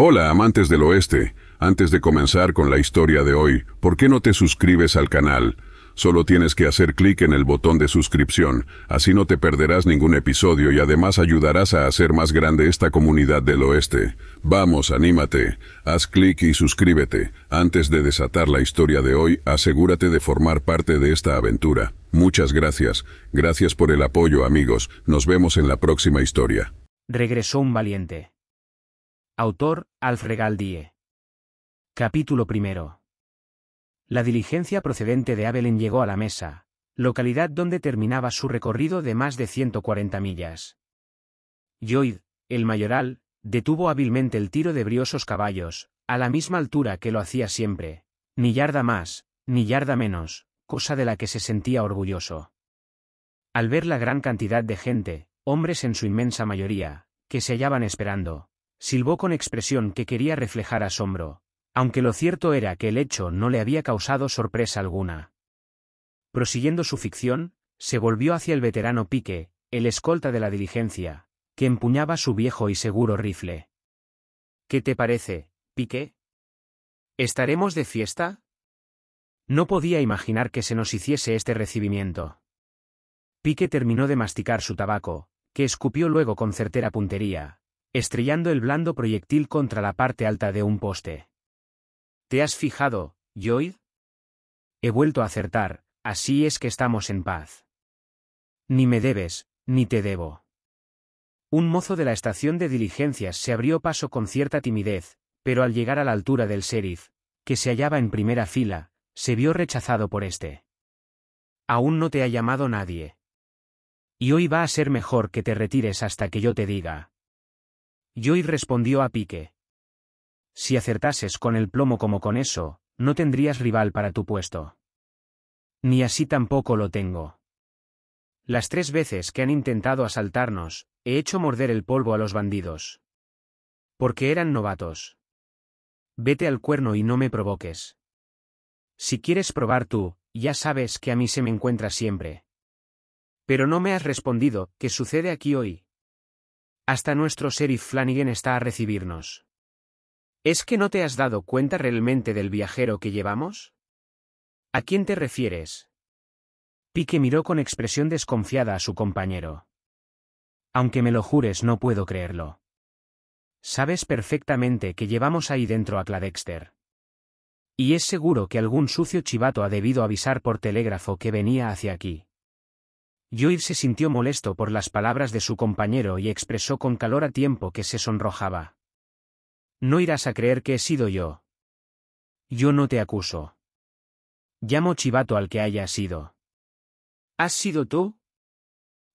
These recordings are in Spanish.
Hola amantes del oeste, antes de comenzar con la historia de hoy, ¿por qué no te suscribes al canal? Solo tienes que hacer clic en el botón de suscripción, así no te perderás ningún episodio y además ayudarás a hacer más grande esta comunidad del oeste. Vamos, anímate, haz clic y suscríbete. Antes de desatar la historia de hoy, asegúrate de formar parte de esta aventura. Muchas gracias, gracias por el apoyo amigos, nos vemos en la próxima historia. Regresó un valiente. Autor, Galdie. Capítulo primero. La diligencia procedente de Abelén llegó a la mesa, localidad donde terminaba su recorrido de más de 140 millas. Lloyd, el mayoral, detuvo hábilmente el tiro de briosos caballos, a la misma altura que lo hacía siempre, ni yarda más, ni yarda menos, cosa de la que se sentía orgulloso. Al ver la gran cantidad de gente, hombres en su inmensa mayoría, que se hallaban esperando, silbó con expresión que quería reflejar asombro, aunque lo cierto era que el hecho no le había causado sorpresa alguna. Prosiguiendo su ficción, se volvió hacia el veterano Pique, el escolta de la diligencia, que empuñaba su viejo y seguro rifle. ¿Qué te parece, Pique? ¿Estaremos de fiesta? No podía imaginar que se nos hiciese este recibimiento. Pique terminó de masticar su tabaco, que escupió luego con certera puntería, estrellando el blando proyectil contra la parte alta de un poste. ¿Te has fijado, Lloyd? He vuelto a acertar, así es que estamos en paz. Ni me debes, ni te debo. Un mozo de la estación de diligencias se abrió paso con cierta timidez, pero al llegar a la altura del sheriff, que se hallaba en primera fila, se vio rechazado por este. Aún no te ha llamado nadie. Y hoy va a ser mejor que te retires hasta que yo te diga. Joy respondió a Pique. Si acertases con el plomo como con eso, no tendrías rival para tu puesto. Ni así tampoco lo tengo. Las tres veces que han intentado asaltarnos, he hecho morder el polvo a los bandidos. Porque eran novatos. Vete al cuerno y no me provoques. Si quieres probar tú, ya sabes que a mí se me encuentra siempre. Pero no me has respondido, ¿qué sucede aquí hoy? Hasta nuestro sheriff Flanagan está a recibirnos. ¿Es que no te has dado cuenta realmente del viajero que llevamos? ¿A quién te refieres? Pique miró con expresión desconfiada a su compañero. Aunque me lo jures, no puedo creerlo. Sabes perfectamente que llevamos ahí dentro a Cladexter. Y es seguro que algún sucio chivato ha debido avisar por telégrafo que venía hacia aquí. Joyce se sintió molesto por las palabras de su compañero y expresó con calor a tiempo que se sonrojaba. No irás a creer que he sido yo. Yo no te acuso. Llamo chivato al que haya sido. ¿Has sido tú?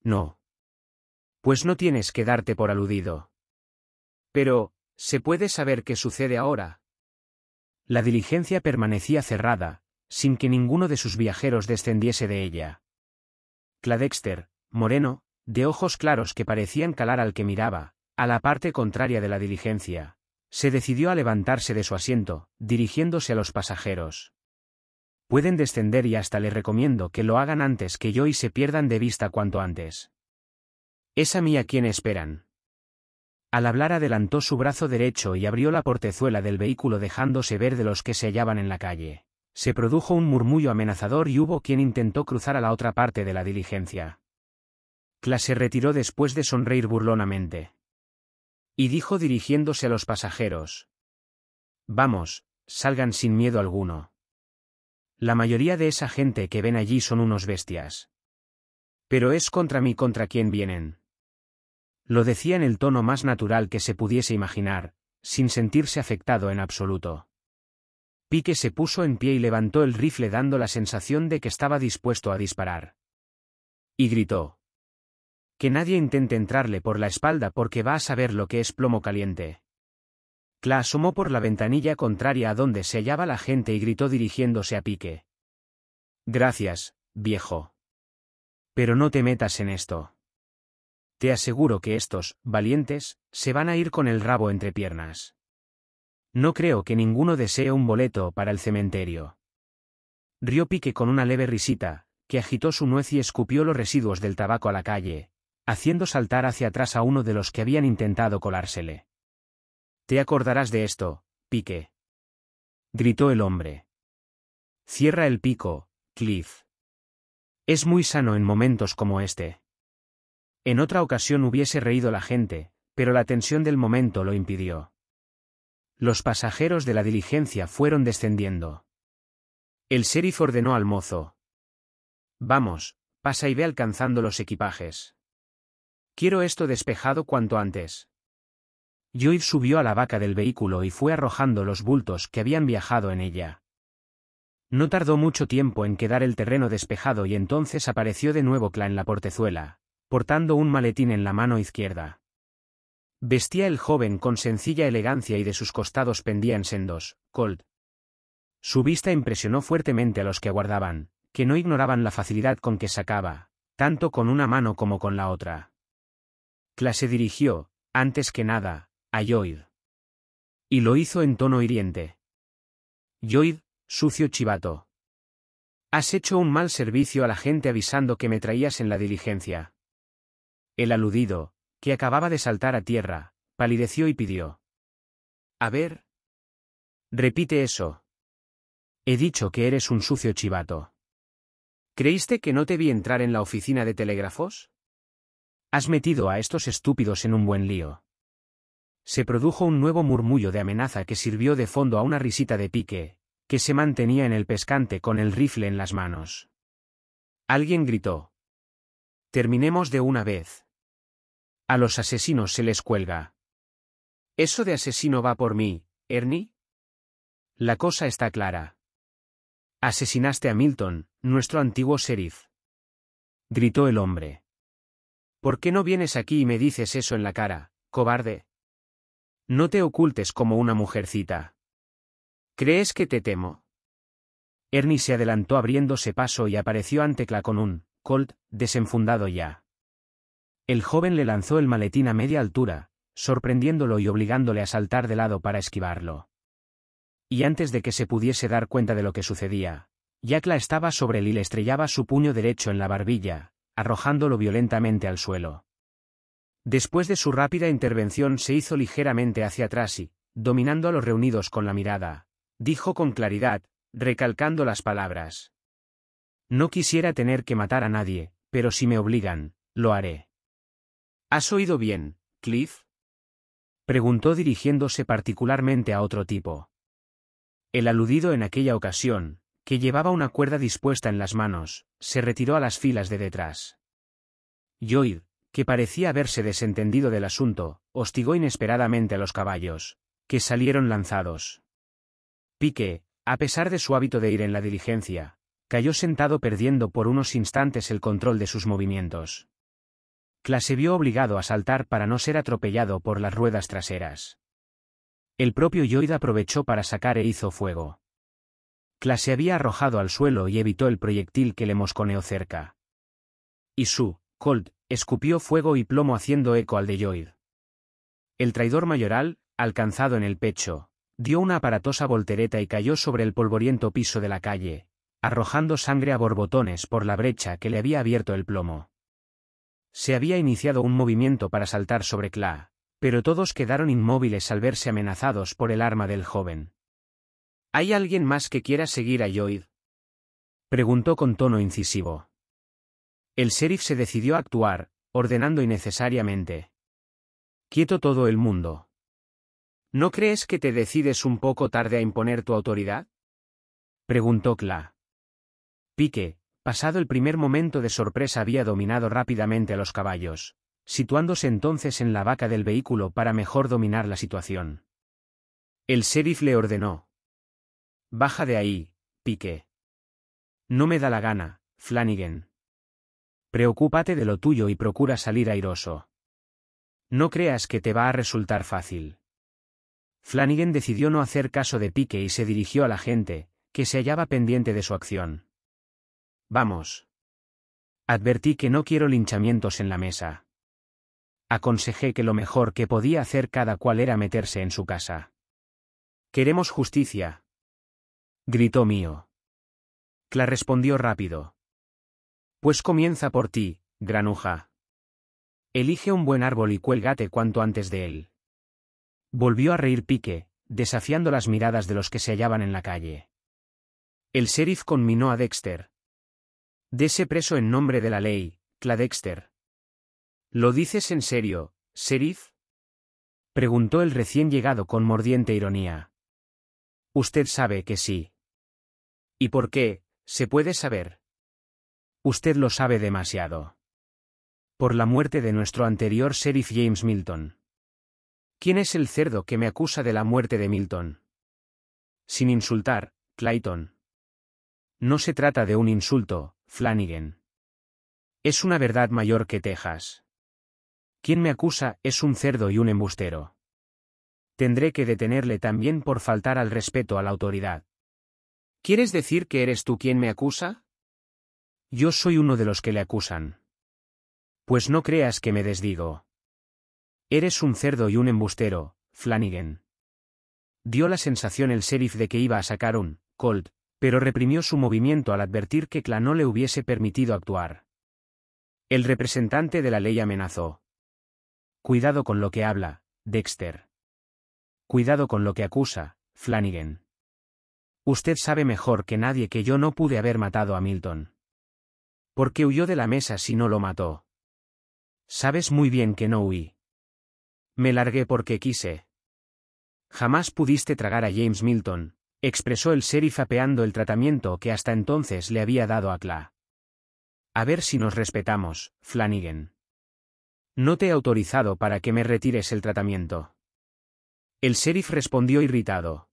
No. Pues no tienes que darte por aludido. Pero, ¿se puede saber qué sucede ahora? La diligencia permanecía cerrada, sin que ninguno de sus viajeros descendiese de ella. Cladexter, moreno, de ojos claros que parecían calar al que miraba, a la parte contraria de la diligencia. Se decidió a levantarse de su asiento, dirigiéndose a los pasajeros. Pueden descender y hasta les recomiendo que lo hagan antes que yo y se pierdan de vista cuanto antes. Es a mí a quien esperan. Al hablar adelantó su brazo derecho y abrió la portezuela del vehículo dejándose ver de los que se hallaban en la calle. Se produjo un murmullo amenazador y hubo quien intentó cruzar a la otra parte de la diligencia. Cla se retiró después de sonreír burlonamente. Y dijo dirigiéndose a los pasajeros. Vamos, salgan sin miedo alguno. La mayoría de esa gente que ven allí son unos bestias. Pero es contra mí contra quien vienen. Lo decía en el tono más natural que se pudiese imaginar, sin sentirse afectado en absoluto. Pique se puso en pie y levantó el rifle dando la sensación de que estaba dispuesto a disparar. Y gritó. Que nadie intente entrarle por la espalda porque va a saber lo que es plomo caliente. Cla asomó por la ventanilla contraria a donde se hallaba la gente y gritó dirigiéndose a Pique. Gracias, viejo. Pero no te metas en esto. Te aseguro que estos, valientes, se van a ir con el rabo entre piernas. No creo que ninguno desee un boleto para el cementerio. Rió Pique con una leve risita, que agitó su nuez y escupió los residuos del tabaco a la calle, haciendo saltar hacia atrás a uno de los que habían intentado colársele. Te acordarás de esto, Pique. Gritó el hombre. Cierra el pico, Cliff. Es muy sano en momentos como este. En otra ocasión hubiese reído la gente, pero la tensión del momento lo impidió. Los pasajeros de la diligencia fueron descendiendo. El sheriff ordenó al mozo. Vamos, pasa y ve alcanzando los equipajes. Quiero esto despejado cuanto antes. Lloyd subió a la vaca del vehículo y fue arrojando los bultos que habían viajado en ella. No tardó mucho tiempo en quedar el terreno despejado y entonces apareció de nuevo Cla en la portezuela, portando un maletín en la mano izquierda. Vestía el joven con sencilla elegancia y de sus costados pendían sendos, cold. Su vista impresionó fuertemente a los que aguardaban, que no ignoraban la facilidad con que sacaba, tanto con una mano como con la otra. Clase dirigió, antes que nada, a Lloyd. Y lo hizo en tono hiriente. Lloyd, sucio chivato. Has hecho un mal servicio a la gente avisando que me traías en la diligencia. El aludido, que acababa de saltar a tierra, palideció y pidió. A ver. Repite eso. He dicho que eres un sucio chivato. ¿Creíste que no te vi entrar en la oficina de telégrafos? Has metido a estos estúpidos en un buen lío. Se produjo un nuevo murmullo de amenaza que sirvió de fondo a una risita de pique, que se mantenía en el pescante con el rifle en las manos. Alguien gritó. Terminemos de una vez. A los asesinos se les cuelga. Eso de asesino va por mí, Ernie. La cosa está clara. Asesinaste a Milton, nuestro antiguo sheriff. Gritó el hombre. ¿Por qué no vienes aquí y me dices eso en la cara, cobarde? No te ocultes como una mujercita. ¿Crees que te temo? Ernie se adelantó abriéndose paso y apareció ante Cla un Colt desenfundado ya. El joven le lanzó el maletín a media altura, sorprendiéndolo y obligándole a saltar de lado para esquivarlo. Y antes de que se pudiese dar cuenta de lo que sucedía, Yakla estaba sobre él y le estrellaba su puño derecho en la barbilla, arrojándolo violentamente al suelo. Después de su rápida intervención se hizo ligeramente hacia atrás y, dominando a los reunidos con la mirada, dijo con claridad, recalcando las palabras. No quisiera tener que matar a nadie, pero si me obligan, lo haré. ¿Has oído bien, Cliff? preguntó dirigiéndose particularmente a otro tipo. El aludido en aquella ocasión, que llevaba una cuerda dispuesta en las manos, se retiró a las filas de detrás. Lloyd, que parecía haberse desentendido del asunto, hostigó inesperadamente a los caballos, que salieron lanzados. Pique, a pesar de su hábito de ir en la diligencia, cayó sentado perdiendo por unos instantes el control de sus movimientos. Kla se vio obligado a saltar para no ser atropellado por las ruedas traseras. El propio Lloyd aprovechó para sacar e hizo fuego. Kla se había arrojado al suelo y evitó el proyectil que le mosconeó cerca. Y su, Colt, escupió fuego y plomo haciendo eco al de Lloyd. El traidor mayoral, alcanzado en el pecho, dio una aparatosa voltereta y cayó sobre el polvoriento piso de la calle, arrojando sangre a borbotones por la brecha que le había abierto el plomo. Se había iniciado un movimiento para saltar sobre Cla, pero todos quedaron inmóviles al verse amenazados por el arma del joven. ¿Hay alguien más que quiera seguir a Lloyd? Preguntó con tono incisivo. El sheriff se decidió a actuar, ordenando innecesariamente. Quieto todo el mundo. ¿No crees que te decides un poco tarde a imponer tu autoridad? Preguntó Cla. Pique, Pasado el primer momento de sorpresa había dominado rápidamente a los caballos, situándose entonces en la vaca del vehículo para mejor dominar la situación. El sheriff le ordenó. Baja de ahí, pique. No me da la gana, Flanagan. Preocúpate de lo tuyo y procura salir airoso. No creas que te va a resultar fácil. Flanagan decidió no hacer caso de Pique y se dirigió a la gente, que se hallaba pendiente de su acción. Vamos. Advertí que no quiero linchamientos en la mesa. Aconsejé que lo mejor que podía hacer cada cual era meterse en su casa. Queremos justicia. Gritó mío. Cla respondió rápido. Pues comienza por ti, granuja. Elige un buen árbol y cuélgate cuanto antes de él. Volvió a reír Pique, desafiando las miradas de los que se hallaban en la calle. El sheriff conminó a Dexter, Dese preso en nombre de la ley, Cladexter. ¿Lo dices en serio, sheriff? Preguntó el recién llegado con mordiente ironía. Usted sabe que sí. ¿Y por qué? Se puede saber. Usted lo sabe demasiado. Por la muerte de nuestro anterior sheriff James Milton. ¿Quién es el cerdo que me acusa de la muerte de Milton? Sin insultar, Clayton. No se trata de un insulto, Flanagan. Es una verdad mayor que Texas. Quien me acusa es un cerdo y un embustero. Tendré que detenerle también por faltar al respeto a la autoridad. ¿Quieres decir que eres tú quien me acusa? Yo soy uno de los que le acusan. Pues no creas que me desdigo. Eres un cerdo y un embustero, Flanagan. Dio la sensación el sheriff de que iba a sacar un Colt pero reprimió su movimiento al advertir que Cla no le hubiese permitido actuar. El representante de la ley amenazó. Cuidado con lo que habla, Dexter. Cuidado con lo que acusa, Flanagan. Usted sabe mejor que nadie que yo no pude haber matado a Milton. ¿Por qué huyó de la mesa si no lo mató? Sabes muy bien que no huí. Me largué porque quise. Jamás pudiste tragar a James Milton, expresó el sheriff apeando el tratamiento que hasta entonces le había dado a Cla. A ver si nos respetamos, Flanagan. No te he autorizado para que me retires el tratamiento. El sheriff respondió irritado.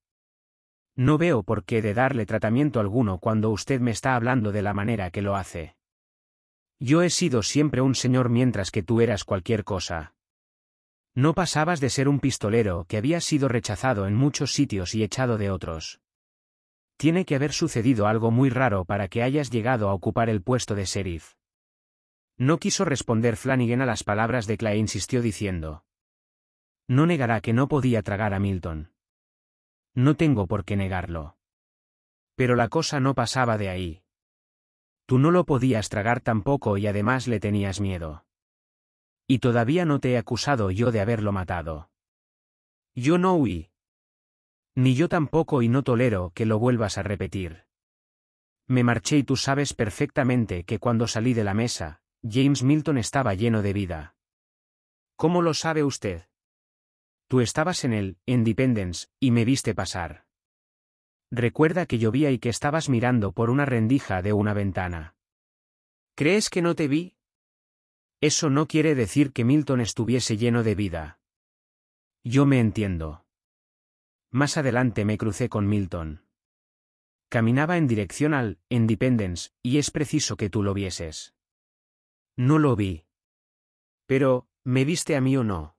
No veo por qué de darle tratamiento alguno cuando usted me está hablando de la manera que lo hace. Yo he sido siempre un señor mientras que tú eras cualquier cosa. No pasabas de ser un pistolero que había sido rechazado en muchos sitios y echado de otros. Tiene que haber sucedido algo muy raro para que hayas llegado a ocupar el puesto de sheriff. No quiso responder Flanagan a las palabras de Clay insistió diciendo. No negará que no podía tragar a Milton. No tengo por qué negarlo. Pero la cosa no pasaba de ahí. Tú no lo podías tragar tampoco y además le tenías miedo. Y todavía no te he acusado yo de haberlo matado. Yo no huí. Ni yo tampoco y no tolero que lo vuelvas a repetir. Me marché y tú sabes perfectamente que cuando salí de la mesa, James Milton estaba lleno de vida. ¿Cómo lo sabe usted? Tú estabas en el Independence y me viste pasar. Recuerda que llovía y que estabas mirando por una rendija de una ventana. ¿Crees que no te vi? Eso no quiere decir que Milton estuviese lleno de vida. Yo me entiendo. Más adelante me crucé con Milton. Caminaba en dirección al Independence, y es preciso que tú lo vieses. No lo vi. Pero, ¿me viste a mí o no?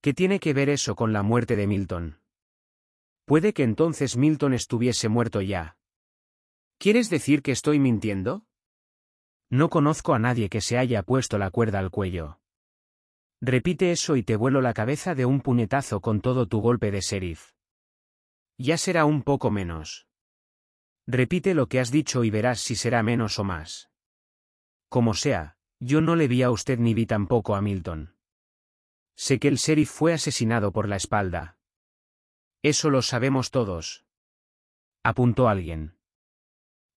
¿Qué tiene que ver eso con la muerte de Milton? Puede que entonces Milton estuviese muerto ya. ¿Quieres decir que estoy mintiendo? No conozco a nadie que se haya puesto la cuerda al cuello. Repite eso y te vuelo la cabeza de un puñetazo con todo tu golpe de sheriff. Ya será un poco menos. Repite lo que has dicho y verás si será menos o más. Como sea, yo no le vi a usted ni vi tampoco a Milton. Sé que el sheriff fue asesinado por la espalda. Eso lo sabemos todos. Apuntó alguien.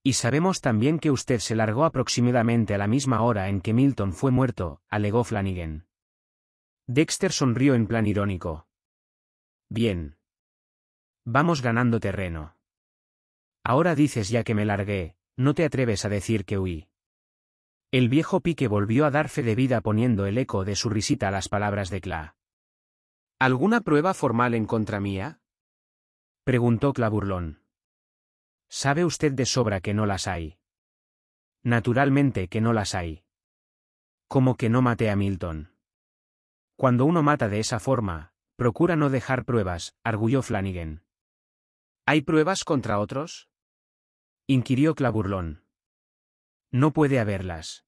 Y sabemos también que usted se largó aproximadamente a la misma hora en que Milton fue muerto, alegó Flanagan. Dexter sonrió en plan irónico. Bien. Vamos ganando terreno. Ahora dices ya que me largué, no te atreves a decir que huí. El viejo pique volvió a dar fe de vida poniendo el eco de su risita a las palabras de Cla. ¿Alguna prueba formal en contra mía? preguntó burlón. Sabe usted de sobra que no las hay. Naturalmente que no las hay. Como que no maté a Milton. Cuando uno mata de esa forma, procura no dejar pruebas, arguyó Flanagan. ¿Hay pruebas contra otros? inquirió Claburlón. No puede haberlas.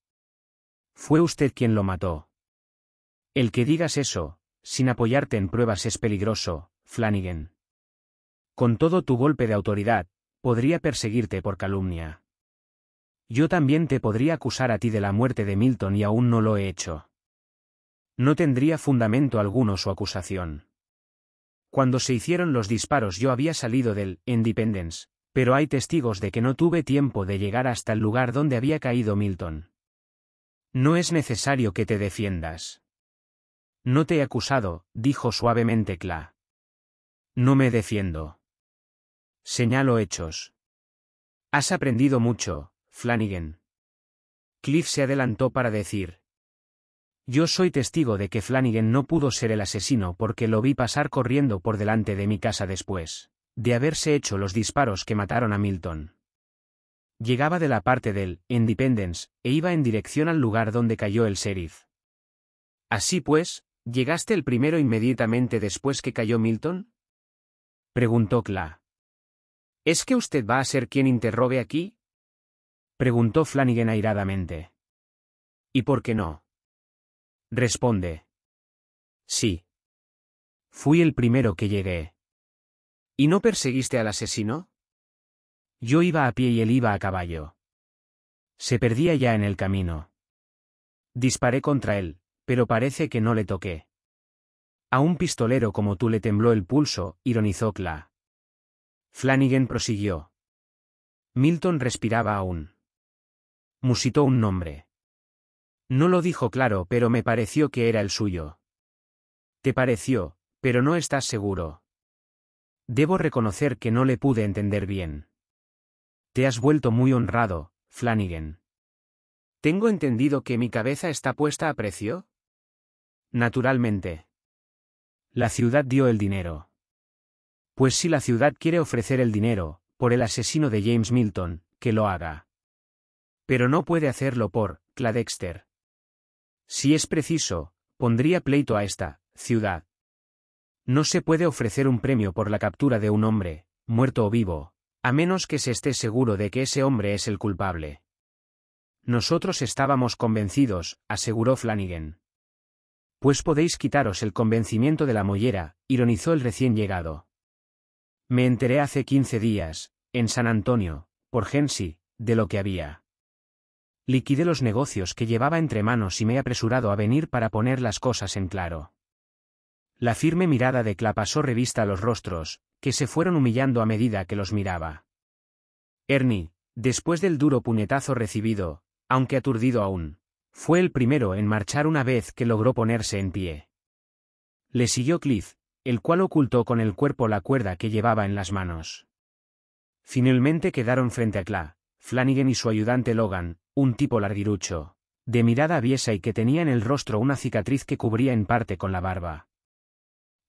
Fue usted quien lo mató. El que digas eso, sin apoyarte en pruebas es peligroso, Flanagan. Con todo tu golpe de autoridad, podría perseguirte por calumnia. Yo también te podría acusar a ti de la muerte de Milton y aún no lo he hecho. No tendría fundamento alguno su acusación. Cuando se hicieron los disparos yo había salido del Independence, pero hay testigos de que no tuve tiempo de llegar hasta el lugar donde había caído Milton. No es necesario que te defiendas. No te he acusado, dijo suavemente Cla. No me defiendo. Señalo hechos. Has aprendido mucho, Flanagan. Cliff se adelantó para decir. Yo soy testigo de que Flanagan no pudo ser el asesino porque lo vi pasar corriendo por delante de mi casa después de haberse hecho los disparos que mataron a Milton. Llegaba de la parte del Independence e iba en dirección al lugar donde cayó el sheriff. Así pues, ¿llegaste el primero inmediatamente después que cayó Milton? preguntó Cla. ¿Es que usted va a ser quien interrogue aquí? preguntó Flanagan airadamente. ¿Y por qué no? Responde. Sí. Fui el primero que llegué. ¿Y no perseguiste al asesino? Yo iba a pie y él iba a caballo. Se perdía ya en el camino. Disparé contra él, pero parece que no le toqué. A un pistolero como tú le tembló el pulso, ironizó Cla. Flanagan prosiguió. Milton respiraba aún. Musitó un nombre. No lo dijo claro, pero me pareció que era el suyo. Te pareció, pero no estás seguro. Debo reconocer que no le pude entender bien. Te has vuelto muy honrado, Flanagan. ¿Tengo entendido que mi cabeza está puesta a precio? Naturalmente. La ciudad dio el dinero. Pues si la ciudad quiere ofrecer el dinero, por el asesino de James Milton, que lo haga. Pero no puede hacerlo por, Cladexter. Si es preciso, pondría pleito a esta, ciudad. No se puede ofrecer un premio por la captura de un hombre, muerto o vivo, a menos que se esté seguro de que ese hombre es el culpable. Nosotros estábamos convencidos, aseguró Flanagan. Pues podéis quitaros el convencimiento de la mollera, ironizó el recién llegado. Me enteré hace quince días, en San Antonio, por Gensi, de lo que había. Liquidé los negocios que llevaba entre manos y me he apresurado a venir para poner las cosas en claro. La firme mirada de Cla pasó revista a los rostros, que se fueron humillando a medida que los miraba. Ernie, después del duro puñetazo recibido, aunque aturdido aún, fue el primero en marchar una vez que logró ponerse en pie. Le siguió Cliff, el cual ocultó con el cuerpo la cuerda que llevaba en las manos. Finalmente quedaron frente a Cla, Flanagan y su ayudante Logan, un tipo larguirucho, de mirada aviesa y que tenía en el rostro una cicatriz que cubría en parte con la barba.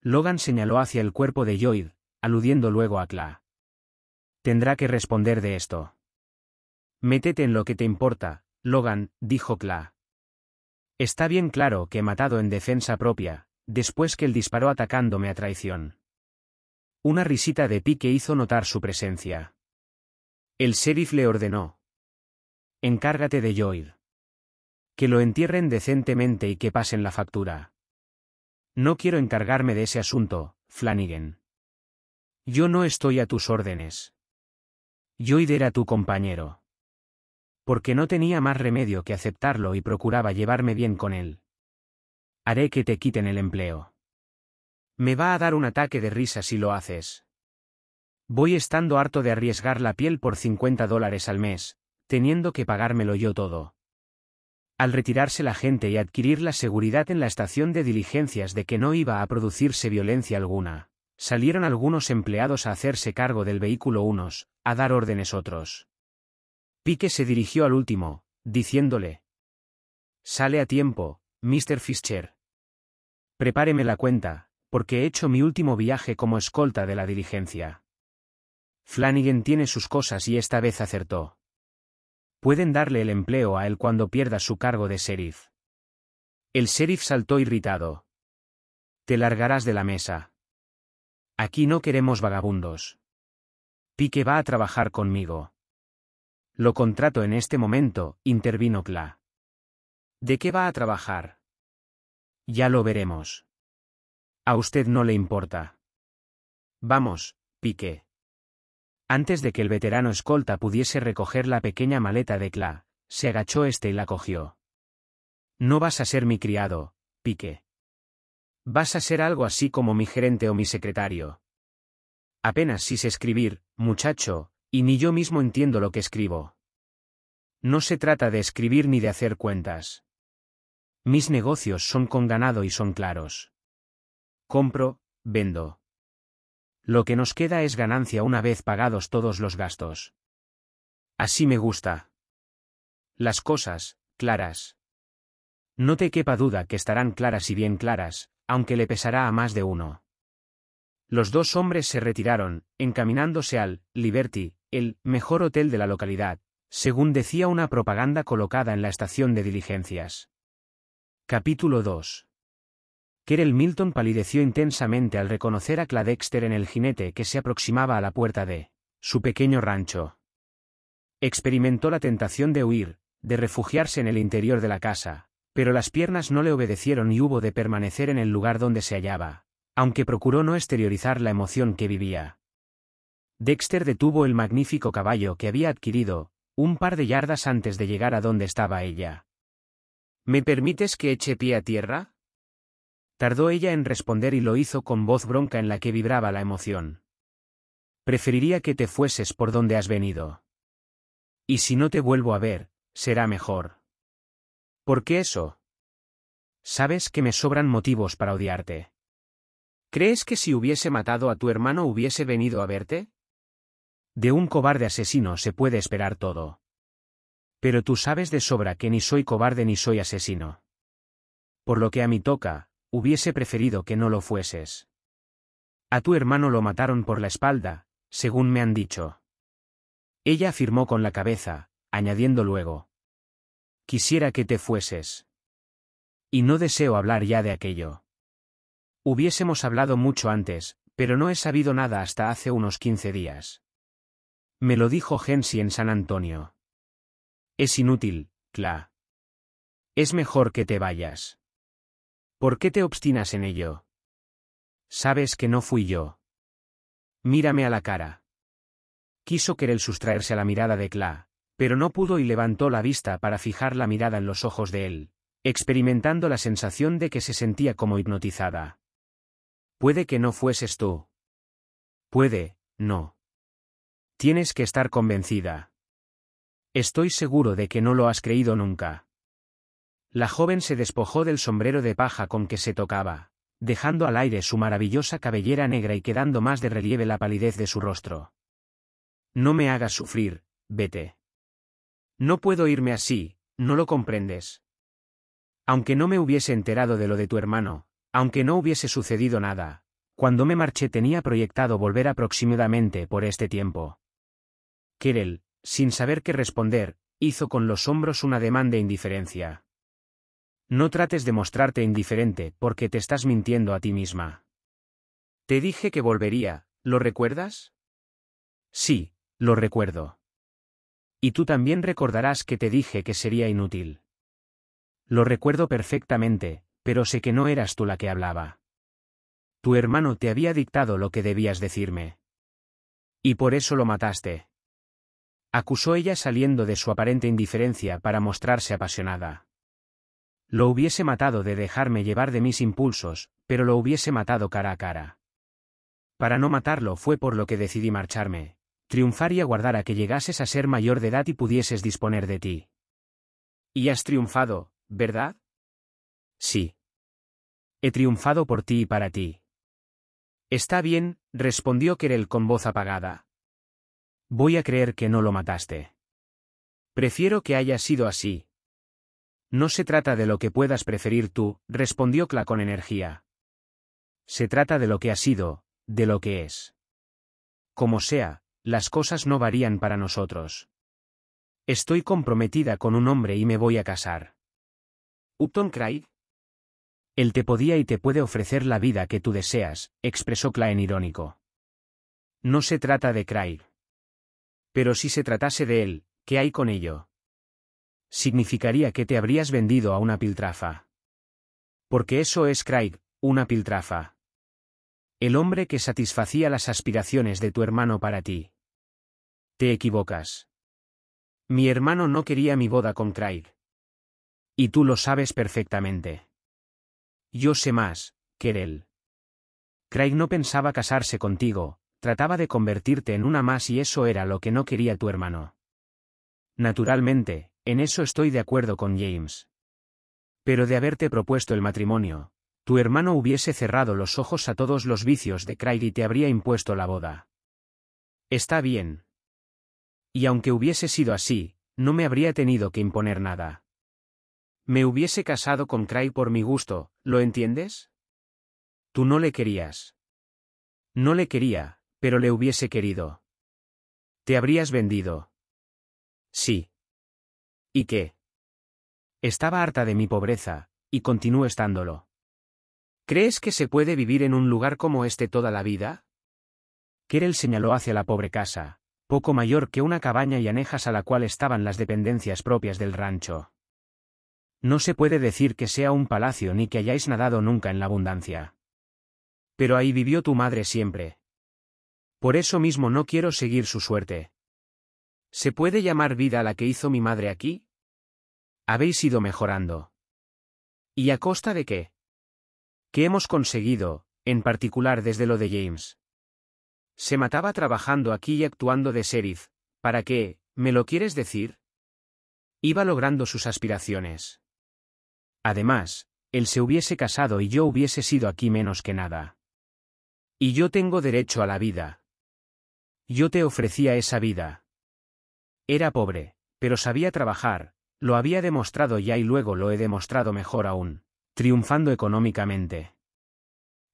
Logan señaló hacia el cuerpo de Lloyd, aludiendo luego a Cla. Tendrá que responder de esto. Métete en lo que te importa, Logan, dijo Cla. Está bien claro que he matado en defensa propia, después que él disparó atacándome a traición. Una risita de pique hizo notar su presencia. El sheriff le ordenó. Encárgate de Lloyd. Que lo entierren decentemente y que pasen la factura. No quiero encargarme de ese asunto, Flanagan. Yo no estoy a tus órdenes. Lloyd era tu compañero. Porque no tenía más remedio que aceptarlo y procuraba llevarme bien con él. Haré que te quiten el empleo. Me va a dar un ataque de risa si lo haces. Voy estando harto de arriesgar la piel por 50 dólares al mes, teniendo que pagármelo yo todo. Al retirarse la gente y adquirir la seguridad en la estación de diligencias de que no iba a producirse violencia alguna, salieron algunos empleados a hacerse cargo del vehículo unos, a dar órdenes otros. Pique se dirigió al último, diciéndole. Sale a tiempo, Mr. Fischer. Prepáreme la cuenta, porque he hecho mi último viaje como escolta de la diligencia. Flanagan tiene sus cosas y esta vez acertó. Pueden darle el empleo a él cuando pierda su cargo de sheriff. El sheriff saltó irritado. Te largarás de la mesa. Aquí no queremos vagabundos. Pique va a trabajar conmigo. Lo contrato en este momento, intervino Cla. ¿De qué va a trabajar? Ya lo veremos. A usted no le importa. Vamos, pique. Antes de que el veterano escolta pudiese recoger la pequeña maleta de Cla, se agachó este y la cogió. No vas a ser mi criado, pique. Vas a ser algo así como mi gerente o mi secretario. Apenas si sé escribir, muchacho, y ni yo mismo entiendo lo que escribo. No se trata de escribir ni de hacer cuentas. Mis negocios son con ganado y son claros. Compro, vendo. Lo que nos queda es ganancia una vez pagados todos los gastos. Así me gusta. Las cosas, claras. No te quepa duda que estarán claras y bien claras, aunque le pesará a más de uno. Los dos hombres se retiraron, encaminándose al Liberty, el mejor hotel de la localidad, según decía una propaganda colocada en la estación de diligencias. Capítulo 2. Kerel Milton palideció intensamente al reconocer a Cladexter en el jinete que se aproximaba a la puerta de su pequeño rancho. Experimentó la tentación de huir, de refugiarse en el interior de la casa, pero las piernas no le obedecieron y hubo de permanecer en el lugar donde se hallaba, aunque procuró no exteriorizar la emoción que vivía. Dexter detuvo el magnífico caballo que había adquirido, un par de yardas antes de llegar a donde estaba ella. ¿Me permites que eche pie a tierra? Tardó ella en responder y lo hizo con voz bronca en la que vibraba la emoción. Preferiría que te fueses por donde has venido. Y si no te vuelvo a ver, será mejor. ¿Por qué eso? Sabes que me sobran motivos para odiarte. ¿Crees que si hubiese matado a tu hermano hubiese venido a verte? De un cobarde asesino se puede esperar todo. Pero tú sabes de sobra que ni soy cobarde ni soy asesino. Por lo que a mí toca, hubiese preferido que no lo fueses. A tu hermano lo mataron por la espalda, según me han dicho. Ella afirmó con la cabeza, añadiendo luego. Quisiera que te fueses. Y no deseo hablar ya de aquello. Hubiésemos hablado mucho antes, pero no he sabido nada hasta hace unos quince días. Me lo dijo Gensi en San Antonio. Es inútil, Cla. Es mejor que te vayas. ¿Por qué te obstinas en ello? Sabes que no fui yo. Mírame a la cara. Quiso querer sustraerse a la mirada de Cla, pero no pudo y levantó la vista para fijar la mirada en los ojos de él, experimentando la sensación de que se sentía como hipnotizada. Puede que no fueses tú. Puede, no. Tienes que estar convencida. Estoy seguro de que no lo has creído nunca. La joven se despojó del sombrero de paja con que se tocaba, dejando al aire su maravillosa cabellera negra y quedando más de relieve la palidez de su rostro. No me hagas sufrir, vete. No puedo irme así, no lo comprendes. Aunque no me hubiese enterado de lo de tu hermano, aunque no hubiese sucedido nada, cuando me marché tenía proyectado volver aproximadamente por este tiempo. Kerel, sin saber qué responder, hizo con los hombros un ademán de indiferencia. No trates de mostrarte indiferente, porque te estás mintiendo a ti misma. Te dije que volvería, ¿lo recuerdas? Sí, lo recuerdo. Y tú también recordarás que te dije que sería inútil. Lo recuerdo perfectamente, pero sé que no eras tú la que hablaba. Tu hermano te había dictado lo que debías decirme. Y por eso lo mataste acusó ella saliendo de su aparente indiferencia para mostrarse apasionada. Lo hubiese matado de dejarme llevar de mis impulsos, pero lo hubiese matado cara a cara. Para no matarlo fue por lo que decidí marcharme, triunfar y aguardar a que llegases a ser mayor de edad y pudieses disponer de ti. Y has triunfado, ¿verdad? Sí. He triunfado por ti y para ti. Está bien, respondió Kerel con voz apagada. Voy a creer que no lo mataste. Prefiero que haya sido así. No se trata de lo que puedas preferir tú, respondió Cla con energía. Se trata de lo que ha sido, de lo que es. Como sea, las cosas no varían para nosotros. Estoy comprometida con un hombre y me voy a casar. Upton Craig. Él te podía y te puede ofrecer la vida que tú deseas, expresó Cla en irónico. No se trata de Craig. Pero si se tratase de él, ¿qué hay con ello? Significaría que te habrías vendido a una piltrafa. Porque eso es Craig, una piltrafa. El hombre que satisfacía las aspiraciones de tu hermano para ti. Te equivocas. Mi hermano no quería mi boda con Craig. Y tú lo sabes perfectamente. Yo sé más, Kerel. Craig no pensaba casarse contigo, trataba de convertirte en una más y eso era lo que no quería tu hermano. Naturalmente, en eso estoy de acuerdo con James. Pero de haberte propuesto el matrimonio, tu hermano hubiese cerrado los ojos a todos los vicios de Craig y te habría impuesto la boda. Está bien. Y aunque hubiese sido así, no me habría tenido que imponer nada. Me hubiese casado con Craig por mi gusto, ¿lo entiendes? Tú no le querías. No le quería, pero le hubiese querido. Te habrías vendido. Sí. ¿Y qué? Estaba harta de mi pobreza, y continúo estándolo. ¿Crees que se puede vivir en un lugar como este toda la vida? Kerel señaló hacia la pobre casa, poco mayor que una cabaña y anejas a la cual estaban las dependencias propias del rancho. No se puede decir que sea un palacio ni que hayáis nadado nunca en la abundancia. Pero ahí vivió tu madre siempre, por eso mismo no quiero seguir su suerte. ¿Se puede llamar vida la que hizo mi madre aquí? Habéis ido mejorando. ¿Y a costa de qué? ¿Qué hemos conseguido, en particular desde lo de James? Se mataba trabajando aquí y actuando de sheriff, ¿para qué, me lo quieres decir? Iba logrando sus aspiraciones. Además, él se hubiese casado y yo hubiese sido aquí menos que nada. Y yo tengo derecho a la vida, yo te ofrecía esa vida. Era pobre, pero sabía trabajar, lo había demostrado ya y luego lo he demostrado mejor aún, triunfando económicamente.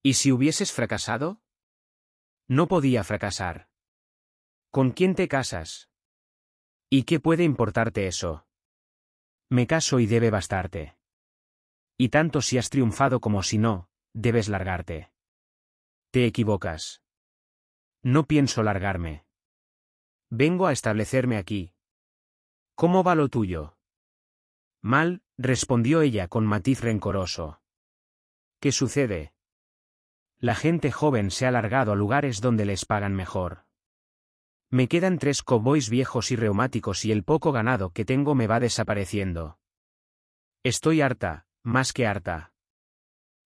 ¿Y si hubieses fracasado? No podía fracasar. ¿Con quién te casas? ¿Y qué puede importarte eso? Me caso y debe bastarte. Y tanto si has triunfado como si no, debes largarte. Te equivocas. No pienso largarme. Vengo a establecerme aquí. ¿Cómo va lo tuyo? Mal, respondió ella con matiz rencoroso. ¿Qué sucede? La gente joven se ha largado a lugares donde les pagan mejor. Me quedan tres cowboys viejos y reumáticos y el poco ganado que tengo me va desapareciendo. Estoy harta, más que harta.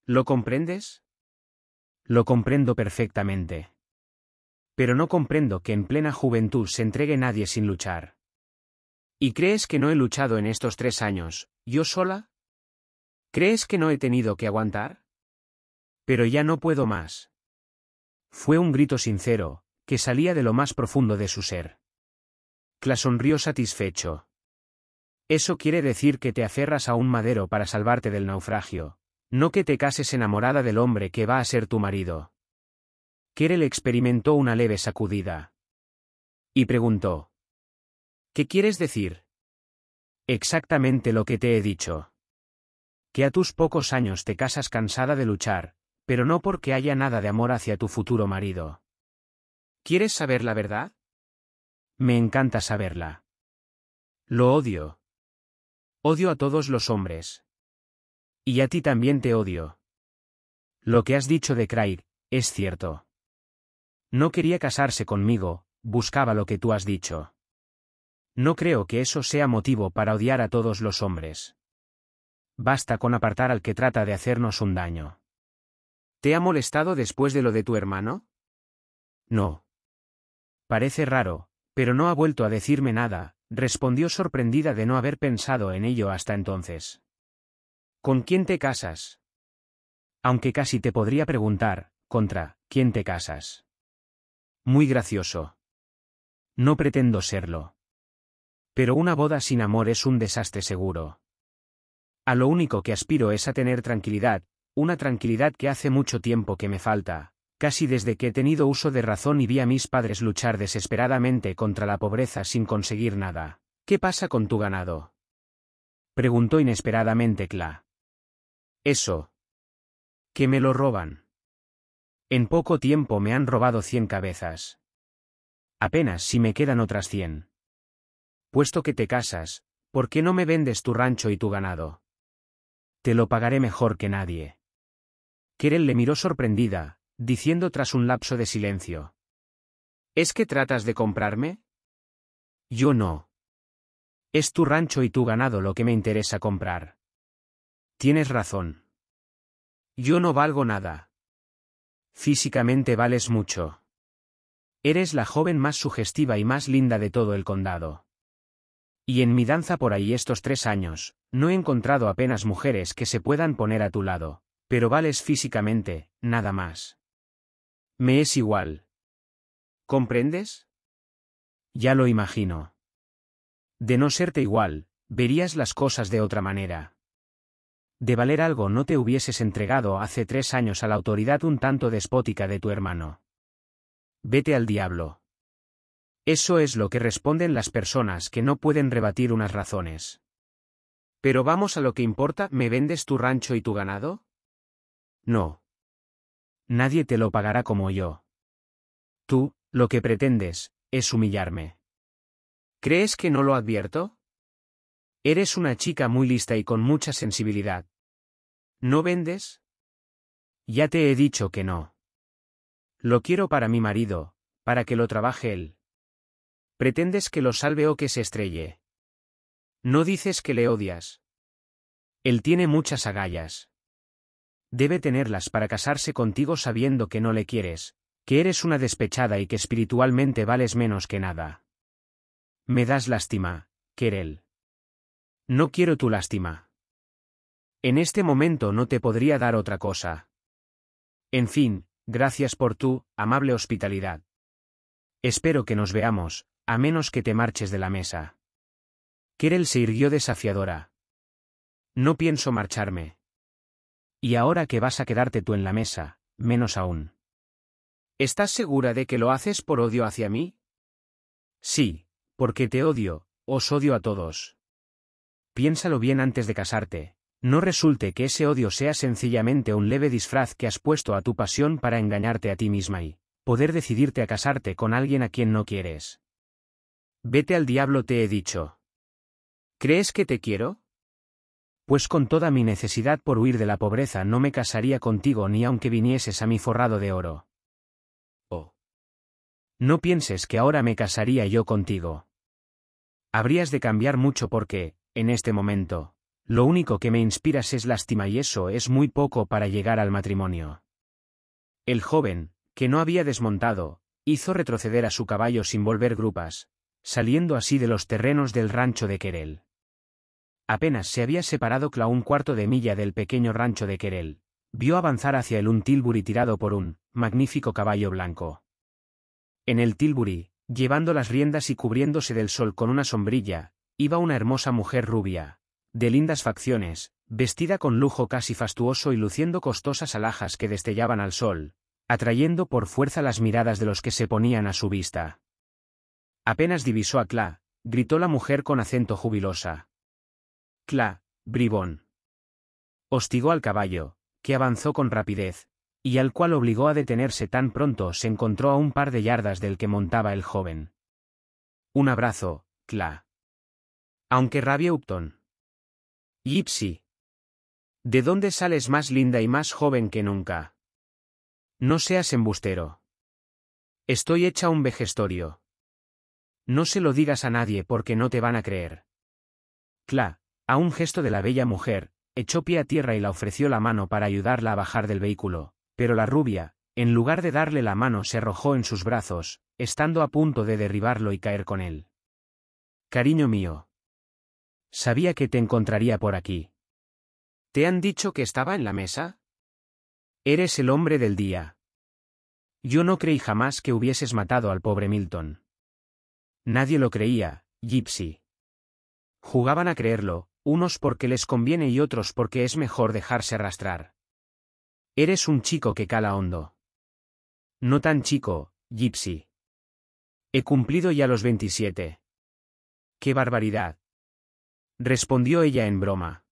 ¿Lo comprendes? Lo comprendo perfectamente pero no comprendo que en plena juventud se entregue nadie sin luchar. ¿Y crees que no he luchado en estos tres años, yo sola? ¿Crees que no he tenido que aguantar? Pero ya no puedo más. Fue un grito sincero, que salía de lo más profundo de su ser. Cla sonrió satisfecho. Eso quiere decir que te aferras a un madero para salvarte del naufragio, no que te cases enamorada del hombre que va a ser tu marido. Kerel experimentó una leve sacudida. Y preguntó. ¿Qué quieres decir? Exactamente lo que te he dicho. Que a tus pocos años te casas cansada de luchar, pero no porque haya nada de amor hacia tu futuro marido. ¿Quieres saber la verdad? Me encanta saberla. Lo odio. Odio a todos los hombres. Y a ti también te odio. Lo que has dicho de Craig, es cierto. No quería casarse conmigo, buscaba lo que tú has dicho. No creo que eso sea motivo para odiar a todos los hombres. Basta con apartar al que trata de hacernos un daño. ¿Te ha molestado después de lo de tu hermano? No. Parece raro, pero no ha vuelto a decirme nada, respondió sorprendida de no haber pensado en ello hasta entonces. ¿Con quién te casas? Aunque casi te podría preguntar, contra, ¿quién te casas? Muy gracioso. No pretendo serlo. Pero una boda sin amor es un desastre seguro. A lo único que aspiro es a tener tranquilidad, una tranquilidad que hace mucho tiempo que me falta, casi desde que he tenido uso de razón y vi a mis padres luchar desesperadamente contra la pobreza sin conseguir nada. ¿Qué pasa con tu ganado? preguntó inesperadamente Cla. Eso. Que me lo roban. En poco tiempo me han robado cien cabezas. Apenas si me quedan otras cien. Puesto que te casas, ¿por qué no me vendes tu rancho y tu ganado? Te lo pagaré mejor que nadie. Kerel le miró sorprendida, diciendo tras un lapso de silencio. ¿Es que tratas de comprarme? Yo no. Es tu rancho y tu ganado lo que me interesa comprar. Tienes razón. Yo no valgo nada. Físicamente vales mucho. Eres la joven más sugestiva y más linda de todo el condado. Y en mi danza por ahí estos tres años, no he encontrado apenas mujeres que se puedan poner a tu lado, pero vales físicamente, nada más. Me es igual. ¿Comprendes? Ya lo imagino. De no serte igual, verías las cosas de otra manera. De valer algo no te hubieses entregado hace tres años a la autoridad un tanto despótica de tu hermano. Vete al diablo. Eso es lo que responden las personas que no pueden rebatir unas razones. Pero vamos a lo que importa, ¿me vendes tu rancho y tu ganado? No. Nadie te lo pagará como yo. Tú, lo que pretendes, es humillarme. ¿Crees que no lo advierto? Eres una chica muy lista y con mucha sensibilidad. ¿No vendes? Ya te he dicho que no. Lo quiero para mi marido, para que lo trabaje él. Pretendes que lo salve o que se estrelle. No dices que le odias. Él tiene muchas agallas. Debe tenerlas para casarse contigo sabiendo que no le quieres, que eres una despechada y que espiritualmente vales menos que nada. Me das lástima, querel. No quiero tu lástima. En este momento no te podría dar otra cosa. En fin, gracias por tu amable hospitalidad. Espero que nos veamos, a menos que te marches de la mesa. Kerel se irguió desafiadora. No pienso marcharme. Y ahora que vas a quedarte tú en la mesa, menos aún. ¿Estás segura de que lo haces por odio hacia mí? Sí, porque te odio, os odio a todos piénsalo bien antes de casarte, no resulte que ese odio sea sencillamente un leve disfraz que has puesto a tu pasión para engañarte a ti misma y poder decidirte a casarte con alguien a quien no quieres. Vete al diablo te he dicho. ¿Crees que te quiero? Pues con toda mi necesidad por huir de la pobreza no me casaría contigo ni aunque vinieses a mi forrado de oro. Oh. No pienses que ahora me casaría yo contigo. Habrías de cambiar mucho porque, en este momento. Lo único que me inspiras es lástima y eso es muy poco para llegar al matrimonio. El joven, que no había desmontado, hizo retroceder a su caballo sin volver grupas, saliendo así de los terrenos del rancho de Querel. Apenas se había separado Cla un cuarto de milla del pequeño rancho de Querel, vio avanzar hacia él un tilbury tirado por un magnífico caballo blanco. En el tilbury, llevando las riendas y cubriéndose del sol con una sombrilla, Iba una hermosa mujer rubia, de lindas facciones, vestida con lujo casi fastuoso y luciendo costosas alhajas que destellaban al sol, atrayendo por fuerza las miradas de los que se ponían a su vista. Apenas divisó a Cla, gritó la mujer con acento jubilosa. Cla, bribón. Hostigó al caballo, que avanzó con rapidez, y al cual obligó a detenerse tan pronto se encontró a un par de yardas del que montaba el joven. Un abrazo, Cla. Aunque rabia Upton. Gipsy. ¿De dónde sales más linda y más joven que nunca? No seas embustero. Estoy hecha un vejestorio. No se lo digas a nadie porque no te van a creer. Cla, a un gesto de la bella mujer, echó pie a tierra y la ofreció la mano para ayudarla a bajar del vehículo, pero la rubia, en lugar de darle la mano, se arrojó en sus brazos, estando a punto de derribarlo y caer con él. Cariño mío, Sabía que te encontraría por aquí. ¿Te han dicho que estaba en la mesa? Eres el hombre del día. Yo no creí jamás que hubieses matado al pobre Milton. Nadie lo creía, Gypsy. Jugaban a creerlo, unos porque les conviene y otros porque es mejor dejarse arrastrar. Eres un chico que cala hondo. No tan chico, Gypsy. He cumplido ya los 27. ¡Qué barbaridad! Respondió ella en broma.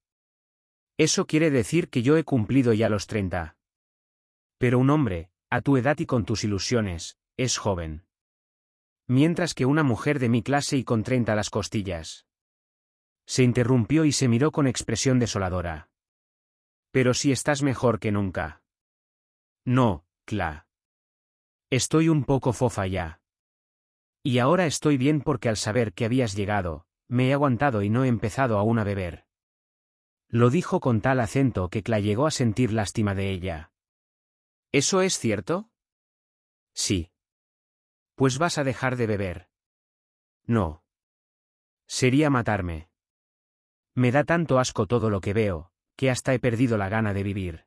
Eso quiere decir que yo he cumplido ya los treinta. Pero un hombre, a tu edad y con tus ilusiones, es joven. Mientras que una mujer de mi clase y con treinta las costillas. Se interrumpió y se miró con expresión desoladora. Pero si estás mejor que nunca. No, Cla. Estoy un poco fofa ya. Y ahora estoy bien porque al saber que habías llegado, me he aguantado y no he empezado aún a beber. Lo dijo con tal acento que Cla llegó a sentir lástima de ella. ¿Eso es cierto? Sí. Pues vas a dejar de beber. No. Sería matarme. Me da tanto asco todo lo que veo, que hasta he perdido la gana de vivir.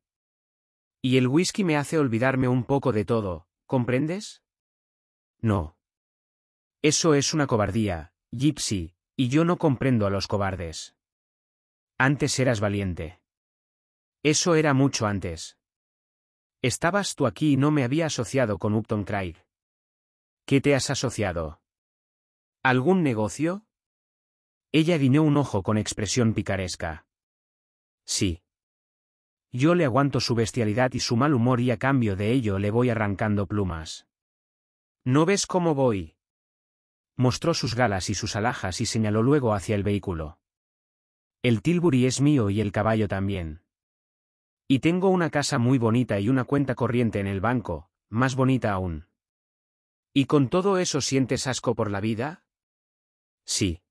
Y el whisky me hace olvidarme un poco de todo, ¿comprendes? No. Eso es una cobardía, Gypsy, y yo no comprendo a los cobardes. Antes eras valiente. Eso era mucho antes. Estabas tú aquí y no me había asociado con Upton Craig. ¿Qué te has asociado? ¿Algún negocio? Ella guiñó un ojo con expresión picaresca. Sí. Yo le aguanto su bestialidad y su mal humor y a cambio de ello le voy arrancando plumas. ¿No ves cómo voy? mostró sus galas y sus alhajas y señaló luego hacia el vehículo. El Tilbury es mío y el caballo también. Y tengo una casa muy bonita y una cuenta corriente en el banco, más bonita aún. ¿Y con todo eso sientes asco por la vida? Sí.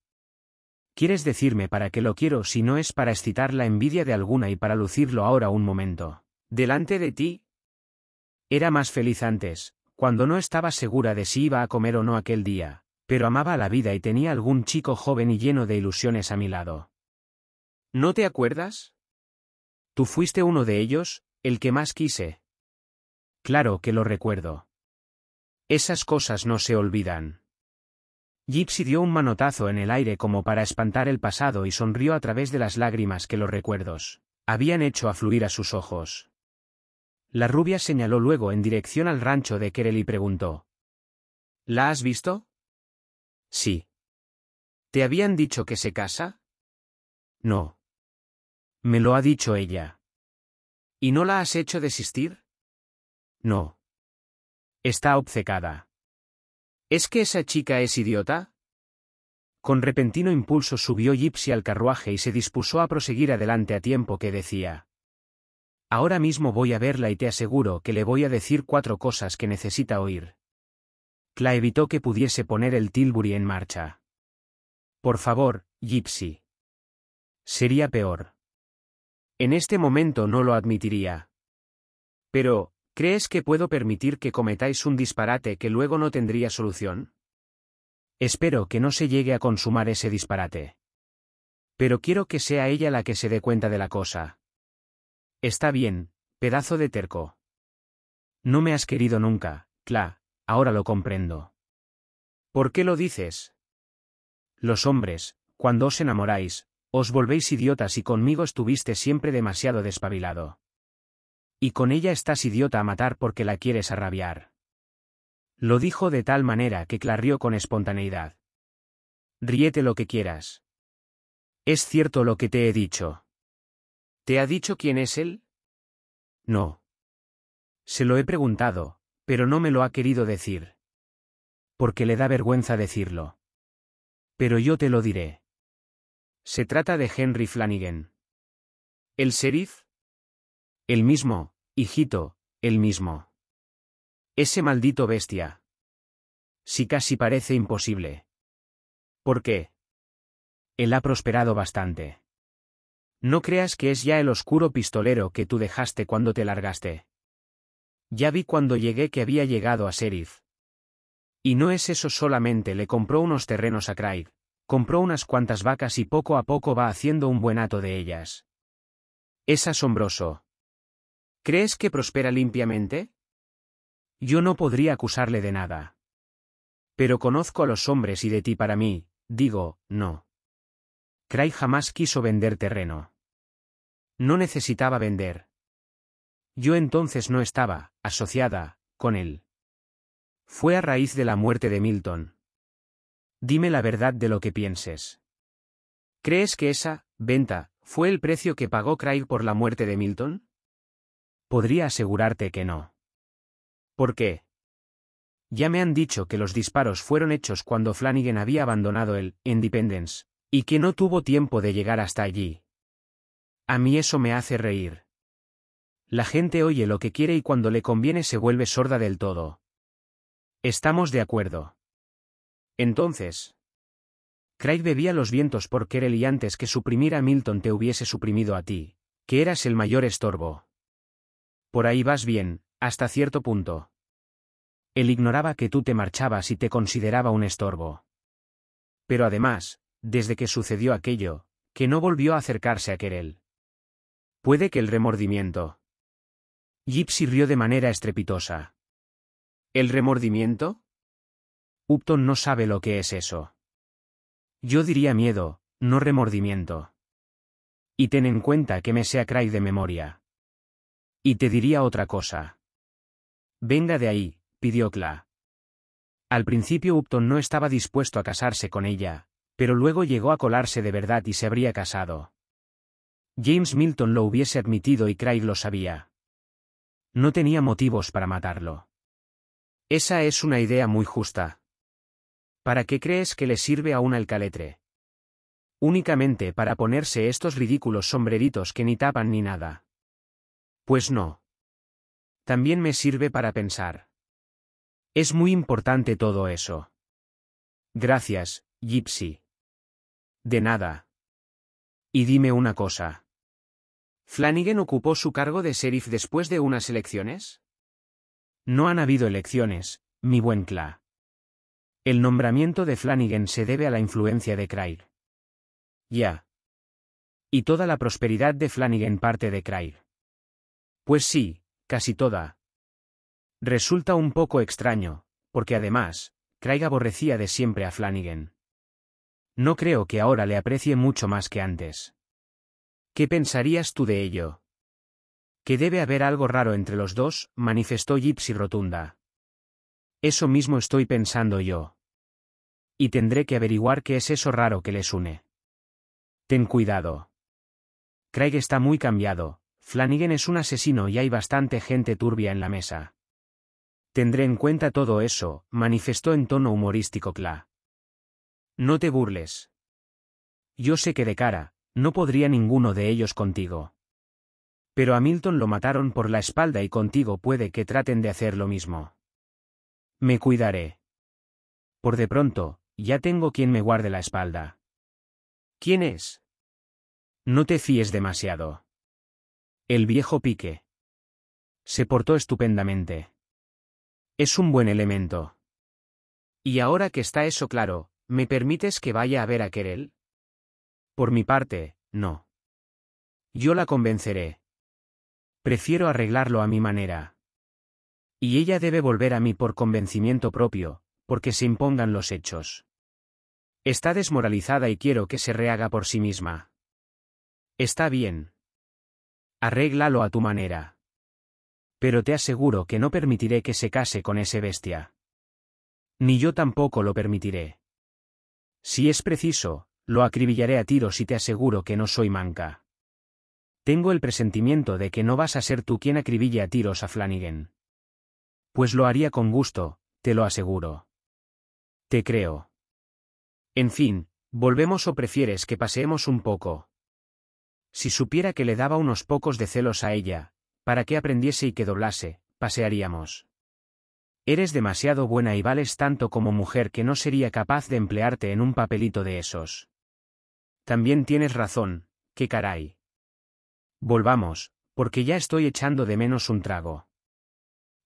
¿Quieres decirme para qué lo quiero si no es para excitar la envidia de alguna y para lucirlo ahora un momento? ¿Delante de ti? Era más feliz antes, cuando no estaba segura de si iba a comer o no aquel día, pero amaba la vida y tenía algún chico joven y lleno de ilusiones a mi lado. ¿No te acuerdas? Tú fuiste uno de ellos, el que más quise. Claro que lo recuerdo. Esas cosas no se olvidan. Gypsy dio un manotazo en el aire como para espantar el pasado y sonrió a través de las lágrimas que los recuerdos habían hecho afluir a sus ojos. La rubia señaló luego en dirección al rancho de Kerel y preguntó. ¿La has visto? Sí. ¿Te habían dicho que se casa? No. Me lo ha dicho ella. ¿Y no la has hecho desistir? No. Está obcecada. ¿Es que esa chica es idiota? Con repentino impulso subió Gypsy al carruaje y se dispuso a proseguir adelante a tiempo que decía. Ahora mismo voy a verla y te aseguro que le voy a decir cuatro cosas que necesita oír. Cla evitó que pudiese poner el Tilbury en marcha. Por favor, Gypsy. Sería peor. En este momento no lo admitiría. Pero, ¿crees que puedo permitir que cometáis un disparate que luego no tendría solución? Espero que no se llegue a consumar ese disparate. Pero quiero que sea ella la que se dé cuenta de la cosa. Está bien, pedazo de terco. No me has querido nunca, Cla, Ahora lo comprendo. ¿Por qué lo dices? Los hombres, cuando os enamoráis, os volvéis idiotas y conmigo estuviste siempre demasiado despabilado. Y con ella estás idiota a matar porque la quieres arrabiar. Lo dijo de tal manera que clarrió con espontaneidad. Ríete lo que quieras. Es cierto lo que te he dicho. ¿Te ha dicho quién es él? No. Se lo he preguntado, pero no me lo ha querido decir. Porque le da vergüenza decirlo. Pero yo te lo diré. Se trata de Henry Flanagan. ¿El sheriff? El mismo, hijito, el mismo. Ese maldito bestia. Si casi parece imposible. ¿Por qué? Él ha prosperado bastante. No creas que es ya el oscuro pistolero que tú dejaste cuando te largaste. Ya vi cuando llegué que había llegado a Serif. Y no es eso solamente, le compró unos terrenos a Craig, compró unas cuantas vacas y poco a poco va haciendo un buen hato de ellas. Es asombroso. ¿Crees que prospera limpiamente? Yo no podría acusarle de nada. Pero conozco a los hombres y de ti para mí, digo, no. Craig jamás quiso vender terreno. No necesitaba vender. Yo entonces no estaba, asociada, con él. Fue a raíz de la muerte de Milton. Dime la verdad de lo que pienses. ¿Crees que esa, venta, fue el precio que pagó Craig por la muerte de Milton? Podría asegurarte que no. ¿Por qué? Ya me han dicho que los disparos fueron hechos cuando Flanagan había abandonado el Independence, y que no tuvo tiempo de llegar hasta allí. A mí eso me hace reír. La gente oye lo que quiere y cuando le conviene se vuelve sorda del todo. Estamos de acuerdo. Entonces. Craig bebía los vientos por Kerel y antes que suprimir a Milton te hubiese suprimido a ti, que eras el mayor estorbo. Por ahí vas bien, hasta cierto punto. Él ignoraba que tú te marchabas y te consideraba un estorbo. Pero además, desde que sucedió aquello, que no volvió a acercarse a Kerel. Puede que el remordimiento Gypsy rió de manera estrepitosa. ¿El remordimiento? Upton no sabe lo que es eso. Yo diría miedo, no remordimiento. Y ten en cuenta que me sea Craig de memoria. Y te diría otra cosa. Venga de ahí, pidió Cla. Al principio Upton no estaba dispuesto a casarse con ella, pero luego llegó a colarse de verdad y se habría casado. James Milton lo hubiese admitido y Craig lo sabía. No tenía motivos para matarlo. Esa es una idea muy justa. ¿Para qué crees que le sirve a un alcaletre? Únicamente para ponerse estos ridículos sombreritos que ni tapan ni nada. Pues no. También me sirve para pensar. Es muy importante todo eso. Gracias, Gypsy. De nada. Y dime una cosa. Flanigan ocupó su cargo de sheriff después de unas elecciones? No han habido elecciones, mi buen Cla. El nombramiento de Flanigan se debe a la influencia de Craig. Ya. Y toda la prosperidad de Flanigan parte de Craig. Pues sí, casi toda. Resulta un poco extraño, porque además, Craig aborrecía de siempre a Flanigan. No creo que ahora le aprecie mucho más que antes. ¿Qué pensarías tú de ello? Que debe haber algo raro entre los dos, manifestó Gypsy rotunda. Eso mismo estoy pensando yo. Y tendré que averiguar qué es eso raro que les une. Ten cuidado. Craig está muy cambiado, Flanagan es un asesino y hay bastante gente turbia en la mesa. Tendré en cuenta todo eso, manifestó en tono humorístico Cla. No te burles. Yo sé que de cara, no podría ninguno de ellos contigo. Pero a Milton lo mataron por la espalda y contigo puede que traten de hacer lo mismo. Me cuidaré. Por de pronto, ya tengo quien me guarde la espalda. ¿Quién es? No te fíes demasiado. El viejo pique. Se portó estupendamente. Es un buen elemento. Y ahora que está eso claro, ¿me permites que vaya a ver a Kerel? Por mi parte, no. Yo la convenceré. Prefiero arreglarlo a mi manera. Y ella debe volver a mí por convencimiento propio, porque se impongan los hechos. Está desmoralizada y quiero que se rehaga por sí misma. Está bien. Arréglalo a tu manera. Pero te aseguro que no permitiré que se case con ese bestia. Ni yo tampoco lo permitiré. Si es preciso, lo acribillaré a tiros oh, y te aseguro que no soy manca. Tengo el presentimiento de que no vas a ser tú quien acribille a tiros a Flanagan. Pues lo haría con gusto, te lo aseguro. Te creo. En fin, ¿volvemos o prefieres que paseemos un poco? Si supiera que le daba unos pocos de celos a ella, para que aprendiese y que doblase, pasearíamos. Eres demasiado buena y vales tanto como mujer que no sería capaz de emplearte en un papelito de esos. También tienes razón, qué caray. Volvamos, porque ya estoy echando de menos un trago.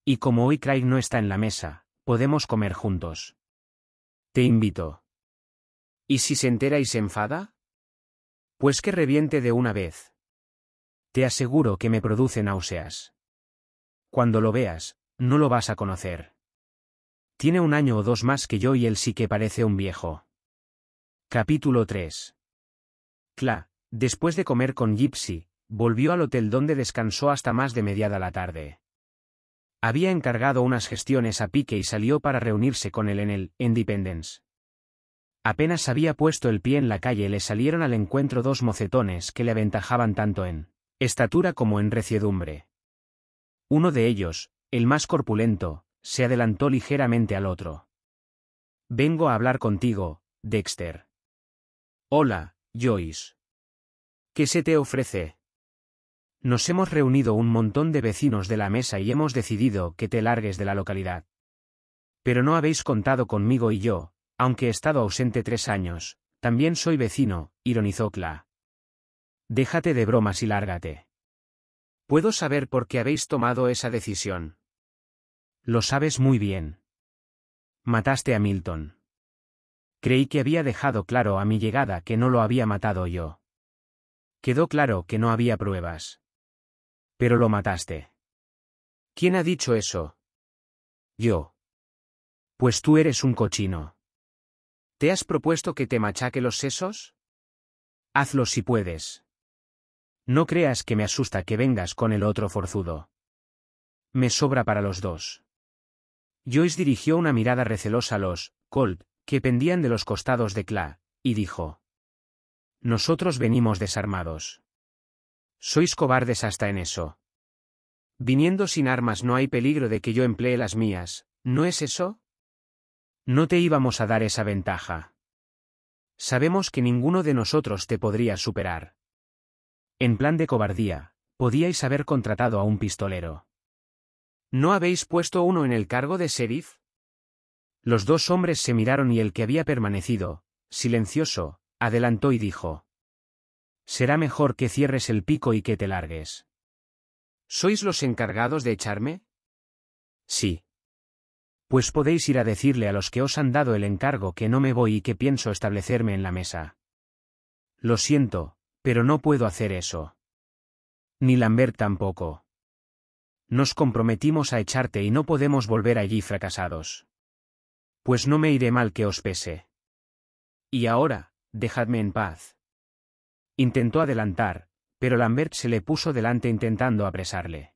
Y como hoy Craig no está en la mesa, podemos comer juntos. Te invito. ¿Y si se entera y se enfada? Pues que reviente de una vez. Te aseguro que me produce náuseas. Cuando lo veas, no lo vas a conocer. Tiene un año o dos más que yo y él sí que parece un viejo. Capítulo 3. Cla, después de comer con Gypsy, volvió al hotel donde descansó hasta más de mediada la tarde. Había encargado unas gestiones a Pique y salió para reunirse con él en el Independence. Apenas había puesto el pie en la calle le salieron al encuentro dos mocetones que le aventajaban tanto en estatura como en reciedumbre. Uno de ellos, el más corpulento, se adelantó ligeramente al otro. Vengo a hablar contigo, Dexter. Hola, Joyce. ¿Qué se te ofrece? Nos hemos reunido un montón de vecinos de la mesa y hemos decidido que te largues de la localidad. Pero no habéis contado conmigo y yo, aunque he estado ausente tres años, también soy vecino, ironizó Cla. Déjate de bromas y lárgate. Puedo saber por qué habéis tomado esa decisión. Lo sabes muy bien. Mataste a Milton. Creí que había dejado claro a mi llegada que no lo había matado yo. Quedó claro que no había pruebas. Pero lo mataste. ¿Quién ha dicho eso? Yo. Pues tú eres un cochino. ¿Te has propuesto que te machaque los sesos? Hazlo si puedes. No creas que me asusta que vengas con el otro forzudo. Me sobra para los dos. Joyce dirigió una mirada recelosa a los Colt, que pendían de los costados de Cla, y dijo, Nosotros venimos desarmados. Sois cobardes hasta en eso. Viniendo sin armas no hay peligro de que yo emplee las mías, ¿no es eso? No te íbamos a dar esa ventaja. Sabemos que ninguno de nosotros te podría superar. En plan de cobardía, podíais haber contratado a un pistolero. ¿No habéis puesto uno en el cargo de sheriff? Los dos hombres se miraron y el que había permanecido, silencioso, adelantó y dijo. Será mejor que cierres el pico y que te largues. ¿Sois los encargados de echarme? Sí. Pues podéis ir a decirle a los que os han dado el encargo que no me voy y que pienso establecerme en la mesa. Lo siento, pero no puedo hacer eso. Ni Lambert tampoco. Nos comprometimos a echarte y no podemos volver allí fracasados pues no me iré mal que os pese. Y ahora, dejadme en paz. Intentó adelantar, pero Lambert se le puso delante intentando apresarle.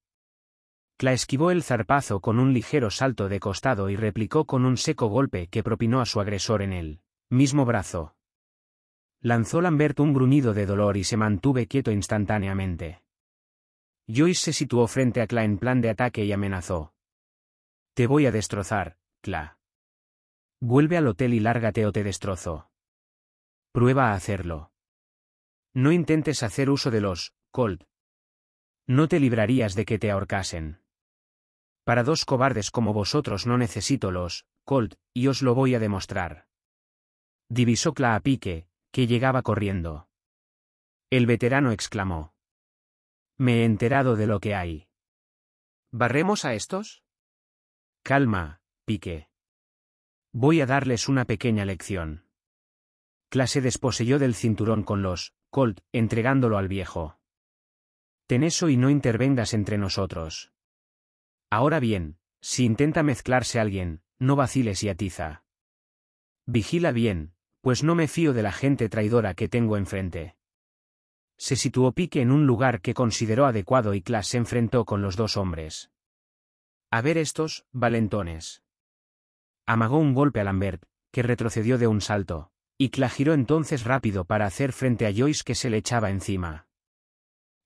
Cla esquivó el zarpazo con un ligero salto de costado y replicó con un seco golpe que propinó a su agresor en el mismo brazo. Lanzó Lambert un gruñido de dolor y se mantuve quieto instantáneamente. Joyce se situó frente a Cla en plan de ataque y amenazó. Te voy a destrozar, Cla. Vuelve al hotel y lárgate o te destrozo. Prueba a hacerlo. No intentes hacer uso de los, Colt. No te librarías de que te ahorcasen. Para dos cobardes como vosotros no necesito los, Colt, y os lo voy a demostrar. Divisó Cla a pique, que llegaba corriendo. El veterano exclamó. Me he enterado de lo que hay. ¿Barremos a estos? Calma, pique. Voy a darles una pequeña lección. Clase desposeyó del cinturón con los, Colt, entregándolo al viejo. Ten eso y no intervengas entre nosotros. Ahora bien, si intenta mezclarse alguien, no vaciles y atiza. Vigila bien, pues no me fío de la gente traidora que tengo enfrente. Se situó Pique en un lugar que consideró adecuado y clase se enfrentó con los dos hombres. A ver estos, valentones. Amagó un golpe a Lambert, que retrocedió de un salto, y Cla giró entonces rápido para hacer frente a Joyce que se le echaba encima.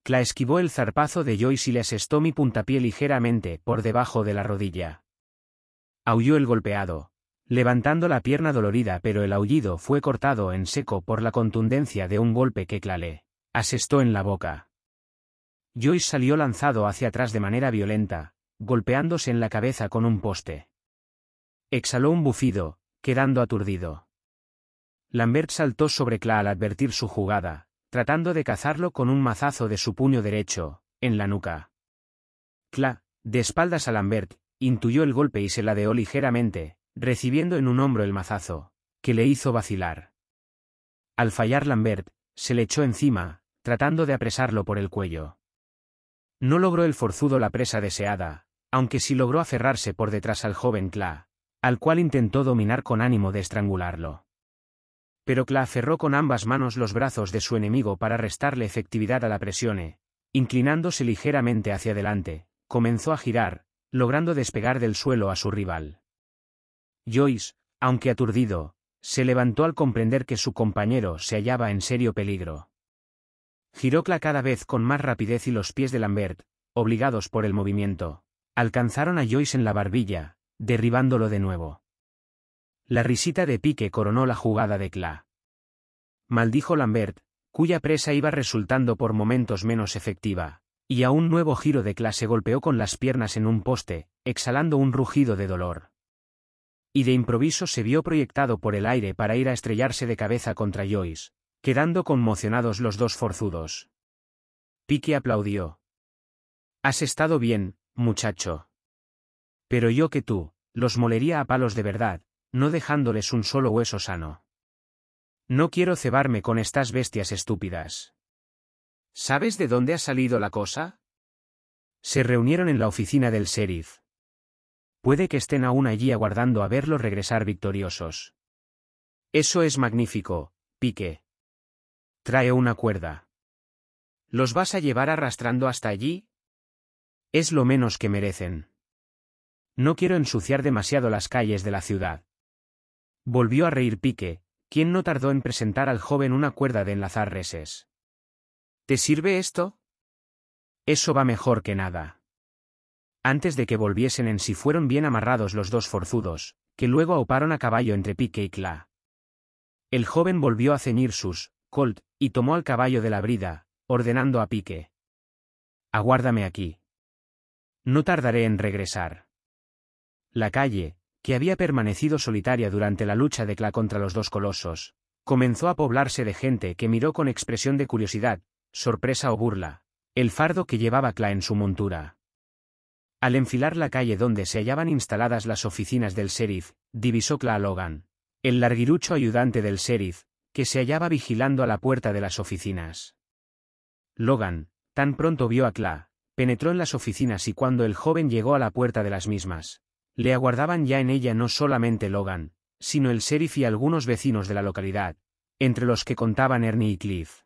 Cla esquivó el zarpazo de Joyce y le asestó mi puntapié ligeramente por debajo de la rodilla. Aulló el golpeado, levantando la pierna dolorida pero el aullido fue cortado en seco por la contundencia de un golpe que Cla le asestó en la boca. Joyce salió lanzado hacia atrás de manera violenta, golpeándose en la cabeza con un poste. Exhaló un bufido, quedando aturdido. Lambert saltó sobre Cla al advertir su jugada, tratando de cazarlo con un mazazo de su puño derecho, en la nuca. Cla, de espaldas a Lambert, intuyó el golpe y se ladeó ligeramente, recibiendo en un hombro el mazazo, que le hizo vacilar. Al fallar Lambert, se le echó encima, tratando de apresarlo por el cuello. No logró el forzudo la presa deseada, aunque sí logró aferrarse por detrás al joven Cla, al cual intentó dominar con ánimo de estrangularlo. Pero Cla aferró con ambas manos los brazos de su enemigo para restarle efectividad a la presión e, inclinándose ligeramente hacia adelante, comenzó a girar, logrando despegar del suelo a su rival. Joyce, aunque aturdido, se levantó al comprender que su compañero se hallaba en serio peligro. Giró Girocla cada vez con más rapidez y los pies de Lambert, obligados por el movimiento, alcanzaron a Joyce en la barbilla, derribándolo de nuevo. La risita de Pique coronó la jugada de Cla. Maldijo Lambert, cuya presa iba resultando por momentos menos efectiva, y a un nuevo giro de Cla se golpeó con las piernas en un poste, exhalando un rugido de dolor. Y de improviso se vio proyectado por el aire para ir a estrellarse de cabeza contra Joyce, quedando conmocionados los dos forzudos. Pique aplaudió. Has estado bien, muchacho. Pero yo que tú, los molería a palos de verdad, no dejándoles un solo hueso sano. No quiero cebarme con estas bestias estúpidas. ¿Sabes de dónde ha salido la cosa? Se reunieron en la oficina del sheriff. Puede que estén aún allí aguardando a verlos regresar victoriosos. Eso es magnífico, Pique. Trae una cuerda. ¿Los vas a llevar arrastrando hasta allí? Es lo menos que merecen. No quiero ensuciar demasiado las calles de la ciudad. Volvió a reír Pique, quien no tardó en presentar al joven una cuerda de enlazar reses. ¿Te sirve esto? Eso va mejor que nada. Antes de que volviesen en sí fueron bien amarrados los dos forzudos, que luego auparon a caballo entre Pique y Cla. El joven volvió a ceñir sus, colt, y tomó al caballo de la brida, ordenando a Pique. Aguárdame aquí. No tardaré en regresar. La calle, que había permanecido solitaria durante la lucha de Cla contra los dos colosos, comenzó a poblarse de gente que miró con expresión de curiosidad, sorpresa o burla, el fardo que llevaba Cla en su montura. Al enfilar la calle donde se hallaban instaladas las oficinas del sheriff, divisó Cla a Logan, el larguirucho ayudante del sheriff, que se hallaba vigilando a la puerta de las oficinas. Logan, tan pronto vio a Cla, penetró en las oficinas y cuando el joven llegó a la puerta de las mismas, le aguardaban ya en ella no solamente Logan, sino el sheriff y algunos vecinos de la localidad, entre los que contaban Ernie y Cliff.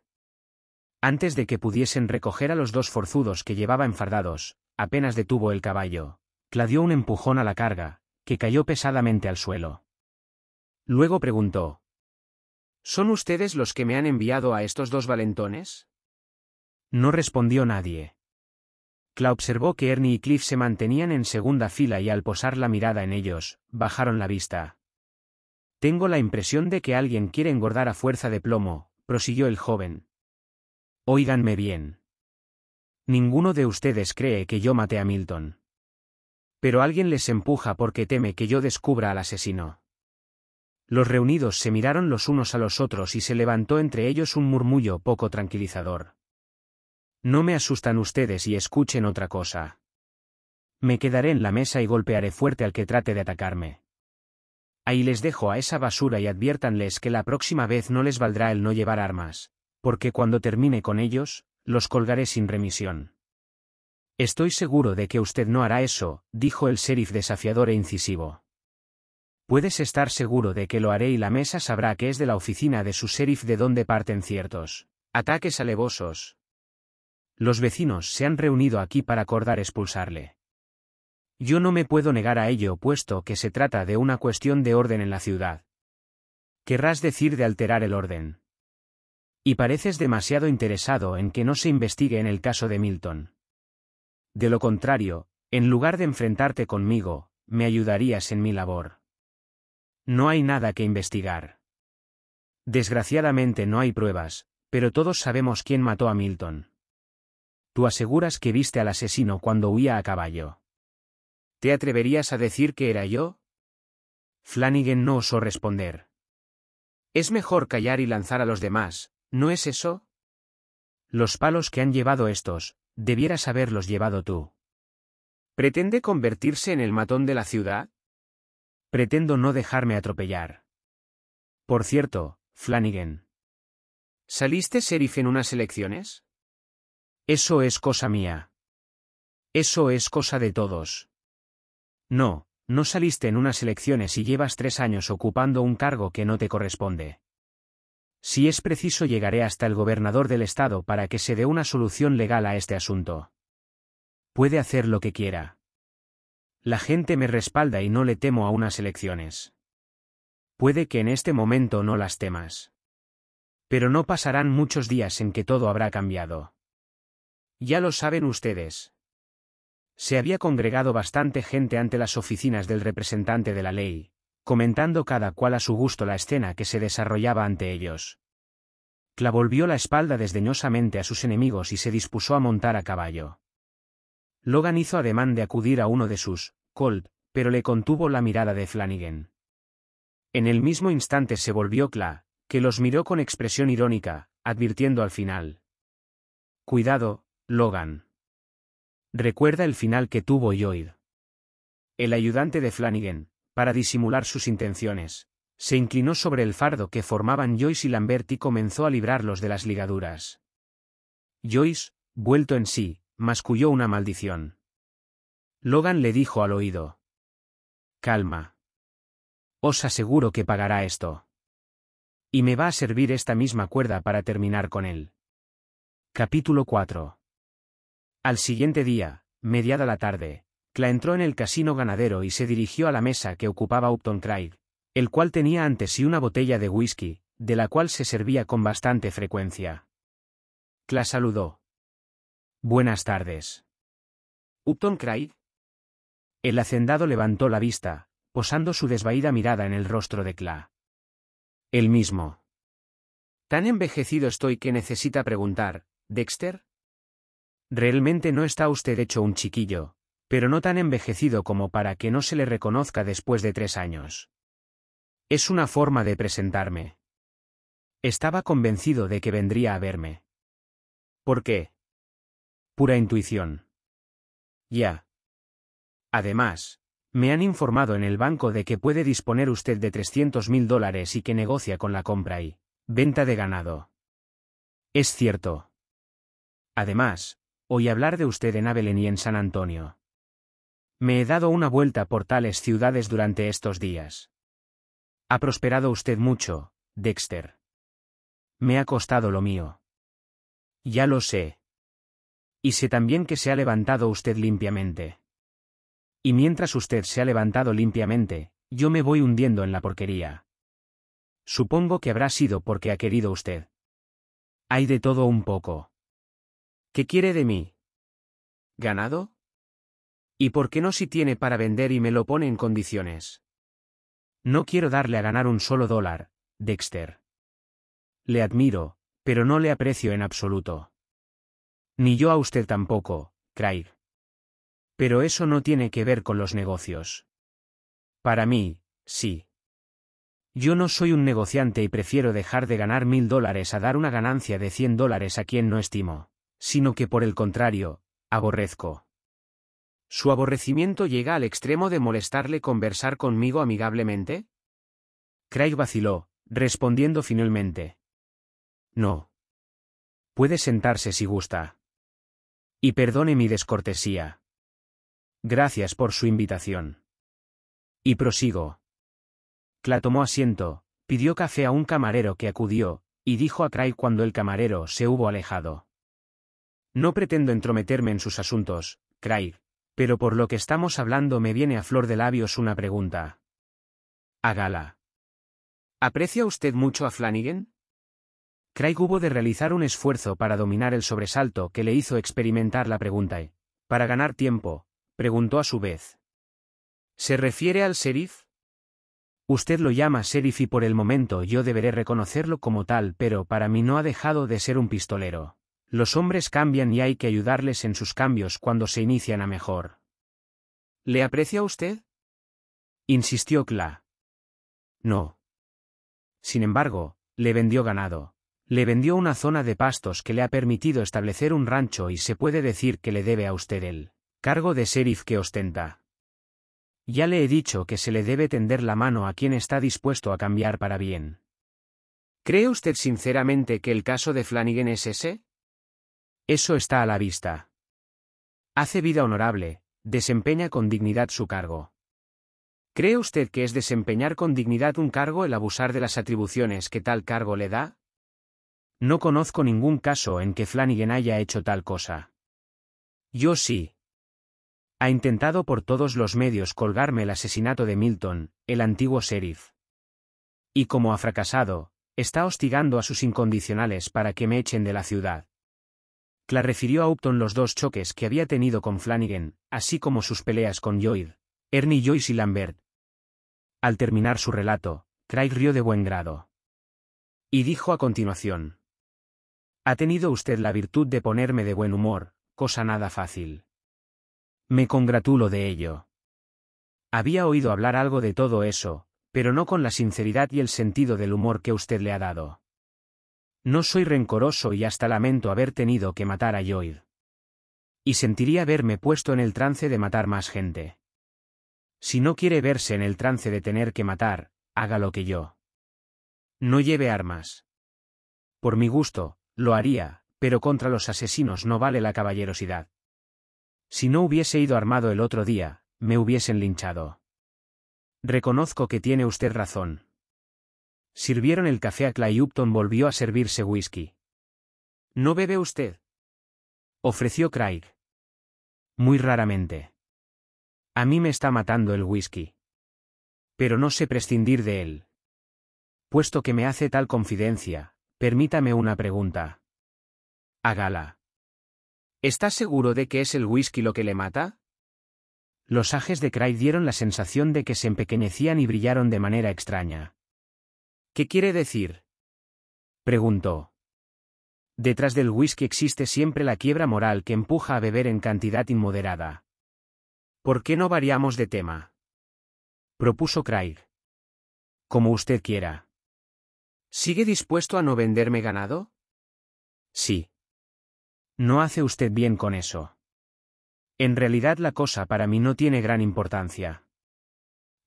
Antes de que pudiesen recoger a los dos forzudos que llevaba enfardados, apenas detuvo el caballo. cladió un empujón a la carga, que cayó pesadamente al suelo. Luego preguntó. ¿Son ustedes los que me han enviado a estos dos valentones? No respondió nadie. Cla observó que Ernie y Cliff se mantenían en segunda fila y al posar la mirada en ellos, bajaron la vista. Tengo la impresión de que alguien quiere engordar a fuerza de plomo, prosiguió el joven. Óiganme bien. Ninguno de ustedes cree que yo maté a Milton. Pero alguien les empuja porque teme que yo descubra al asesino. Los reunidos se miraron los unos a los otros y se levantó entre ellos un murmullo poco tranquilizador. No me asustan ustedes y escuchen otra cosa. Me quedaré en la mesa y golpearé fuerte al que trate de atacarme. Ahí les dejo a esa basura y adviértanles que la próxima vez no les valdrá el no llevar armas, porque cuando termine con ellos, los colgaré sin remisión. Estoy seguro de que usted no hará eso, dijo el sheriff desafiador e incisivo. Puedes estar seguro de que lo haré y la mesa sabrá que es de la oficina de su sheriff de donde parten ciertos ataques alevosos, los vecinos se han reunido aquí para acordar expulsarle. Yo no me puedo negar a ello puesto que se trata de una cuestión de orden en la ciudad. Querrás decir de alterar el orden. Y pareces demasiado interesado en que no se investigue en el caso de Milton. De lo contrario, en lugar de enfrentarte conmigo, me ayudarías en mi labor. No hay nada que investigar. Desgraciadamente no hay pruebas, pero todos sabemos quién mató a Milton tú aseguras que viste al asesino cuando huía a caballo. ¿Te atreverías a decir que era yo? Flanagan no osó responder. Es mejor callar y lanzar a los demás, ¿no es eso? Los palos que han llevado estos, debieras haberlos llevado tú. ¿Pretende convertirse en el matón de la ciudad? Pretendo no dejarme atropellar. Por cierto, Flanagan. ¿Saliste sheriff en unas elecciones? Eso es cosa mía. Eso es cosa de todos. No, no saliste en unas elecciones y llevas tres años ocupando un cargo que no te corresponde. Si es preciso llegaré hasta el gobernador del estado para que se dé una solución legal a este asunto. Puede hacer lo que quiera. La gente me respalda y no le temo a unas elecciones. Puede que en este momento no las temas. Pero no pasarán muchos días en que todo habrá cambiado. Ya lo saben ustedes. Se había congregado bastante gente ante las oficinas del representante de la ley, comentando cada cual a su gusto la escena que se desarrollaba ante ellos. Cla volvió la espalda desdeñosamente a sus enemigos y se dispuso a montar a caballo. Logan hizo ademán de acudir a uno de sus, Colt, pero le contuvo la mirada de Flanagan. En el mismo instante se volvió Cla, que los miró con expresión irónica, advirtiendo al final. Cuidado, Logan. Recuerda el final que tuvo Lloyd. El ayudante de Flanagan, para disimular sus intenciones, se inclinó sobre el fardo que formaban Joyce y Lambert y comenzó a librarlos de las ligaduras. Joyce, vuelto en sí, masculló una maldición. Logan le dijo al oído. Calma. Os aseguro que pagará esto. Y me va a servir esta misma cuerda para terminar con él. Capítulo 4. Al siguiente día, mediada la tarde, Cla entró en el casino ganadero y se dirigió a la mesa que ocupaba Upton Craig, el cual tenía ante sí una botella de whisky, de la cual se servía con bastante frecuencia. Cla saludó. Buenas tardes. Upton Craig. El hacendado levantó la vista, posando su desvaída mirada en el rostro de Cla. El mismo. Tan envejecido estoy que necesita preguntar, Dexter. Realmente no está usted hecho un chiquillo, pero no tan envejecido como para que no se le reconozca después de tres años. Es una forma de presentarme. Estaba convencido de que vendría a verme. ¿Por qué? Pura intuición. Ya. Además, me han informado en el banco de que puede disponer usted de 300 mil dólares y que negocia con la compra y venta de ganado. Es cierto. Además, hoy hablar de usted en Abelén y en San Antonio. Me he dado una vuelta por tales ciudades durante estos días. Ha prosperado usted mucho, Dexter. Me ha costado lo mío. Ya lo sé. Y sé también que se ha levantado usted limpiamente. Y mientras usted se ha levantado limpiamente, yo me voy hundiendo en la porquería. Supongo que habrá sido porque ha querido usted. Hay de todo un poco. ¿Qué quiere de mí? ¿Ganado? ¿Y por qué no si tiene para vender y me lo pone en condiciones? No quiero darle a ganar un solo dólar, Dexter. Le admiro, pero no le aprecio en absoluto. Ni yo a usted tampoco, Craig. Pero eso no tiene que ver con los negocios. Para mí, sí. Yo no soy un negociante y prefiero dejar de ganar mil dólares a dar una ganancia de cien dólares a quien no estimo sino que por el contrario, aborrezco. ¿Su aborrecimiento llega al extremo de molestarle conversar conmigo amigablemente? Craig vaciló, respondiendo finalmente. No. Puede sentarse si gusta. Y perdone mi descortesía. Gracias por su invitación. Y prosigo. Cla tomó asiento, pidió café a un camarero que acudió, y dijo a Cray cuando el camarero se hubo alejado. No pretendo entrometerme en sus asuntos, Craig, pero por lo que estamos hablando me viene a flor de labios una pregunta. gala ¿Aprecia usted mucho a Flanagan? Craig hubo de realizar un esfuerzo para dominar el sobresalto que le hizo experimentar la pregunta y, para ganar tiempo, preguntó a su vez. ¿Se refiere al sheriff? Usted lo llama sheriff y por el momento yo deberé reconocerlo como tal, pero para mí no ha dejado de ser un pistolero. Los hombres cambian y hay que ayudarles en sus cambios cuando se inician a mejor. ¿Le aprecia usted? Insistió Cla. No. Sin embargo, le vendió ganado. Le vendió una zona de pastos que le ha permitido establecer un rancho y se puede decir que le debe a usted el cargo de sheriff que ostenta. Ya le he dicho que se le debe tender la mano a quien está dispuesto a cambiar para bien. ¿Cree usted sinceramente que el caso de Flanagan es ese? Eso está a la vista. Hace vida honorable, desempeña con dignidad su cargo. ¿Cree usted que es desempeñar con dignidad un cargo el abusar de las atribuciones que tal cargo le da? No conozco ningún caso en que Flanagan haya hecho tal cosa. Yo sí. Ha intentado por todos los medios colgarme el asesinato de Milton, el antiguo sheriff. Y como ha fracasado, está hostigando a sus incondicionales para que me echen de la ciudad. La refirió a Upton los dos choques que había tenido con Flanagan, así como sus peleas con Lloyd, Ernie Joyce y Lambert. Al terminar su relato, Craig rió de buen grado. Y dijo a continuación. Ha tenido usted la virtud de ponerme de buen humor, cosa nada fácil. Me congratulo de ello. Había oído hablar algo de todo eso, pero no con la sinceridad y el sentido del humor que usted le ha dado. No soy rencoroso y hasta lamento haber tenido que matar a Lloyd. Y sentiría haberme puesto en el trance de matar más gente. Si no quiere verse en el trance de tener que matar, haga lo que yo. No lleve armas. Por mi gusto, lo haría, pero contra los asesinos no vale la caballerosidad. Si no hubiese ido armado el otro día, me hubiesen linchado. Reconozco que tiene usted razón, Sirvieron el café a Clay Upton volvió a servirse whisky. ¿No bebe usted? ofreció Craig. Muy raramente. A mí me está matando el whisky. Pero no sé prescindir de él. Puesto que me hace tal confidencia, permítame una pregunta. Hágala. ¿Estás seguro de que es el whisky lo que le mata? Los ajes de Craig dieron la sensación de que se empequeñecían y brillaron de manera extraña. ¿Qué quiere decir? Preguntó. Detrás del whisky existe siempre la quiebra moral que empuja a beber en cantidad inmoderada. ¿Por qué no variamos de tema? Propuso Craig. Como usted quiera. ¿Sigue dispuesto a no venderme ganado? Sí. No hace usted bien con eso. En realidad la cosa para mí no tiene gran importancia.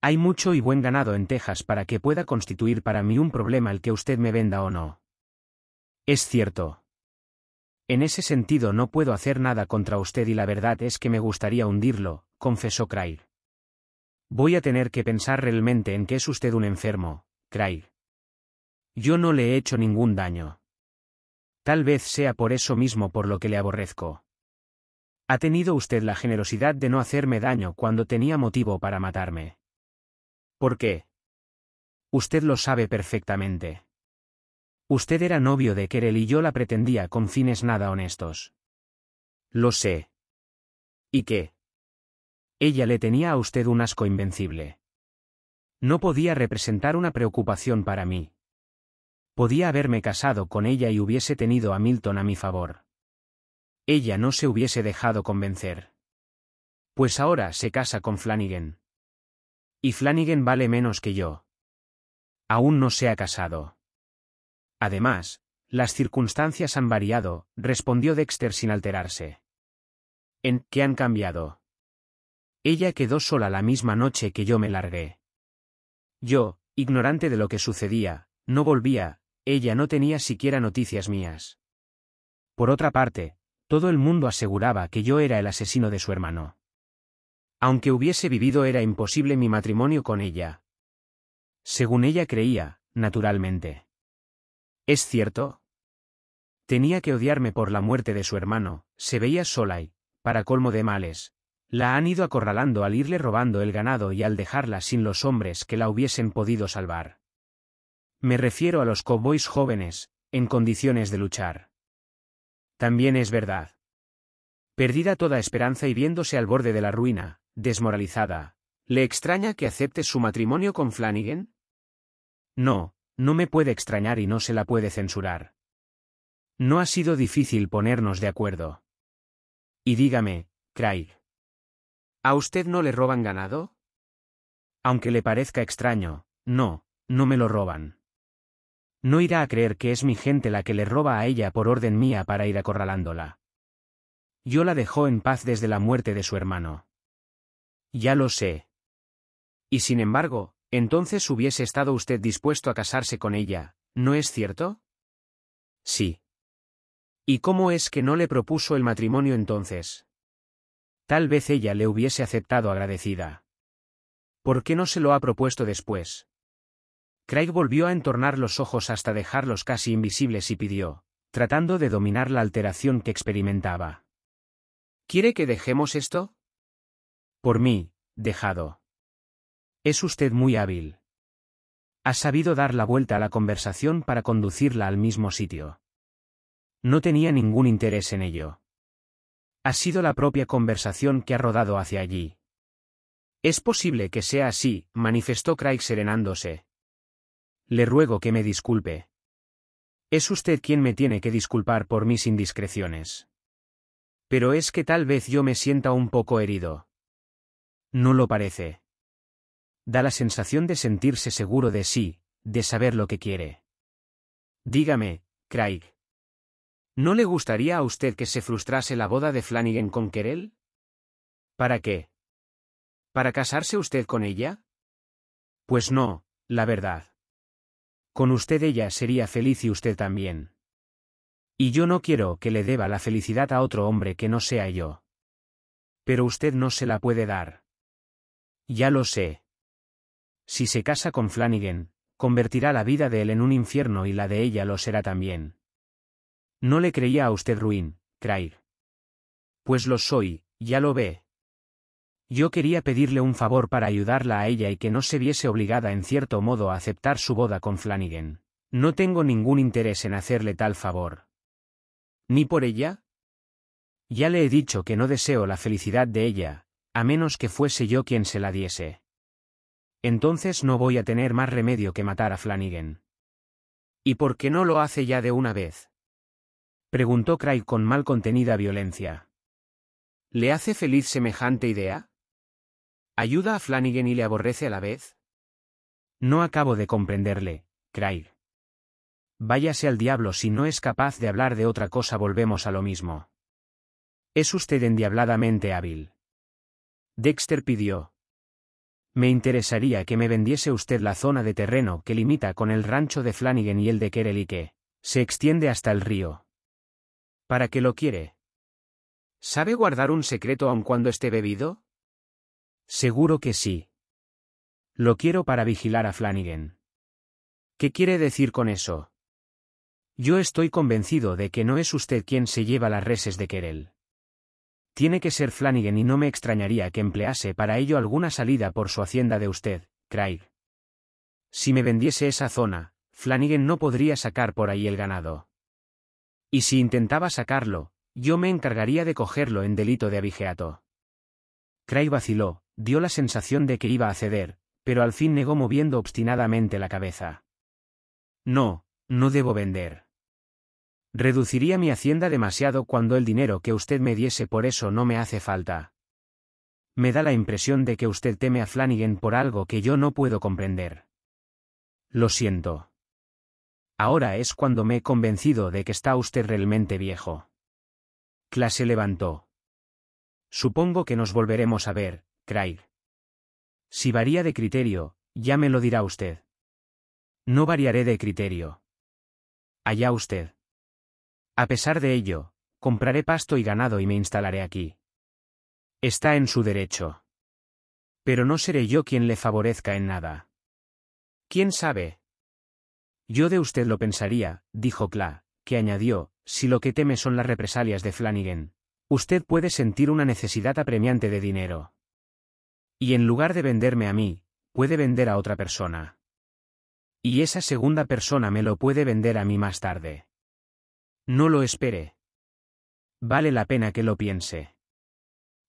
Hay mucho y buen ganado en Texas para que pueda constituir para mí un problema el que usted me venda o no. Es cierto. En ese sentido no puedo hacer nada contra usted y la verdad es que me gustaría hundirlo, confesó Craig. Voy a tener que pensar realmente en que es usted un enfermo, Craig. Yo no le he hecho ningún daño. Tal vez sea por eso mismo por lo que le aborrezco. Ha tenido usted la generosidad de no hacerme daño cuando tenía motivo para matarme. ¿Por qué? Usted lo sabe perfectamente. Usted era novio de Kerel y yo la pretendía con fines nada honestos. Lo sé. ¿Y qué? Ella le tenía a usted un asco invencible. No podía representar una preocupación para mí. Podía haberme casado con ella y hubiese tenido a Milton a mi favor. Ella no se hubiese dejado convencer. Pues ahora se casa con Flanagan. Y Flanagan vale menos que yo. Aún no se ha casado. Además, las circunstancias han variado, respondió Dexter sin alterarse. ¿En qué han cambiado? Ella quedó sola la misma noche que yo me largué. Yo, ignorante de lo que sucedía, no volvía, ella no tenía siquiera noticias mías. Por otra parte, todo el mundo aseguraba que yo era el asesino de su hermano. Aunque hubiese vivido era imposible mi matrimonio con ella. Según ella creía, naturalmente. ¿Es cierto? Tenía que odiarme por la muerte de su hermano, se veía sola y, para colmo de males, la han ido acorralando al irle robando el ganado y al dejarla sin los hombres que la hubiesen podido salvar. Me refiero a los cowboys jóvenes, en condiciones de luchar. También es verdad. Perdida toda esperanza y viéndose al borde de la ruina, desmoralizada, ¿le extraña que acepte su matrimonio con Flanagan? No, no me puede extrañar y no se la puede censurar. No ha sido difícil ponernos de acuerdo. Y dígame, Craig. ¿A usted no le roban ganado? Aunque le parezca extraño, no, no me lo roban. No irá a creer que es mi gente la que le roba a ella por orden mía para ir acorralándola. Yo la dejó en paz desde la muerte de su hermano. Ya lo sé. Y sin embargo, entonces hubiese estado usted dispuesto a casarse con ella, ¿no es cierto? Sí. ¿Y cómo es que no le propuso el matrimonio entonces? Tal vez ella le hubiese aceptado agradecida. ¿Por qué no se lo ha propuesto después? Craig volvió a entornar los ojos hasta dejarlos casi invisibles y pidió, tratando de dominar la alteración que experimentaba. ¿Quiere que dejemos esto? por mí, dejado. Es usted muy hábil. Ha sabido dar la vuelta a la conversación para conducirla al mismo sitio. No tenía ningún interés en ello. Ha sido la propia conversación que ha rodado hacia allí. Es posible que sea así, manifestó Craig serenándose. Le ruego que me disculpe. Es usted quien me tiene que disculpar por mis indiscreciones. Pero es que tal vez yo me sienta un poco herido. No lo parece. Da la sensación de sentirse seguro de sí, de saber lo que quiere. Dígame, Craig. ¿No le gustaría a usted que se frustrase la boda de Flanagan con Kerel? ¿Para qué? ¿Para casarse usted con ella? Pues no, la verdad. Con usted ella sería feliz y usted también. Y yo no quiero que le deba la felicidad a otro hombre que no sea yo. Pero usted no se la puede dar. Ya lo sé. Si se casa con Flanagan, convertirá la vida de él en un infierno y la de ella lo será también. No le creía a usted ruin, Craig. Pues lo soy, ya lo ve. Yo quería pedirle un favor para ayudarla a ella y que no se viese obligada en cierto modo a aceptar su boda con Flanagan. No tengo ningún interés en hacerle tal favor. ¿Ni por ella? Ya le he dicho que no deseo la felicidad de ella, a menos que fuese yo quien se la diese. Entonces no voy a tener más remedio que matar a Flanagan. ¿Y por qué no lo hace ya de una vez? Preguntó Craig con mal contenida violencia. ¿Le hace feliz semejante idea? ¿Ayuda a Flanagan y le aborrece a la vez? No acabo de comprenderle, Craig. Váyase al diablo si no es capaz de hablar de otra cosa volvemos a lo mismo. Es usted endiabladamente hábil. Dexter pidió. Me interesaría que me vendiese usted la zona de terreno que limita con el rancho de Flanagan y el de Kerel y que se extiende hasta el río. ¿Para qué lo quiere? ¿Sabe guardar un secreto aun cuando esté bebido? Seguro que sí. Lo quiero para vigilar a Flanagan. ¿Qué quiere decir con eso? Yo estoy convencido de que no es usted quien se lleva las reses de Kerel. Tiene que ser Flanagan y no me extrañaría que emplease para ello alguna salida por su hacienda de usted, Craig. Si me vendiese esa zona, Flanagan no podría sacar por ahí el ganado. Y si intentaba sacarlo, yo me encargaría de cogerlo en delito de abigeato. Craig vaciló, dio la sensación de que iba a ceder, pero al fin negó moviendo obstinadamente la cabeza. No, no debo vender. Reduciría mi hacienda demasiado cuando el dinero que usted me diese por eso no me hace falta. Me da la impresión de que usted teme a Flanagan por algo que yo no puedo comprender. Lo siento. Ahora es cuando me he convencido de que está usted realmente viejo. Clase levantó. Supongo que nos volveremos a ver, Craig. Si varía de criterio, ya me lo dirá usted. No variaré de criterio. Allá usted. A pesar de ello, compraré pasto y ganado y me instalaré aquí. Está en su derecho. Pero no seré yo quien le favorezca en nada. ¿Quién sabe? Yo de usted lo pensaría, dijo Cla, que añadió, si lo que teme son las represalias de Flanagan, usted puede sentir una necesidad apremiante de dinero. Y en lugar de venderme a mí, puede vender a otra persona. Y esa segunda persona me lo puede vender a mí más tarde. No lo espere. Vale la pena que lo piense.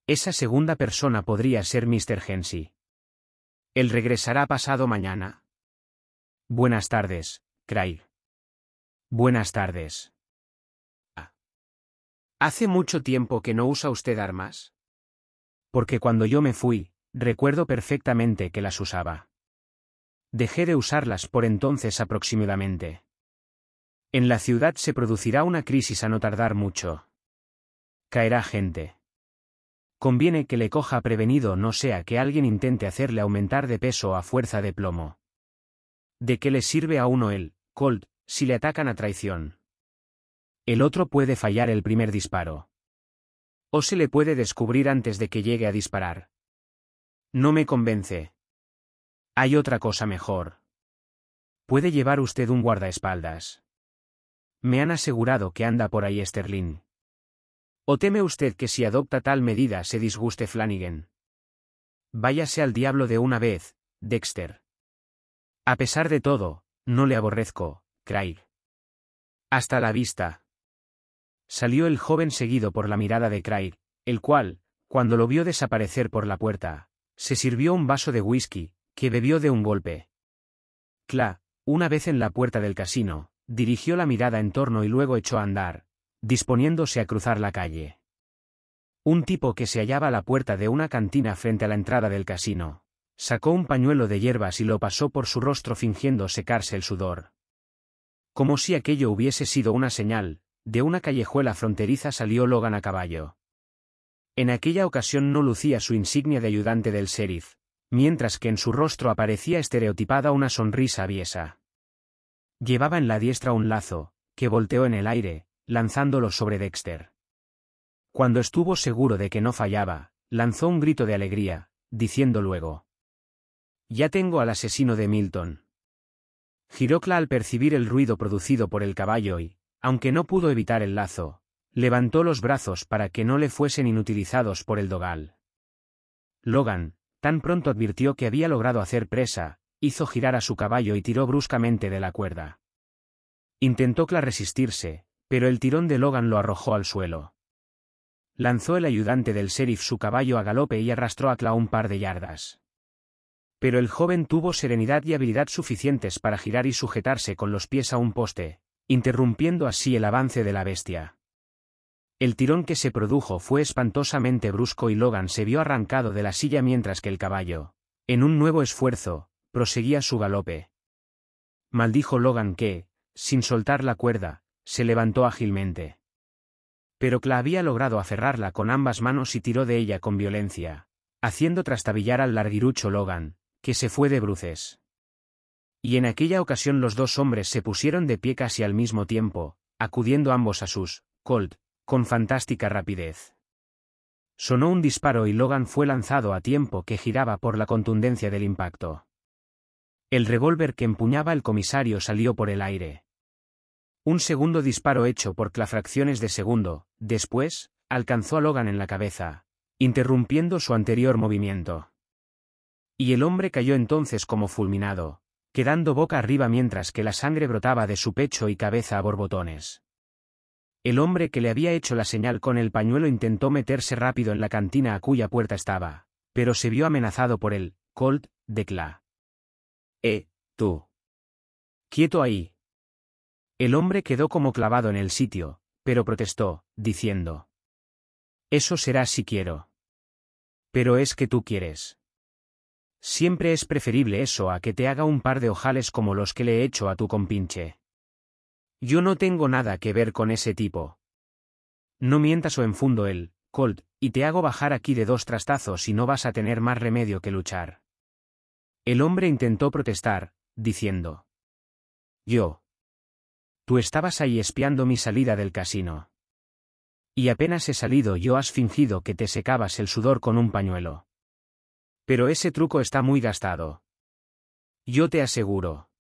Esa segunda persona podría ser Mr. Hensy. Él regresará pasado mañana. Buenas tardes, Craig. Buenas tardes. Ah. ¿Hace mucho tiempo que no usa usted armas? Porque cuando yo me fui, recuerdo perfectamente que las usaba. Dejé de usarlas por entonces aproximadamente. En la ciudad se producirá una crisis a no tardar mucho. Caerá gente. Conviene que le coja prevenido no sea que alguien intente hacerle aumentar de peso a fuerza de plomo. ¿De qué le sirve a uno el Colt si le atacan a traición? El otro puede fallar el primer disparo. O se le puede descubrir antes de que llegue a disparar. No me convence. Hay otra cosa mejor. Puede llevar usted un guardaespaldas. Me han asegurado que anda por ahí Sterling. ¿O teme usted que si adopta tal medida se disguste Flanagan? Váyase al diablo de una vez, Dexter. A pesar de todo, no le aborrezco, Craig. Hasta la vista. Salió el joven seguido por la mirada de Craig, el cual, cuando lo vio desaparecer por la puerta, se sirvió un vaso de whisky, que bebió de un golpe. Cla, una vez en la puerta del casino, Dirigió la mirada en torno y luego echó a andar, disponiéndose a cruzar la calle. Un tipo que se hallaba a la puerta de una cantina frente a la entrada del casino, sacó un pañuelo de hierbas y lo pasó por su rostro fingiendo secarse el sudor. Como si aquello hubiese sido una señal, de una callejuela fronteriza salió Logan a caballo. En aquella ocasión no lucía su insignia de ayudante del sheriff, mientras que en su rostro aparecía estereotipada una sonrisa aviesa. Llevaba en la diestra un lazo, que volteó en el aire, lanzándolo sobre Dexter. Cuando estuvo seguro de que no fallaba, lanzó un grito de alegría, diciendo luego. Ya tengo al asesino de Milton. Girocla al percibir el ruido producido por el caballo y, aunque no pudo evitar el lazo, levantó los brazos para que no le fuesen inutilizados por el dogal. Logan, tan pronto advirtió que había logrado hacer presa, hizo girar a su caballo y tiró bruscamente de la cuerda. Intentó Cla resistirse, pero el tirón de Logan lo arrojó al suelo. Lanzó el ayudante del sheriff su caballo a galope y arrastró a Cla un par de yardas. Pero el joven tuvo serenidad y habilidad suficientes para girar y sujetarse con los pies a un poste, interrumpiendo así el avance de la bestia. El tirón que se produjo fue espantosamente brusco y Logan se vio arrancado de la silla mientras que el caballo, en un nuevo esfuerzo, proseguía su galope. Maldijo Logan que, sin soltar la cuerda, se levantó ágilmente. Pero Cla había logrado aferrarla con ambas manos y tiró de ella con violencia, haciendo trastabillar al larguirucho Logan, que se fue de bruces. Y en aquella ocasión los dos hombres se pusieron de pie casi al mismo tiempo, acudiendo ambos a sus, Colt, con fantástica rapidez. Sonó un disparo y Logan fue lanzado a tiempo que giraba por la contundencia del impacto. El revólver que empuñaba el comisario salió por el aire. Un segundo disparo hecho por clafracciones de segundo, después, alcanzó a Logan en la cabeza, interrumpiendo su anterior movimiento. Y el hombre cayó entonces como fulminado, quedando boca arriba mientras que la sangre brotaba de su pecho y cabeza a borbotones. El hombre que le había hecho la señal con el pañuelo intentó meterse rápido en la cantina a cuya puerta estaba, pero se vio amenazado por el Colt de Cla. Eh, tú. Quieto ahí. El hombre quedó como clavado en el sitio, pero protestó, diciendo. Eso será si quiero. Pero es que tú quieres. Siempre es preferible eso a que te haga un par de ojales como los que le he hecho a tu compinche. Yo no tengo nada que ver con ese tipo. No mientas o enfundo él, Colt, y te hago bajar aquí de dos trastazos y no vas a tener más remedio que luchar. El hombre intentó protestar, diciendo. Yo. Tú estabas ahí espiando mi salida del casino. Y apenas he salido yo has fingido que te secabas el sudor con un pañuelo. Pero ese truco está muy gastado. Yo te aseguro.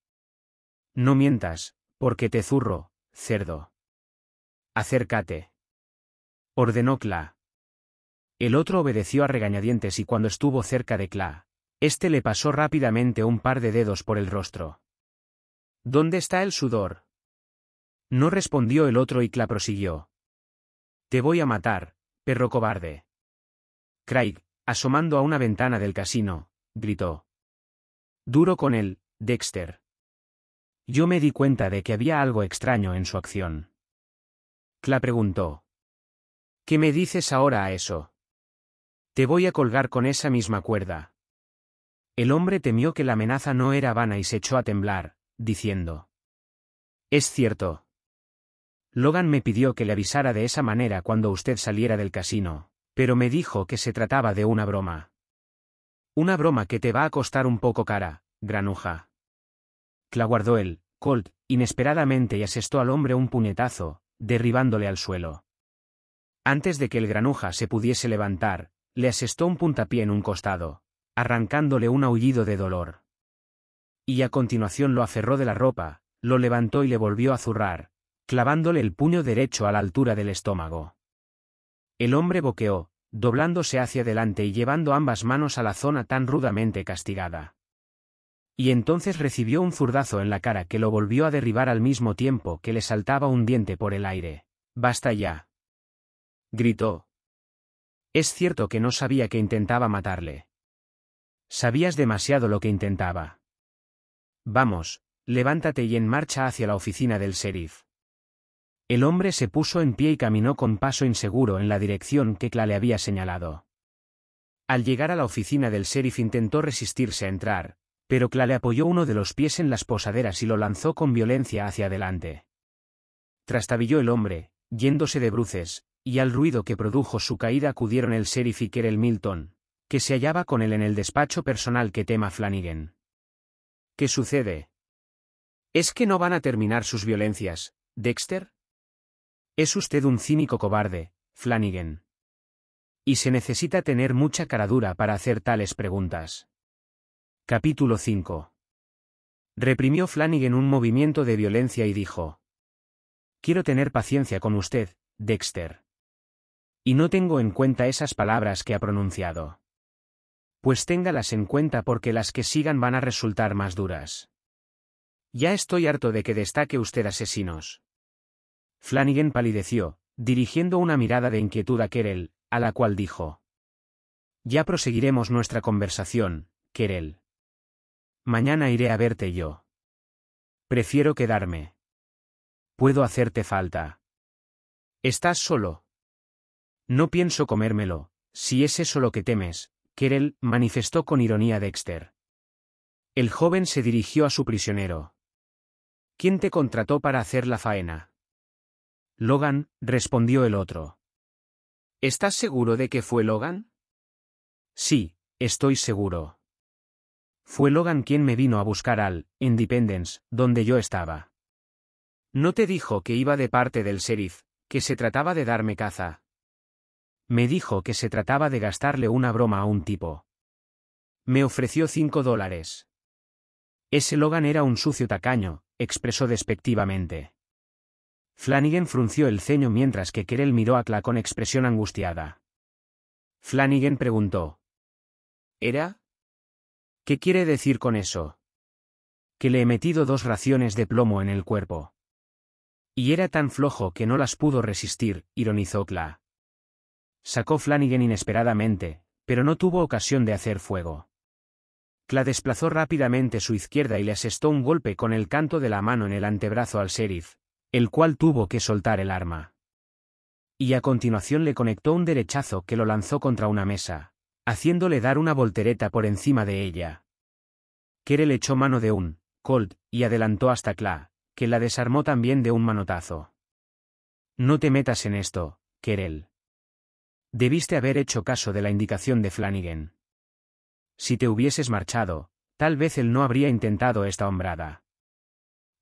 No mientas, porque te zurro, cerdo. Acércate. Ordenó Cla. El otro obedeció a regañadientes y cuando estuvo cerca de Cla, este le pasó rápidamente un par de dedos por el rostro. ¿Dónde está el sudor? No respondió el otro y Cla prosiguió. Te voy a matar, perro cobarde. Craig, asomando a una ventana del casino, gritó. Duro con él, Dexter. Yo me di cuenta de que había algo extraño en su acción. Cla preguntó. ¿Qué me dices ahora a eso? Te voy a colgar con esa misma cuerda. El hombre temió que la amenaza no era vana y se echó a temblar, diciendo. Es cierto. Logan me pidió que le avisara de esa manera cuando usted saliera del casino, pero me dijo que se trataba de una broma. Una broma que te va a costar un poco cara, granuja. Claguardó él, Colt, inesperadamente y asestó al hombre un puñetazo, derribándole al suelo. Antes de que el granuja se pudiese levantar, le asestó un puntapié en un costado, arrancándole un aullido de dolor. Y a continuación lo aferró de la ropa, lo levantó y le volvió a zurrar, clavándole el puño derecho a la altura del estómago. El hombre boqueó, doblándose hacia adelante y llevando ambas manos a la zona tan rudamente castigada. Y entonces recibió un zurdazo en la cara que lo volvió a derribar al mismo tiempo que le saltaba un diente por el aire. Basta ya. Gritó. Es cierto que no sabía que intentaba matarle. Sabías demasiado lo que intentaba. Vamos, levántate y en marcha hacia la oficina del sheriff. El hombre se puso en pie y caminó con paso inseguro en la dirección que Cla le había señalado. Al llegar a la oficina del sheriff intentó resistirse a entrar, pero Cla le apoyó uno de los pies en las posaderas y lo lanzó con violencia hacia adelante. Trastabilló el hombre, yéndose de bruces, y al ruido que produjo su caída acudieron el sheriff y Kerel Milton, que se hallaba con él en el despacho personal que tema Flanagan. ¿Qué sucede? ¿Es que no van a terminar sus violencias, Dexter? Es usted un cínico cobarde, Flanagan. Y se necesita tener mucha caradura para hacer tales preguntas. Capítulo 5. Reprimió Flanagan un movimiento de violencia y dijo. Quiero tener paciencia con usted, Dexter. Y no tengo en cuenta esas palabras que ha pronunciado pues téngalas en cuenta porque las que sigan van a resultar más duras. Ya estoy harto de que destaque usted asesinos. Flanagan palideció, dirigiendo una mirada de inquietud a Kerel, a la cual dijo. Ya proseguiremos nuestra conversación, Kerel. Mañana iré a verte yo. Prefiero quedarme. Puedo hacerte falta. ¿Estás solo? No pienso comérmelo, si es eso lo que temes, Kerel, manifestó con ironía Dexter. El joven se dirigió a su prisionero. ¿Quién te contrató para hacer la faena? Logan, respondió el otro. ¿Estás seguro de que fue Logan? Sí, estoy seguro. Fue Logan quien me vino a buscar al Independence, donde yo estaba. ¿No te dijo que iba de parte del sheriff, que se trataba de darme caza, me dijo que se trataba de gastarle una broma a un tipo. Me ofreció cinco dólares. Ese Logan era un sucio tacaño, expresó despectivamente. Flanagan frunció el ceño mientras que Kerel miró a Cla con expresión angustiada. Flanagan preguntó. ¿Era? ¿Qué quiere decir con eso? Que le he metido dos raciones de plomo en el cuerpo. Y era tan flojo que no las pudo resistir, ironizó Cla. Sacó Flanagan inesperadamente, pero no tuvo ocasión de hacer fuego. Cla desplazó rápidamente su izquierda y le asestó un golpe con el canto de la mano en el antebrazo al sheriff, el cual tuvo que soltar el arma. Y a continuación le conectó un derechazo que lo lanzó contra una mesa, haciéndole dar una voltereta por encima de ella. Kerel echó mano de un Colt y adelantó hasta Cla, que la desarmó también de un manotazo. No te metas en esto, Kerel. Debiste haber hecho caso de la indicación de Flanagan. Si te hubieses marchado, tal vez él no habría intentado esta hombrada.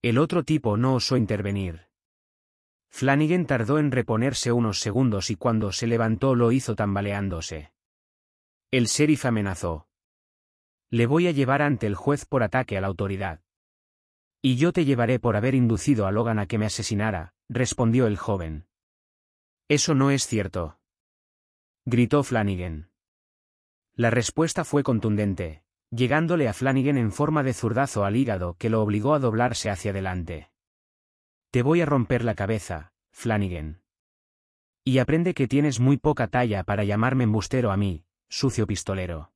El otro tipo no osó intervenir. Flanagan tardó en reponerse unos segundos y cuando se levantó lo hizo tambaleándose. El sheriff amenazó. Le voy a llevar ante el juez por ataque a la autoridad. Y yo te llevaré por haber inducido a Logan a que me asesinara, respondió el joven. Eso no es cierto gritó Flanagan. La respuesta fue contundente, llegándole a Flanagan en forma de zurdazo al hígado que lo obligó a doblarse hacia adelante. Te voy a romper la cabeza, Flanagan. Y aprende que tienes muy poca talla para llamarme embustero a mí, sucio pistolero.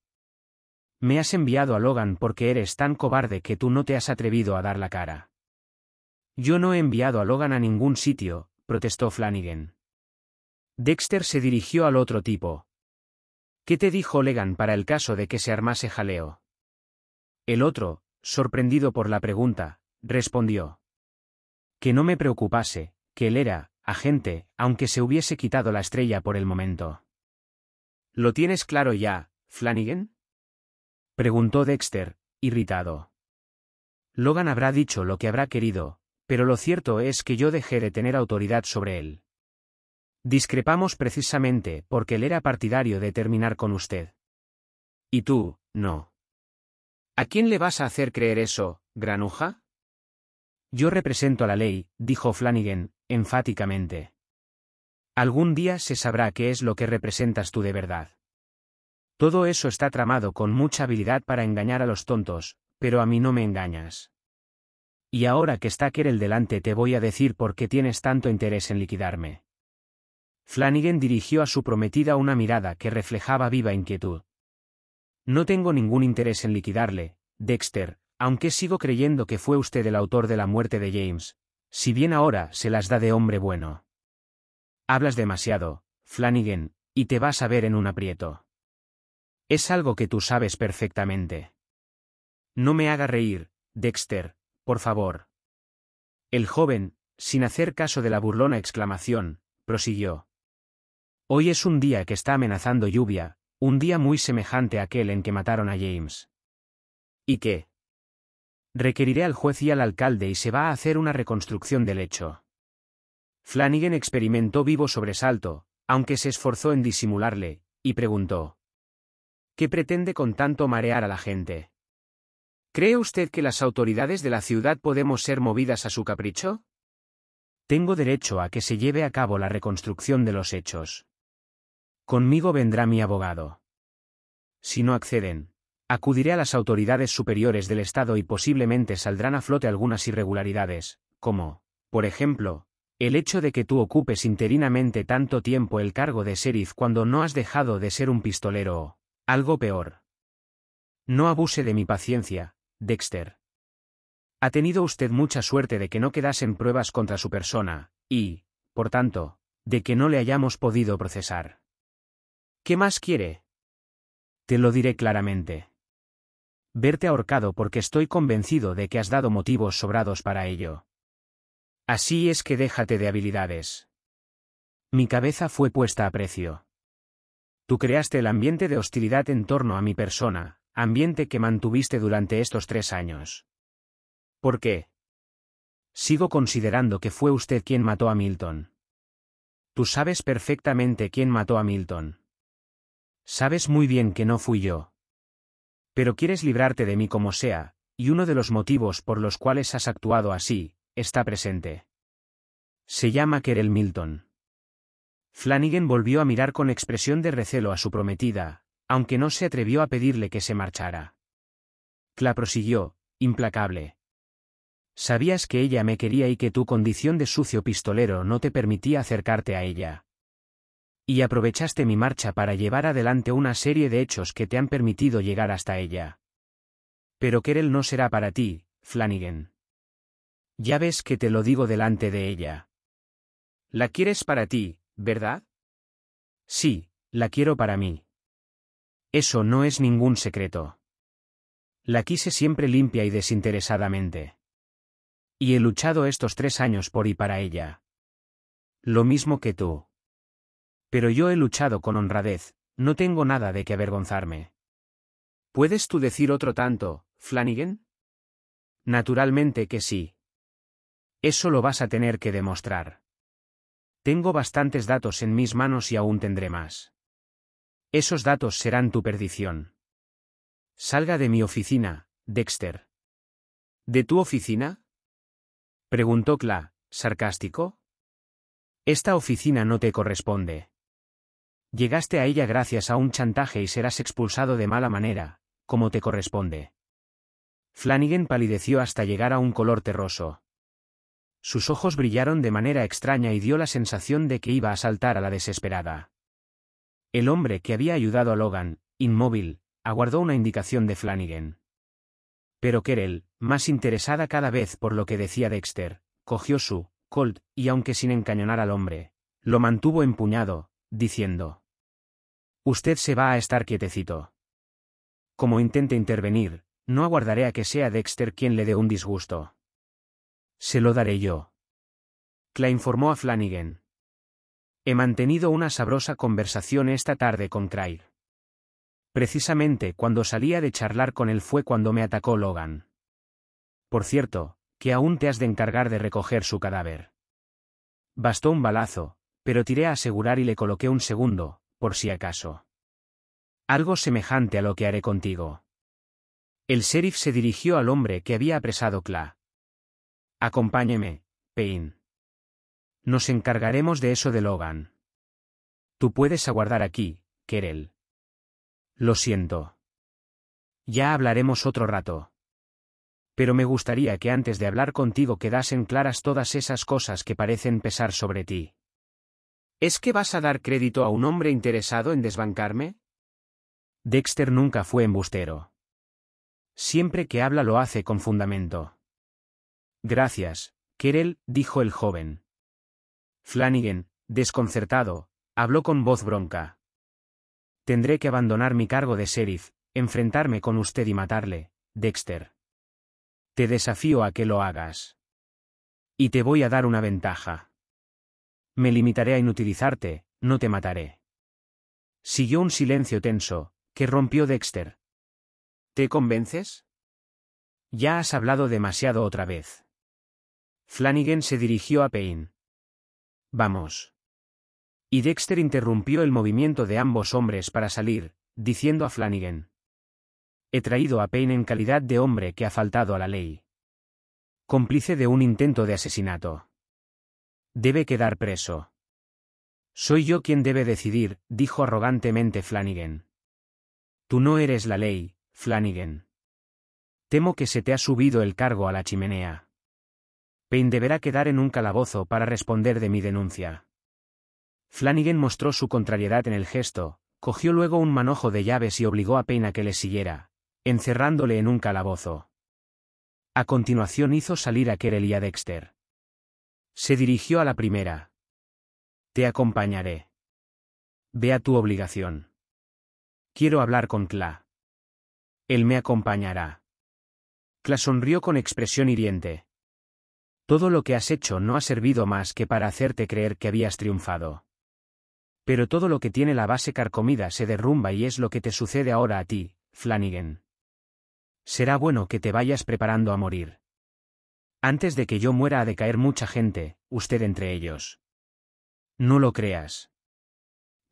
Me has enviado a Logan porque eres tan cobarde que tú no te has atrevido a dar la cara. Yo no he enviado a Logan a ningún sitio, protestó Flanagan. Dexter se dirigió al otro tipo. ¿Qué te dijo Legan para el caso de que se armase jaleo? El otro, sorprendido por la pregunta, respondió. Que no me preocupase, que él era, agente, aunque se hubiese quitado la estrella por el momento. ¿Lo tienes claro ya, Flanagan? Preguntó Dexter, irritado. Logan habrá dicho lo que habrá querido, pero lo cierto es que yo dejé de tener autoridad sobre él. Discrepamos precisamente porque él era partidario de terminar con usted. Y tú, no. ¿A quién le vas a hacer creer eso, granuja? Yo represento a la ley, dijo Flanagan, enfáticamente. Algún día se sabrá qué es lo que representas tú de verdad. Todo eso está tramado con mucha habilidad para engañar a los tontos, pero a mí no me engañas. Y ahora que está Kerel delante te voy a decir por qué tienes tanto interés en liquidarme. Flanagan dirigió a su prometida una mirada que reflejaba viva inquietud. No tengo ningún interés en liquidarle, Dexter, aunque sigo creyendo que fue usted el autor de la muerte de James, si bien ahora se las da de hombre bueno. Hablas demasiado, Flanagan, y te vas a ver en un aprieto. Es algo que tú sabes perfectamente. No me haga reír, Dexter, por favor. El joven, sin hacer caso de la burlona exclamación, prosiguió. Hoy es un día que está amenazando lluvia, un día muy semejante a aquel en que mataron a James. ¿Y qué? Requeriré al juez y al alcalde y se va a hacer una reconstrucción del hecho. Flanagan experimentó vivo sobresalto, aunque se esforzó en disimularle, y preguntó. ¿Qué pretende con tanto marear a la gente? ¿Cree usted que las autoridades de la ciudad podemos ser movidas a su capricho? Tengo derecho a que se lleve a cabo la reconstrucción de los hechos. Conmigo vendrá mi abogado. Si no acceden, acudiré a las autoridades superiores del Estado y posiblemente saldrán a flote algunas irregularidades, como, por ejemplo, el hecho de que tú ocupes interinamente tanto tiempo el cargo de sheriff cuando no has dejado de ser un pistolero o algo peor. No abuse de mi paciencia, Dexter. Ha tenido usted mucha suerte de que no quedasen pruebas contra su persona, y, por tanto, de que no le hayamos podido procesar. ¿Qué más quiere? Te lo diré claramente. Verte ahorcado porque estoy convencido de que has dado motivos sobrados para ello. Así es que déjate de habilidades. Mi cabeza fue puesta a precio. Tú creaste el ambiente de hostilidad en torno a mi persona, ambiente que mantuviste durante estos tres años. ¿Por qué? Sigo considerando que fue usted quien mató a Milton. Tú sabes perfectamente quién mató a Milton. Sabes muy bien que no fui yo. Pero quieres librarte de mí como sea, y uno de los motivos por los cuales has actuado así, está presente. Se llama Kerel Milton. Flanagan volvió a mirar con expresión de recelo a su prometida, aunque no se atrevió a pedirle que se marchara. Cla prosiguió, implacable. Sabías que ella me quería y que tu condición de sucio pistolero no te permitía acercarte a ella y aprovechaste mi marcha para llevar adelante una serie de hechos que te han permitido llegar hasta ella. Pero Kerel no será para ti, Flanagan. Ya ves que te lo digo delante de ella. La quieres para ti, ¿verdad? Sí, la quiero para mí. Eso no es ningún secreto. La quise siempre limpia y desinteresadamente. Y he luchado estos tres años por y para ella. Lo mismo que tú. Pero yo he luchado con honradez, no tengo nada de que avergonzarme. ¿Puedes tú decir otro tanto, Flanagan? Naturalmente que sí. Eso lo vas a tener que demostrar. Tengo bastantes datos en mis manos y aún tendré más. Esos datos serán tu perdición. Salga de mi oficina, Dexter. ¿De tu oficina? Preguntó Cla, sarcástico. Esta oficina no te corresponde. Llegaste a ella gracias a un chantaje y serás expulsado de mala manera, como te corresponde. Flanagan palideció hasta llegar a un color terroso. Sus ojos brillaron de manera extraña y dio la sensación de que iba a saltar a la desesperada. El hombre que había ayudado a Logan, inmóvil, aguardó una indicación de Flanagan. Pero Kerel, más interesada cada vez por lo que decía Dexter, cogió su Colt y aunque sin encañonar al hombre, lo mantuvo empuñado, diciendo: Usted se va a estar quietecito. Como intente intervenir, no aguardaré a que sea Dexter quien le dé un disgusto. Se lo daré yo. Cla informó a Flanagan. He mantenido una sabrosa conversación esta tarde con Craig. Precisamente cuando salía de charlar con él fue cuando me atacó Logan. Por cierto, que aún te has de encargar de recoger su cadáver. Bastó un balazo, pero tiré a asegurar y le coloqué un segundo, por si acaso. Algo semejante a lo que haré contigo. El sheriff se dirigió al hombre que había apresado Cla. Acompáñeme, Payne. Nos encargaremos de eso de Logan. Tú puedes aguardar aquí, Kerel. Lo siento. Ya hablaremos otro rato. Pero me gustaría que antes de hablar contigo quedasen claras todas esas cosas que parecen pesar sobre ti. ¿Es que vas a dar crédito a un hombre interesado en desbancarme? Dexter nunca fue embustero. Siempre que habla lo hace con fundamento. Gracias, Kerel, dijo el joven. Flanagan, desconcertado, habló con voz bronca. Tendré que abandonar mi cargo de sheriff, enfrentarme con usted y matarle, Dexter. Te desafío a que lo hagas. Y te voy a dar una ventaja. Me limitaré a inutilizarte, no te mataré. Siguió un silencio tenso, que rompió Dexter. ¿Te convences? Ya has hablado demasiado otra vez. Flanagan se dirigió a Payne. Vamos. Y Dexter interrumpió el movimiento de ambos hombres para salir, diciendo a Flanagan. He traído a Payne en calidad de hombre que ha faltado a la ley. Cómplice de un intento de asesinato. Debe quedar preso. Soy yo quien debe decidir, dijo arrogantemente Flanagan. Tú no eres la ley, Flanagan. Temo que se te ha subido el cargo a la chimenea. Payne deberá quedar en un calabozo para responder de mi denuncia. Flanagan mostró su contrariedad en el gesto, cogió luego un manojo de llaves y obligó a Payne a que le siguiera, encerrándole en un calabozo. A continuación hizo salir a Kerel y a Dexter. Se dirigió a la primera. Te acompañaré. Ve a tu obligación. Quiero hablar con Cla. Él me acompañará. Cla sonrió con expresión hiriente. Todo lo que has hecho no ha servido más que para hacerte creer que habías triunfado. Pero todo lo que tiene la base carcomida se derrumba y es lo que te sucede ahora a ti, Flanagan. Será bueno que te vayas preparando a morir. Antes de que yo muera ha de caer mucha gente, usted entre ellos. No lo creas.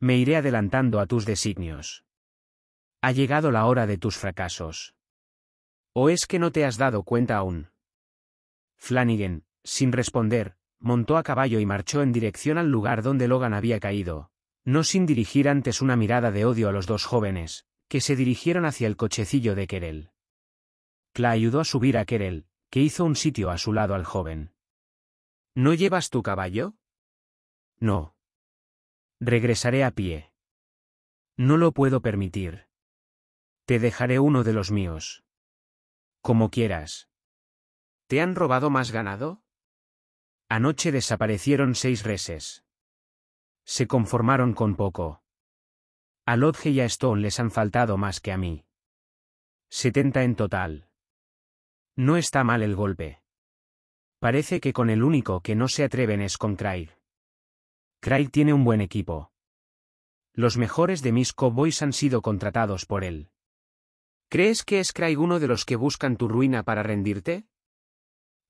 Me iré adelantando a tus designios. Ha llegado la hora de tus fracasos. ¿O es que no te has dado cuenta aún? Flanagan, sin responder, montó a caballo y marchó en dirección al lugar donde Logan había caído, no sin dirigir antes una mirada de odio a los dos jóvenes, que se dirigieron hacia el cochecillo de Kerel. Cla ayudó a subir a Kerel, que hizo un sitio a su lado al joven. ¿No llevas tu caballo? No. Regresaré a pie. No lo puedo permitir. Te dejaré uno de los míos. Como quieras. ¿Te han robado más ganado? Anoche desaparecieron seis reses. Se conformaron con poco. A Lodge y a Stone les han faltado más que a mí. Setenta en total. No está mal el golpe. Parece que con el único que no se atreven es con Craig. Craig tiene un buen equipo. Los mejores de mis Cowboys han sido contratados por él. ¿Crees que es Craig uno de los que buscan tu ruina para rendirte?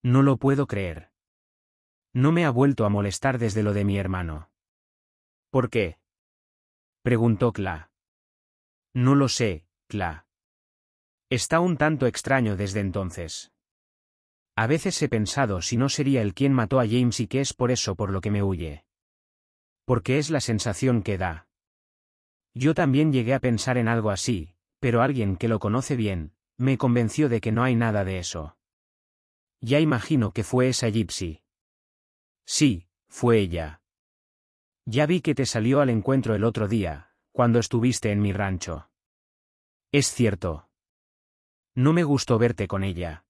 No lo puedo creer. No me ha vuelto a molestar desde lo de mi hermano. ¿Por qué? preguntó Cla. No lo sé, Cla. Está un tanto extraño desde entonces. A veces he pensado si no sería el quien mató a James y que es por eso por lo que me huye. Porque es la sensación que da. Yo también llegué a pensar en algo así, pero alguien que lo conoce bien, me convenció de que no hay nada de eso. Ya imagino que fue esa Gypsy. Sí, fue ella. Ya vi que te salió al encuentro el otro día, cuando estuviste en mi rancho. Es cierto. No me gustó verte con ella.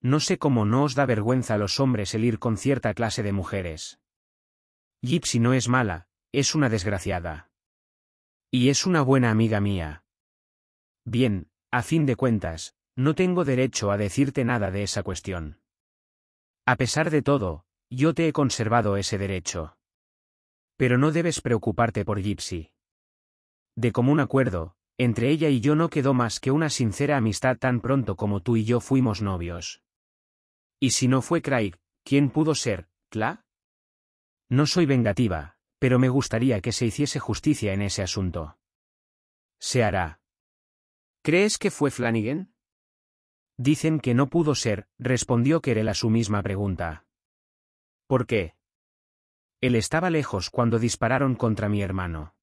No sé cómo no os da vergüenza a los hombres el ir con cierta clase de mujeres. Gypsy no es mala, es una desgraciada. Y es una buena amiga mía. Bien, a fin de cuentas, no tengo derecho a decirte nada de esa cuestión. A pesar de todo, yo te he conservado ese derecho. Pero no debes preocuparte por Gypsy. De común acuerdo, entre ella y yo no quedó más que una sincera amistad tan pronto como tú y yo fuimos novios. Y si no fue Craig, ¿quién pudo ser, Cla? No soy vengativa, pero me gustaría que se hiciese justicia en ese asunto. Se hará. ¿Crees que fue Flanagan? Dicen que no pudo ser, respondió Kerel a su misma pregunta. ¿Por qué? Él estaba lejos cuando dispararon contra mi hermano.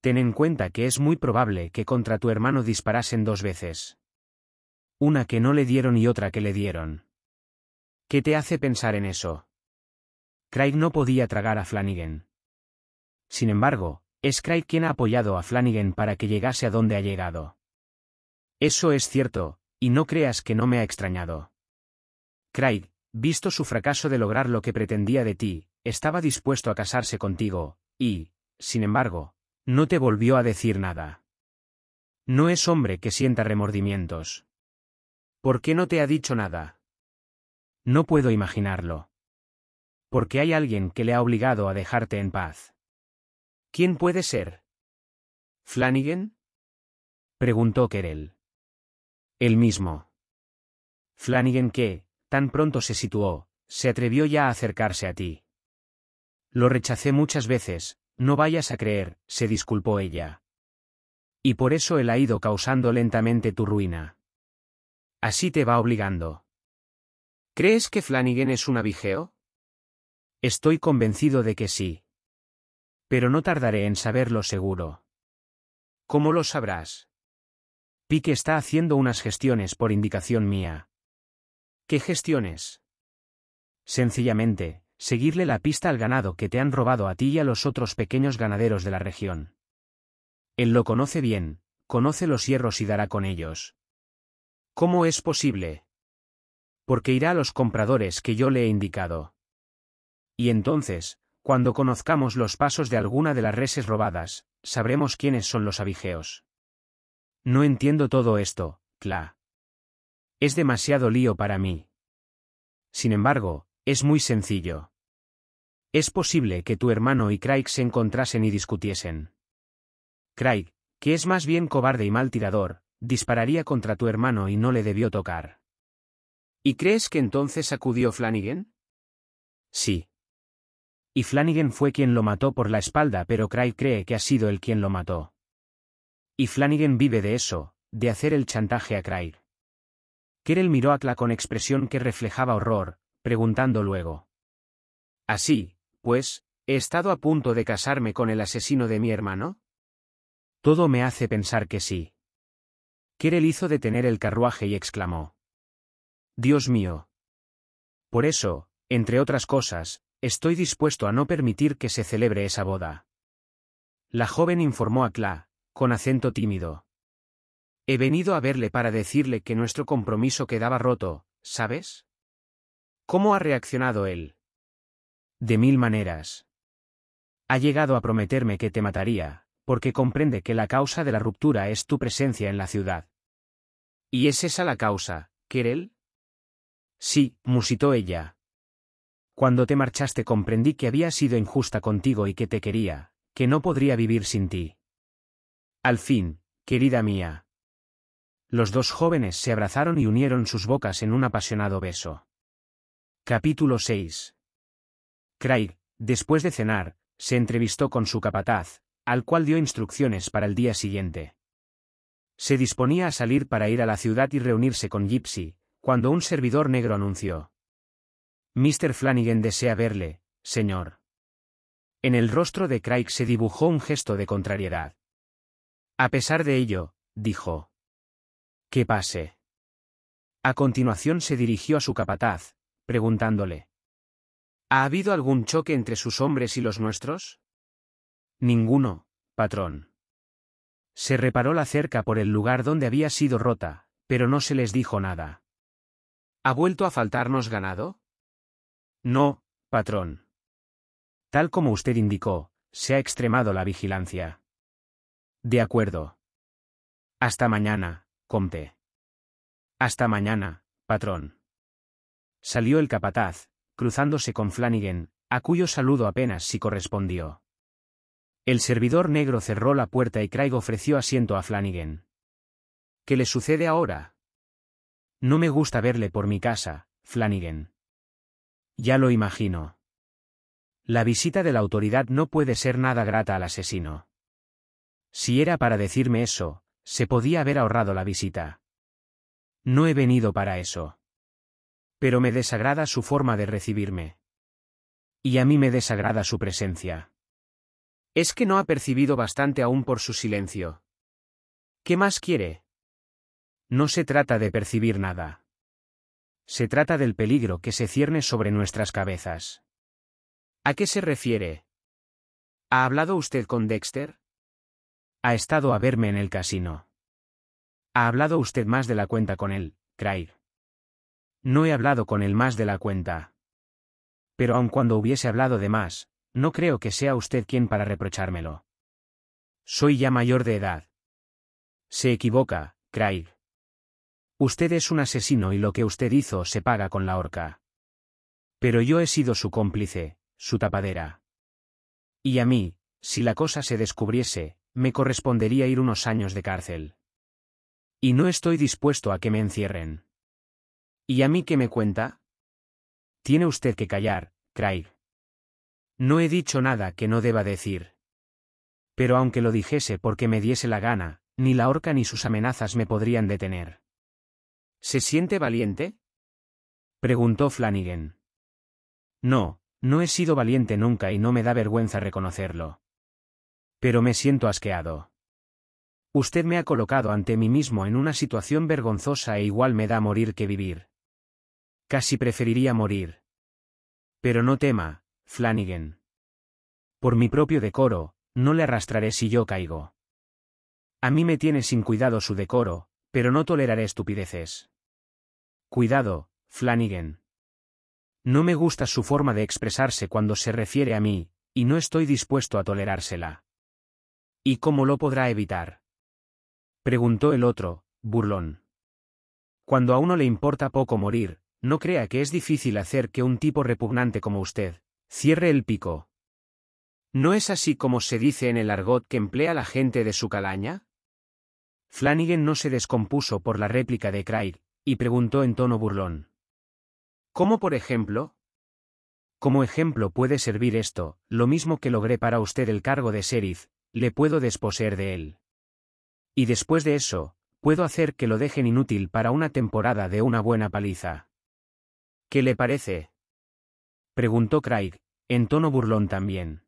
Ten en cuenta que es muy probable que contra tu hermano disparasen dos veces. Una que no le dieron y otra que le dieron. ¿Qué te hace pensar en eso? Craig no podía tragar a Flanagan. Sin embargo, es Craig quien ha apoyado a Flanagan para que llegase a donde ha llegado. Eso es cierto, y no creas que no me ha extrañado. Craig, visto su fracaso de lograr lo que pretendía de ti, estaba dispuesto a casarse contigo, y, sin embargo, no te volvió a decir nada. No es hombre que sienta remordimientos. ¿Por qué no te ha dicho nada? No puedo imaginarlo. Porque hay alguien que le ha obligado a dejarte en paz. ¿Quién puede ser? ¿Flanagan? preguntó Kerel. El mismo. Flanagan que, tan pronto se situó, se atrevió ya a acercarse a ti. Lo rechacé muchas veces, no vayas a creer, se disculpó ella. Y por eso él ha ido causando lentamente tu ruina. Así te va obligando. ¿Crees que Flanagan es un abigeo? Estoy convencido de que sí. Pero no tardaré en saberlo seguro. ¿Cómo lo sabrás? Pique está haciendo unas gestiones por indicación mía. ¿Qué gestiones? Sencillamente, seguirle la pista al ganado que te han robado a ti y a los otros pequeños ganaderos de la región. Él lo conoce bien, conoce los hierros y dará con ellos. ¿Cómo es posible? Porque irá a los compradores que yo le he indicado. Y entonces, cuando conozcamos los pasos de alguna de las reses robadas, sabremos quiénes son los abigeos. No entiendo todo esto, Cla. Es demasiado lío para mí. Sin embargo, es muy sencillo. Es posible que tu hermano y Craig se encontrasen y discutiesen. Craig, que es más bien cobarde y mal tirador, dispararía contra tu hermano y no le debió tocar. ¿Y crees que entonces acudió Flanagan? Sí. Y Flanagan fue quien lo mató por la espalda, pero Craig cree que ha sido él quien lo mató. Y Flanagan vive de eso, de hacer el chantaje a Craig. Kerel miró a Cla con expresión que reflejaba horror, preguntando luego. Así, pues, ¿he estado a punto de casarme con el asesino de mi hermano? Todo me hace pensar que sí. Kerel hizo detener el carruaje y exclamó. Dios mío. Por eso, entre otras cosas, estoy dispuesto a no permitir que se celebre esa boda. La joven informó a Cla, con acento tímido. He venido a verle para decirle que nuestro compromiso quedaba roto, ¿sabes? ¿Cómo ha reaccionado él? De mil maneras. Ha llegado a prometerme que te mataría, porque comprende que la causa de la ruptura es tu presencia en la ciudad. ¿Y es esa la causa, Kerel? Sí, musitó ella. Cuando te marchaste comprendí que había sido injusta contigo y que te quería, que no podría vivir sin ti. Al fin, querida mía. Los dos jóvenes se abrazaron y unieron sus bocas en un apasionado beso. Capítulo 6. Craig, después de cenar, se entrevistó con su capataz, al cual dio instrucciones para el día siguiente. Se disponía a salir para ir a la ciudad y reunirse con Gypsy, cuando un servidor negro anunció. Mr. Flanagan desea verle, señor. En el rostro de Craig se dibujó un gesto de contrariedad. A pesar de ello, dijo. Que pase. A continuación se dirigió a su capataz, preguntándole. ¿Ha habido algún choque entre sus hombres y los nuestros? Ninguno, patrón. Se reparó la cerca por el lugar donde había sido rota, pero no se les dijo nada. ¿Ha vuelto a faltarnos ganado? No, patrón. Tal como usted indicó, se ha extremado la vigilancia. De acuerdo. Hasta mañana, comte. Hasta mañana, patrón. Salió el capataz, cruzándose con Flanagan, a cuyo saludo apenas si correspondió. El servidor negro cerró la puerta y Craig ofreció asiento a Flanagan. ¿Qué le sucede ahora? No me gusta verle por mi casa, Flanagan. Ya lo imagino. La visita de la autoridad no puede ser nada grata al asesino. Si era para decirme eso, se podía haber ahorrado la visita. No he venido para eso. Pero me desagrada su forma de recibirme. Y a mí me desagrada su presencia. Es que no ha percibido bastante aún por su silencio. ¿Qué más quiere? No se trata de percibir nada. Se trata del peligro que se cierne sobre nuestras cabezas. ¿A qué se refiere? ¿Ha hablado usted con Dexter? Ha estado a verme en el casino. Ha hablado usted más de la cuenta con él, Craig. No he hablado con él más de la cuenta. Pero aun cuando hubiese hablado de más, no creo que sea usted quien para reprochármelo. Soy ya mayor de edad. Se equivoca, Craig. Usted es un asesino y lo que usted hizo se paga con la horca. Pero yo he sido su cómplice, su tapadera. Y a mí, si la cosa se descubriese, me correspondería ir unos años de cárcel. Y no estoy dispuesto a que me encierren. ¿Y a mí qué me cuenta? Tiene usted que callar, Craig. No he dicho nada que no deba decir. Pero aunque lo dijese porque me diese la gana, ni la horca ni sus amenazas me podrían detener. ¿Se siente valiente? preguntó Flanagan. No, no he sido valiente nunca y no me da vergüenza reconocerlo. Pero me siento asqueado. Usted me ha colocado ante mí mismo en una situación vergonzosa e igual me da morir que vivir. Casi preferiría morir. Pero no tema, Flanagan. Por mi propio decoro, no le arrastraré si yo caigo. A mí me tiene sin cuidado su decoro, pero no toleraré estupideces. Cuidado, Flanagan. No me gusta su forma de expresarse cuando se refiere a mí, y no estoy dispuesto a tolerársela. ¿Y cómo lo podrá evitar? Preguntó el otro, burlón. Cuando a uno le importa poco morir, no crea que es difícil hacer que un tipo repugnante como usted, cierre el pico. ¿No es así como se dice en el argot que emplea la gente de su calaña? Flanagan no se descompuso por la réplica de Craig, y preguntó en tono burlón. ¿Cómo por ejemplo? Como ejemplo puede servir esto, lo mismo que logré para usted el cargo de sheriff, le puedo desposeer de él. Y después de eso, puedo hacer que lo dejen inútil para una temporada de una buena paliza. ¿Qué le parece? Preguntó Craig, en tono burlón también.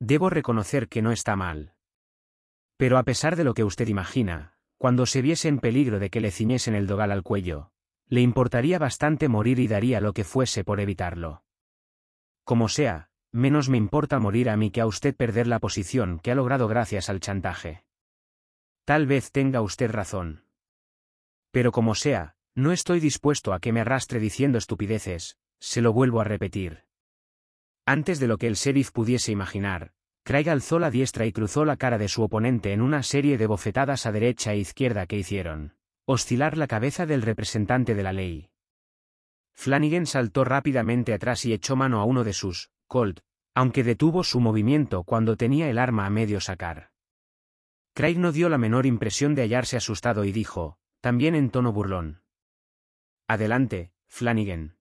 Debo reconocer que no está mal. Pero a pesar de lo que usted imagina, cuando se viese en peligro de que le ciñesen el dogal al cuello, le importaría bastante morir y daría lo que fuese por evitarlo. Como sea, menos me importa morir a mí que a usted perder la posición que ha logrado gracias al chantaje. Tal vez tenga usted razón. Pero como sea, no estoy dispuesto a que me arrastre diciendo estupideces, se lo vuelvo a repetir. Antes de lo que el sheriff pudiese imaginar, Craig alzó la diestra y cruzó la cara de su oponente en una serie de bofetadas a derecha e izquierda que hicieron oscilar la cabeza del representante de la ley. Flanagan saltó rápidamente atrás y echó mano a uno de sus Colt, aunque detuvo su movimiento cuando tenía el arma a medio sacar. Craig no dio la menor impresión de hallarse asustado y dijo, también en tono burlón, Adelante, Flanagan.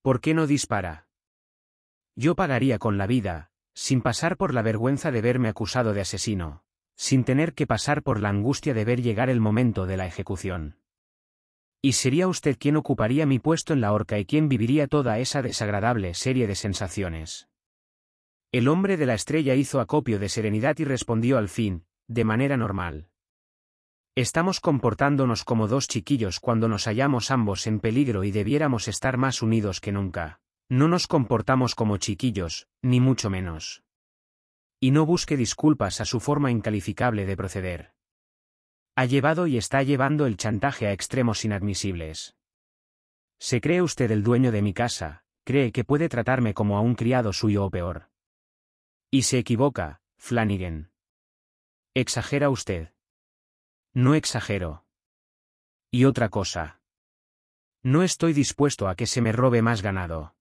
¿Por qué no dispara? Yo pagaría con la vida, sin pasar por la vergüenza de verme acusado de asesino, sin tener que pasar por la angustia de ver llegar el momento de la ejecución. Y sería usted quien ocuparía mi puesto en la horca y quien viviría toda esa desagradable serie de sensaciones. El hombre de la estrella hizo acopio de serenidad y respondió al fin, de manera normal. Estamos comportándonos como dos chiquillos cuando nos hallamos ambos en peligro y debiéramos estar más unidos que nunca. No nos comportamos como chiquillos, ni mucho menos. Y no busque disculpas a su forma incalificable de proceder. Ha llevado y está llevando el chantaje a extremos inadmisibles. Se cree usted el dueño de mi casa, cree que puede tratarme como a un criado suyo o peor. Y se equivoca, Flanagan. Exagera usted. No exagero. Y otra cosa. No estoy dispuesto a que se me robe más ganado.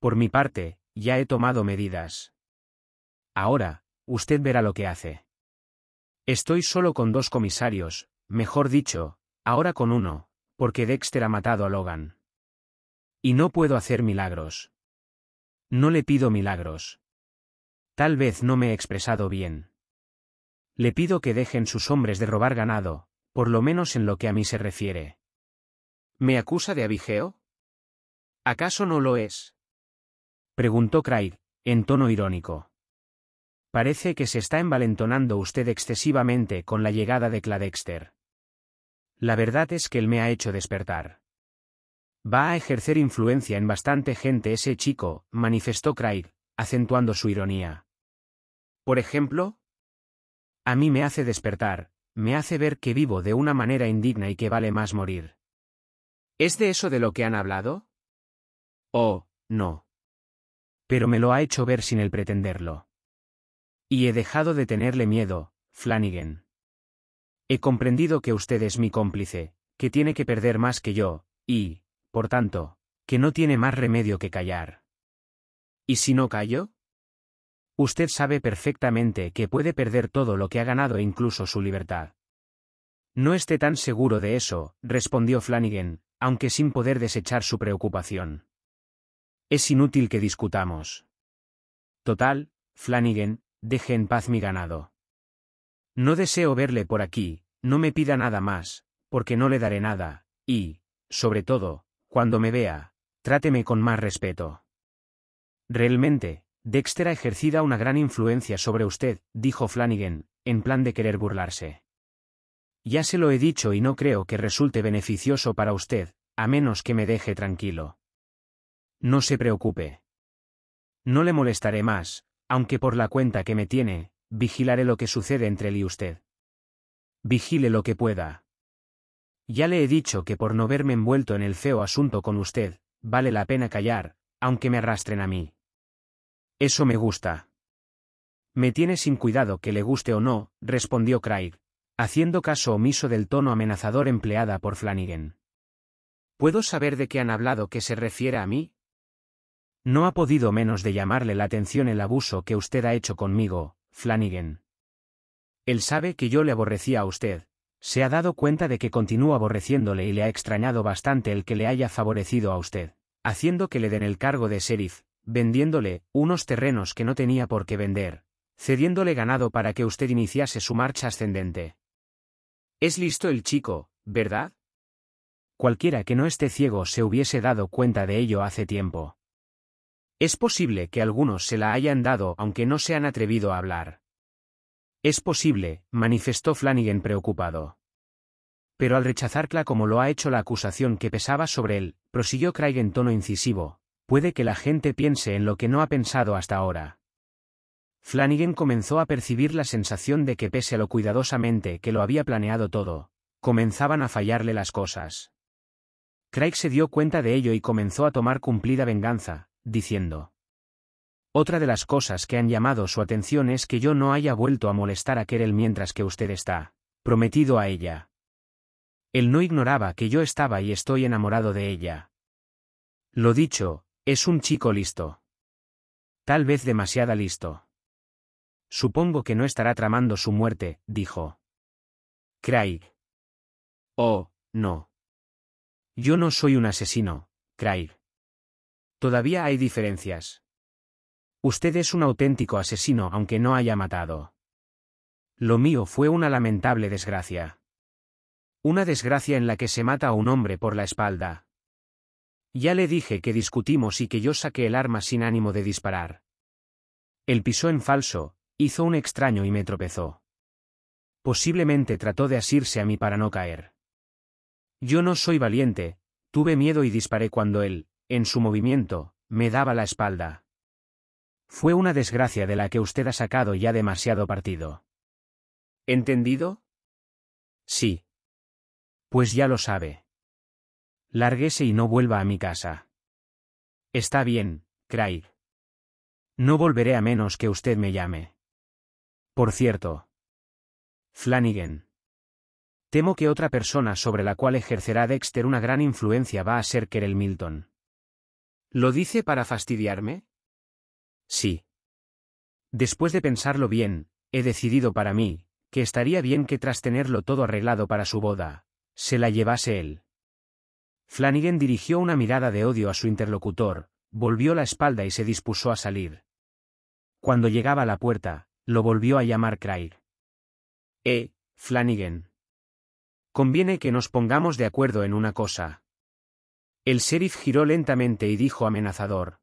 Por mi parte, ya he tomado medidas. Ahora, usted verá lo que hace. Estoy solo con dos comisarios, mejor dicho, ahora con uno, porque Dexter ha matado a Logan. Y no puedo hacer milagros. No le pido milagros. Tal vez no me he expresado bien. Le pido que dejen sus hombres de robar ganado, por lo menos en lo que a mí se refiere. ¿Me acusa de abigeo? ¿Acaso no lo es? Preguntó Craig, en tono irónico. Parece que se está envalentonando usted excesivamente con la llegada de Cladexter. La verdad es que él me ha hecho despertar. Va a ejercer influencia en bastante gente ese chico, manifestó Craig, acentuando su ironía. Por ejemplo, a mí me hace despertar, me hace ver que vivo de una manera indigna y que vale más morir. ¿Es de eso de lo que han hablado? Oh, no. Pero me lo ha hecho ver sin el pretenderlo. Y he dejado de tenerle miedo, Flanagan. He comprendido que usted es mi cómplice, que tiene que perder más que yo, y, por tanto, que no tiene más remedio que callar. ¿Y si no callo? Usted sabe perfectamente que puede perder todo lo que ha ganado e incluso su libertad. No esté tan seguro de eso, respondió Flanagan, aunque sin poder desechar su preocupación. Es inútil que discutamos. Total, Flanagan, deje en paz mi ganado. No deseo verle por aquí, no me pida nada más, porque no le daré nada, y, sobre todo, cuando me vea, tráteme con más respeto. Realmente, Dexter ha ejercido una gran influencia sobre usted, dijo Flanagan, en plan de querer burlarse. Ya se lo he dicho y no creo que resulte beneficioso para usted, a menos que me deje tranquilo. No se preocupe. No le molestaré más, aunque por la cuenta que me tiene, vigilaré lo que sucede entre él y usted. Vigile lo que pueda. Ya le he dicho que por no verme envuelto en el feo asunto con usted, vale la pena callar, aunque me arrastren a mí. Eso me gusta. Me tiene sin cuidado que le guste o no, respondió Craig, haciendo caso omiso del tono amenazador empleada por Flanagan. ¿Puedo saber de qué han hablado que se refiere a mí? No ha podido menos de llamarle la atención el abuso que usted ha hecho conmigo, Flanagan. Él sabe que yo le aborrecía a usted, se ha dado cuenta de que continúa aborreciéndole y le ha extrañado bastante el que le haya favorecido a usted, haciendo que le den el cargo de sheriff, vendiéndole unos terrenos que no tenía por qué vender, cediéndole ganado para que usted iniciase su marcha ascendente. Es listo el chico, ¿verdad? Cualquiera que no esté ciego se hubiese dado cuenta de ello hace tiempo. Es posible que algunos se la hayan dado aunque no se han atrevido a hablar. Es posible, manifestó Flanagan preocupado. Pero al rechazarla como lo ha hecho la acusación que pesaba sobre él, prosiguió Craig en tono incisivo, puede que la gente piense en lo que no ha pensado hasta ahora. Flanagan comenzó a percibir la sensación de que pese a lo cuidadosamente que lo había planeado todo, comenzaban a fallarle las cosas. Craig se dio cuenta de ello y comenzó a tomar cumplida venganza, diciendo. Otra de las cosas que han llamado su atención es que yo no haya vuelto a molestar a Kerel mientras que usted está, prometido a ella. Él no ignoraba que yo estaba y estoy enamorado de ella. Lo dicho, es un chico listo. Tal vez demasiado listo. Supongo que no estará tramando su muerte, dijo. Craig. Oh, no. Yo no soy un asesino, Craig. Todavía hay diferencias. Usted es un auténtico asesino aunque no haya matado. Lo mío fue una lamentable desgracia. Una desgracia en la que se mata a un hombre por la espalda. Ya le dije que discutimos y que yo saqué el arma sin ánimo de disparar. Él pisó en falso, hizo un extraño y me tropezó. Posiblemente trató de asirse a mí para no caer. Yo no soy valiente, tuve miedo y disparé cuando él, en su movimiento, me daba la espalda. Fue una desgracia de la que usted ha sacado ya demasiado partido. ¿Entendido? Sí. Pues ya lo sabe. Lárguese y no vuelva a mi casa. Está bien, Craig. No volveré a menos que usted me llame. Por cierto. Flanagan. Temo que otra persona sobre la cual ejercerá Dexter una gran influencia va a ser Kerel Milton. ¿Lo dice para fastidiarme? Sí. Después de pensarlo bien, he decidido para mí, que estaría bien que tras tenerlo todo arreglado para su boda, se la llevase él. Flanagan dirigió una mirada de odio a su interlocutor, volvió la espalda y se dispuso a salir. Cuando llegaba a la puerta, lo volvió a llamar Craig. Eh, Flanagan. Conviene que nos pongamos de acuerdo en una cosa. El sheriff giró lentamente y dijo amenazador.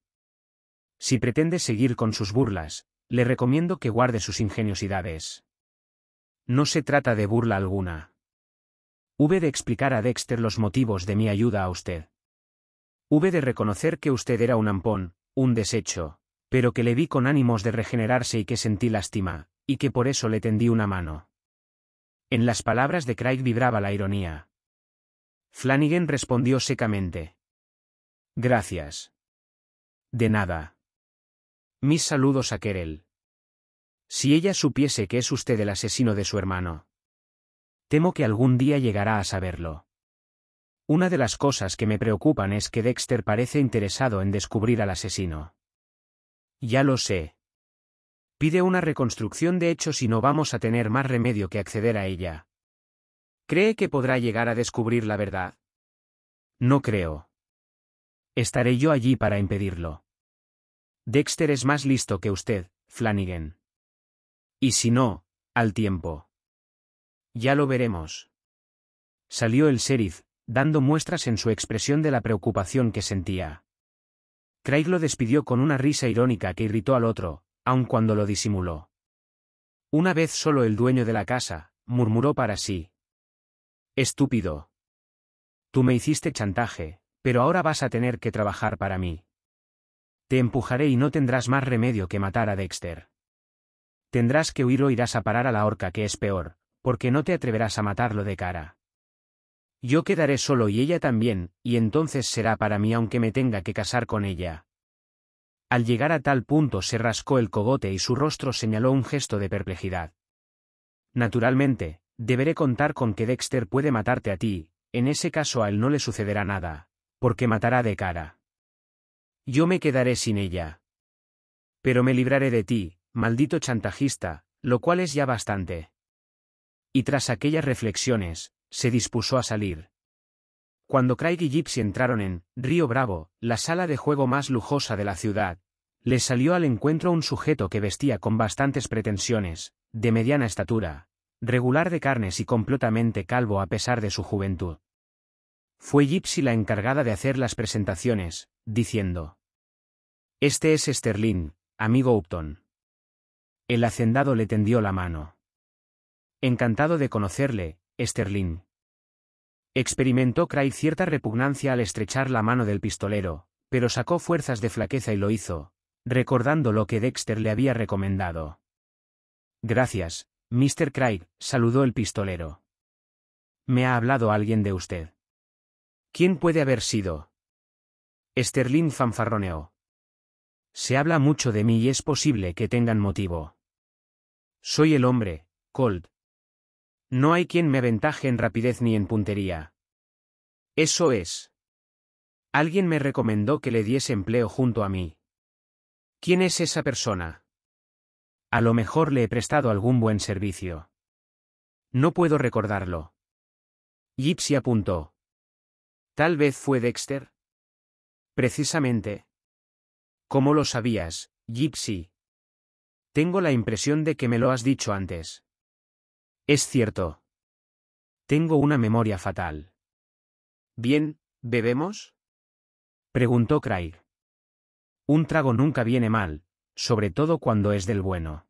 Si pretende seguir con sus burlas, le recomiendo que guarde sus ingeniosidades. No se trata de burla alguna. Hube de explicar a Dexter los motivos de mi ayuda a usted. Hube de reconocer que usted era un ampón, un desecho, pero que le vi con ánimos de regenerarse y que sentí lástima, y que por eso le tendí una mano. En las palabras de Craig vibraba la ironía. Flanagan respondió secamente. Gracias. De nada. Mis saludos a Kerel. Si ella supiese que es usted el asesino de su hermano. Temo que algún día llegará a saberlo. Una de las cosas que me preocupan es que Dexter parece interesado en descubrir al asesino. Ya lo sé. Pide una reconstrucción de hechos y no vamos a tener más remedio que acceder a ella. ¿Cree que podrá llegar a descubrir la verdad? No creo. Estaré yo allí para impedirlo. Dexter es más listo que usted, Flanagan. Y si no, al tiempo. Ya lo veremos. Salió el sheriff, dando muestras en su expresión de la preocupación que sentía. Craig lo despidió con una risa irónica que irritó al otro, aun cuando lo disimuló. Una vez solo el dueño de la casa, murmuró para sí. Estúpido. Tú me hiciste chantaje, pero ahora vas a tener que trabajar para mí. Te empujaré y no tendrás más remedio que matar a Dexter. Tendrás que huir o irás a parar a la horca que es peor, porque no te atreverás a matarlo de cara. Yo quedaré solo y ella también, y entonces será para mí aunque me tenga que casar con ella. Al llegar a tal punto se rascó el cogote y su rostro señaló un gesto de perplejidad. Naturalmente, deberé contar con que Dexter puede matarte a ti, en ese caso a él no le sucederá nada, porque matará de cara. Yo me quedaré sin ella. Pero me libraré de ti, maldito chantajista, lo cual es ya bastante. Y tras aquellas reflexiones, se dispuso a salir. Cuando Craig y Gypsy entraron en Río Bravo, la sala de juego más lujosa de la ciudad, les salió al encuentro un sujeto que vestía con bastantes pretensiones, de mediana estatura, regular de carnes y completamente calvo a pesar de su juventud. Fue Gypsy la encargada de hacer las presentaciones, diciendo. Este es Sterling, amigo Upton. El hacendado le tendió la mano. Encantado de conocerle, Sterling. Experimentó Craig cierta repugnancia al estrechar la mano del pistolero, pero sacó fuerzas de flaqueza y lo hizo, recordando lo que Dexter le había recomendado. Gracias, Mr. Craig, saludó el pistolero. Me ha hablado alguien de usted. ¿Quién puede haber sido? Sterling fanfarroneó. Se habla mucho de mí y es posible que tengan motivo. Soy el hombre, Colt, no hay quien me aventaje en rapidez ni en puntería. Eso es. Alguien me recomendó que le diese empleo junto a mí. ¿Quién es esa persona? A lo mejor le he prestado algún buen servicio. No puedo recordarlo. Gypsy apuntó. Tal vez fue Dexter. Precisamente. ¿Cómo lo sabías, Gypsy? Tengo la impresión de que me lo has dicho antes. Es cierto. Tengo una memoria fatal. Bien, ¿bebemos? Preguntó Craig. Un trago nunca viene mal, sobre todo cuando es del bueno.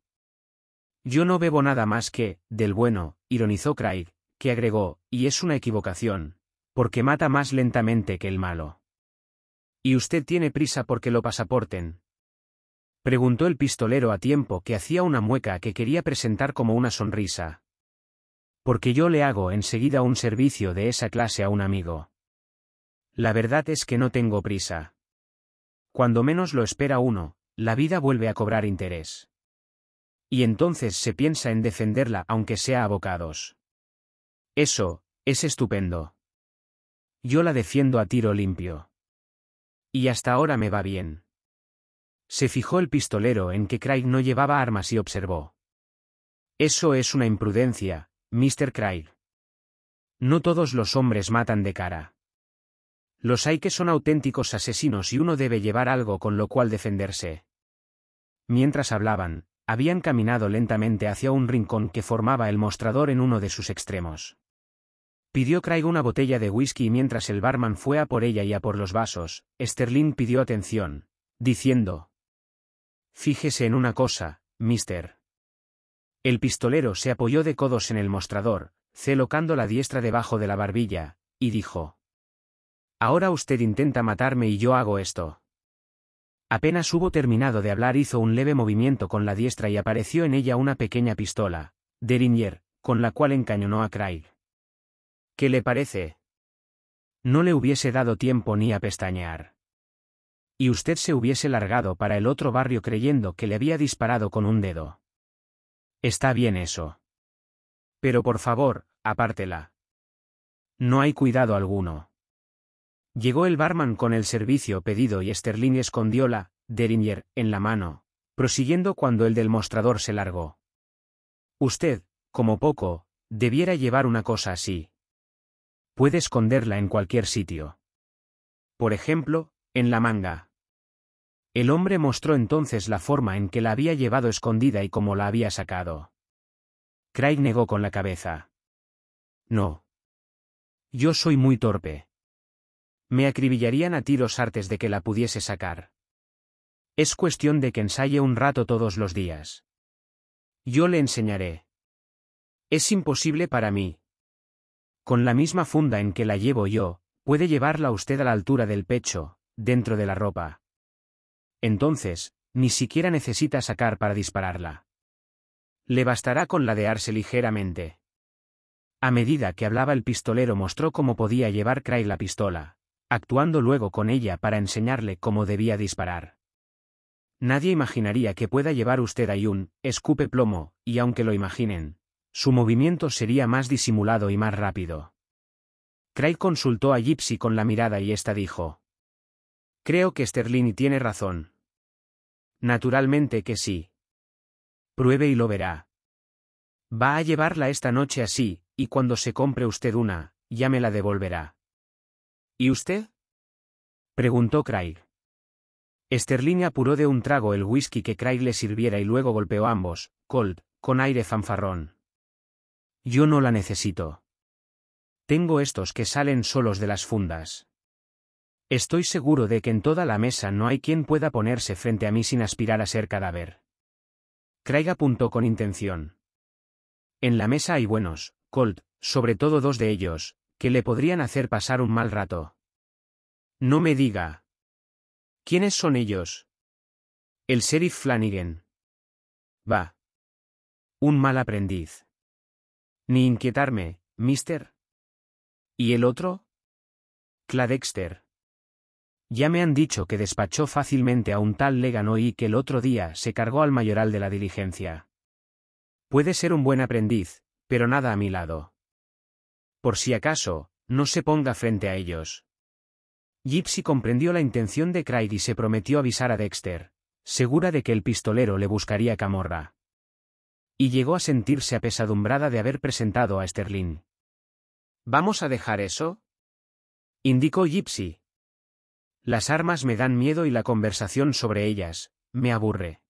Yo no bebo nada más que, del bueno, ironizó Craig, que agregó, y es una equivocación, porque mata más lentamente que el malo. ¿Y usted tiene prisa porque lo pasaporten? Preguntó el pistolero a tiempo que hacía una mueca que quería presentar como una sonrisa, porque yo le hago enseguida un servicio de esa clase a un amigo. La verdad es que no tengo prisa. Cuando menos lo espera uno, la vida vuelve a cobrar interés. Y entonces se piensa en defenderla aunque sea a bocados. Eso, es estupendo. Yo la defiendo a tiro limpio. Y hasta ahora me va bien. Se fijó el pistolero en que Craig no llevaba armas y observó. Eso es una imprudencia, Mr. Craig. No todos los hombres matan de cara. Los hay que son auténticos asesinos y uno debe llevar algo con lo cual defenderse. Mientras hablaban, habían caminado lentamente hacia un rincón que formaba el mostrador en uno de sus extremos. Pidió Craig una botella de whisky y mientras el barman fue a por ella y a por los vasos, Sterling pidió atención, diciendo, Fíjese en una cosa, mister. El pistolero se apoyó de codos en el mostrador, celocando la diestra debajo de la barbilla, y dijo. Ahora usted intenta matarme y yo hago esto. Apenas hubo terminado de hablar hizo un leve movimiento con la diestra y apareció en ella una pequeña pistola, Derringer, con la cual encañonó a Craig. ¿Qué le parece? No le hubiese dado tiempo ni a pestañear. Y usted se hubiese largado para el otro barrio creyendo que le había disparado con un dedo. Está bien eso. Pero por favor, apártela. No hay cuidado alguno. Llegó el barman con el servicio pedido y Sterling escondió la Derringer en la mano, prosiguiendo cuando el del mostrador se largó. Usted, como poco, debiera llevar una cosa así. Puede esconderla en cualquier sitio. Por ejemplo, en la manga. El hombre mostró entonces la forma en que la había llevado escondida y cómo la había sacado. Craig negó con la cabeza. No. Yo soy muy torpe. Me acribillarían a tiros artes de que la pudiese sacar. Es cuestión de que ensaye un rato todos los días. Yo le enseñaré. Es imposible para mí. Con la misma funda en que la llevo yo, puede llevarla usted a la altura del pecho, dentro de la ropa. Entonces, ni siquiera necesita sacar para dispararla. Le bastará con ladearse ligeramente. A medida que hablaba el pistolero mostró cómo podía llevar Craig la pistola, actuando luego con ella para enseñarle cómo debía disparar. Nadie imaginaría que pueda llevar usted ahí un escupe plomo, y aunque lo imaginen, su movimiento sería más disimulado y más rápido. Craig consultó a Gypsy con la mirada y ésta dijo. Creo que Sterlini tiene razón. Naturalmente que sí. Pruebe y lo verá. Va a llevarla esta noche así, y cuando se compre usted una, ya me la devolverá. ¿Y usted? preguntó Craig. Sterling apuró de un trago el whisky que Craig le sirviera y luego golpeó ambos, cold, con aire fanfarrón. Yo no la necesito. Tengo estos que salen solos de las fundas. Estoy seguro de que en toda la mesa no hay quien pueda ponerse frente a mí sin aspirar a ser cadáver. Craig apuntó con intención. En la mesa hay buenos, Colt, sobre todo dos de ellos, que le podrían hacer pasar un mal rato. No me diga. ¿Quiénes son ellos? El sheriff Flanagan. Va. Un mal aprendiz. Ni inquietarme, mister. ¿Y el otro? Cladexter. Ya me han dicho que despachó fácilmente a un tal Legano y que el otro día se cargó al mayoral de la diligencia. Puede ser un buen aprendiz, pero nada a mi lado. Por si acaso, no se ponga frente a ellos. Gypsy comprendió la intención de Craig y se prometió avisar a Dexter, segura de que el pistolero le buscaría camorra. Y llegó a sentirse apesadumbrada de haber presentado a Sterling. ¿Vamos a dejar eso? indicó Gypsy, las armas me dan miedo y la conversación sobre ellas, me aburre.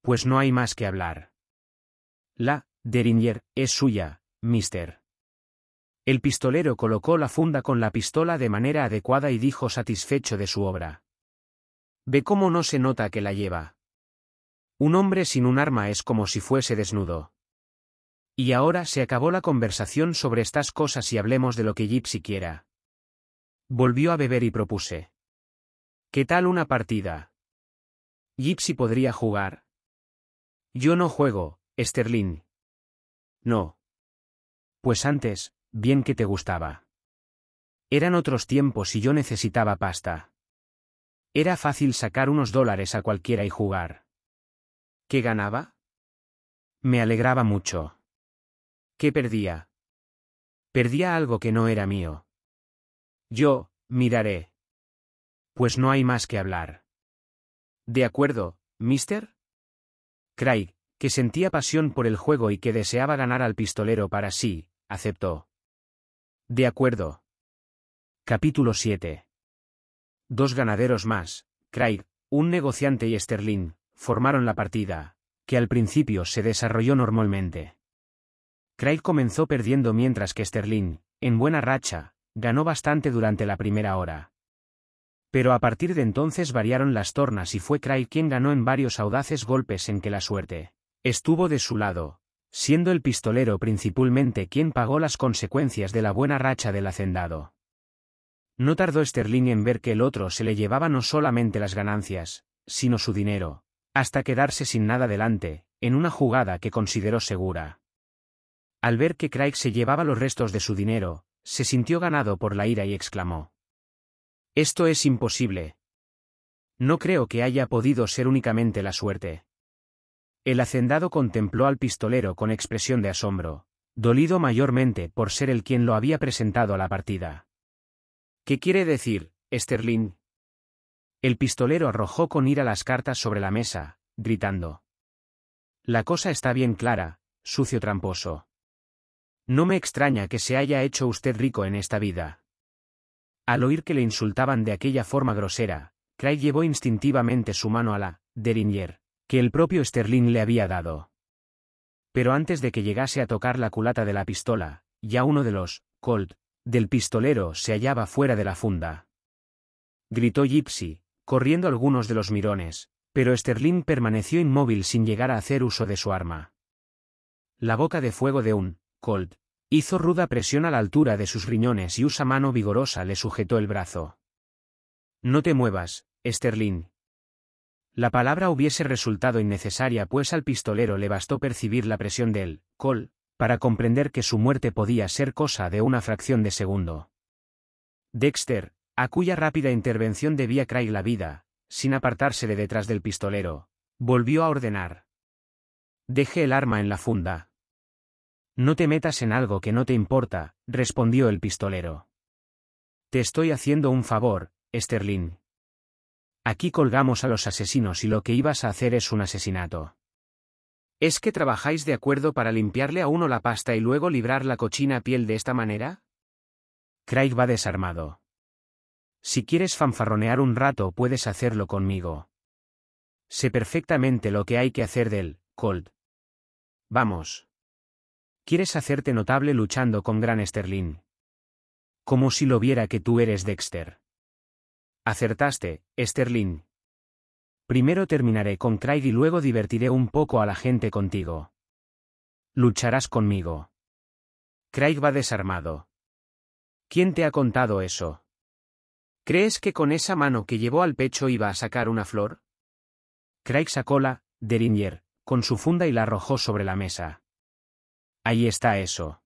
Pues no hay más que hablar. La, Derringer, es suya, mister. El pistolero colocó la funda con la pistola de manera adecuada y dijo satisfecho de su obra. Ve cómo no se nota que la lleva. Un hombre sin un arma es como si fuese desnudo. Y ahora se acabó la conversación sobre estas cosas y hablemos de lo que Gypsy quiera. Volvió a beber y propuse. ¿Qué tal una partida? Gypsy podría jugar. Yo no juego, Sterling. No. Pues antes, bien que te gustaba. Eran otros tiempos y yo necesitaba pasta. Era fácil sacar unos dólares a cualquiera y jugar. ¿Qué ganaba? Me alegraba mucho. ¿Qué perdía? Perdía algo que no era mío. Yo, miraré. Pues no hay más que hablar. De acuerdo, mister? Craig, que sentía pasión por el juego y que deseaba ganar al pistolero para sí, aceptó. De acuerdo. Capítulo 7. Dos ganaderos más, Craig, un negociante y Sterling, formaron la partida, que al principio se desarrolló normalmente. Craig comenzó perdiendo mientras que Sterling, en buena racha, ganó bastante durante la primera hora. Pero a partir de entonces variaron las tornas y fue Craig quien ganó en varios audaces golpes en que la suerte estuvo de su lado, siendo el pistolero principalmente quien pagó las consecuencias de la buena racha del hacendado. No tardó Sterling en ver que el otro se le llevaba no solamente las ganancias, sino su dinero, hasta quedarse sin nada delante, en una jugada que consideró segura. Al ver que Craig se llevaba los restos de su dinero, se sintió ganado por la ira y exclamó. Esto es imposible. No creo que haya podido ser únicamente la suerte. El hacendado contempló al pistolero con expresión de asombro, dolido mayormente por ser el quien lo había presentado a la partida. ¿Qué quiere decir, Sterling? El pistolero arrojó con ira las cartas sobre la mesa, gritando. La cosa está bien clara, sucio tramposo. No me extraña que se haya hecho usted rico en esta vida. Al oír que le insultaban de aquella forma grosera, Craig llevó instintivamente su mano a la Deringer que el propio Sterling le había dado. Pero antes de que llegase a tocar la culata de la pistola, ya uno de los Colt del pistolero se hallaba fuera de la funda. Gritó Gypsy, corriendo algunos de los mirones, pero Sterling permaneció inmóvil sin llegar a hacer uso de su arma. La boca de fuego de un Colt Hizo ruda presión a la altura de sus riñones y usa mano vigorosa le sujetó el brazo. No te muevas, Sterling. La palabra hubiese resultado innecesaria pues al pistolero le bastó percibir la presión de él, Cole, para comprender que su muerte podía ser cosa de una fracción de segundo. Dexter, a cuya rápida intervención debía Craig la vida, sin apartarse de detrás del pistolero, volvió a ordenar. Deje el arma en la funda. No te metas en algo que no te importa, respondió el pistolero. Te estoy haciendo un favor, Sterling. Aquí colgamos a los asesinos y lo que ibas a hacer es un asesinato. ¿Es que trabajáis de acuerdo para limpiarle a uno la pasta y luego librar la cochina piel de esta manera? Craig va desarmado. Si quieres fanfarronear un rato puedes hacerlo conmigo. Sé perfectamente lo que hay que hacer él, Cold. Vamos. Quieres hacerte notable luchando con Gran Sterling. Como si lo viera que tú eres Dexter. Acertaste, Sterling. Primero terminaré con Craig y luego divertiré un poco a la gente contigo. Lucharás conmigo. Craig va desarmado. ¿Quién te ha contado eso? ¿Crees que con esa mano que llevó al pecho iba a sacar una flor? Craig sacó la, Deringer, con su funda y la arrojó sobre la mesa. Ahí está eso.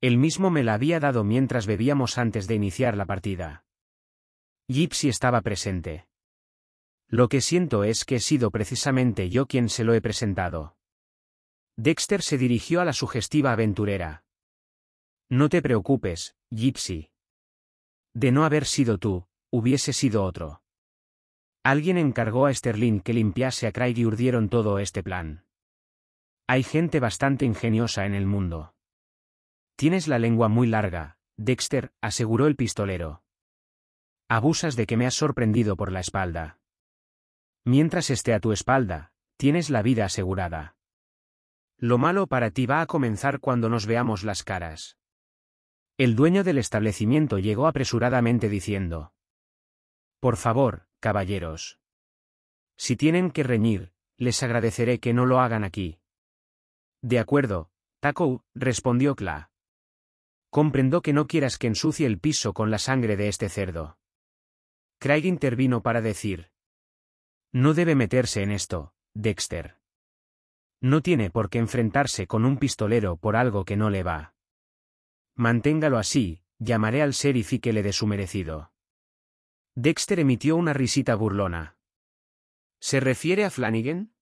Él mismo me la había dado mientras bebíamos antes de iniciar la partida. Gypsy estaba presente. Lo que siento es que he sido precisamente yo quien se lo he presentado. Dexter se dirigió a la sugestiva aventurera. No te preocupes, Gypsy. De no haber sido tú, hubiese sido otro. Alguien encargó a Sterling que limpiase a Craig y urdieron todo este plan. Hay gente bastante ingeniosa en el mundo. Tienes la lengua muy larga, Dexter, aseguró el pistolero. Abusas de que me has sorprendido por la espalda. Mientras esté a tu espalda, tienes la vida asegurada. Lo malo para ti va a comenzar cuando nos veamos las caras. El dueño del establecimiento llegó apresuradamente diciendo. Por favor, caballeros. Si tienen que reñir, les agradeceré que no lo hagan aquí. De acuerdo, Taco, respondió Kla. Comprendo que no quieras que ensucie el piso con la sangre de este cerdo. Craig intervino para decir. No debe meterse en esto, Dexter. No tiene por qué enfrentarse con un pistolero por algo que no le va. Manténgalo así, llamaré al ser y que le su merecido. Dexter emitió una risita burlona. ¿Se refiere a Flanagan?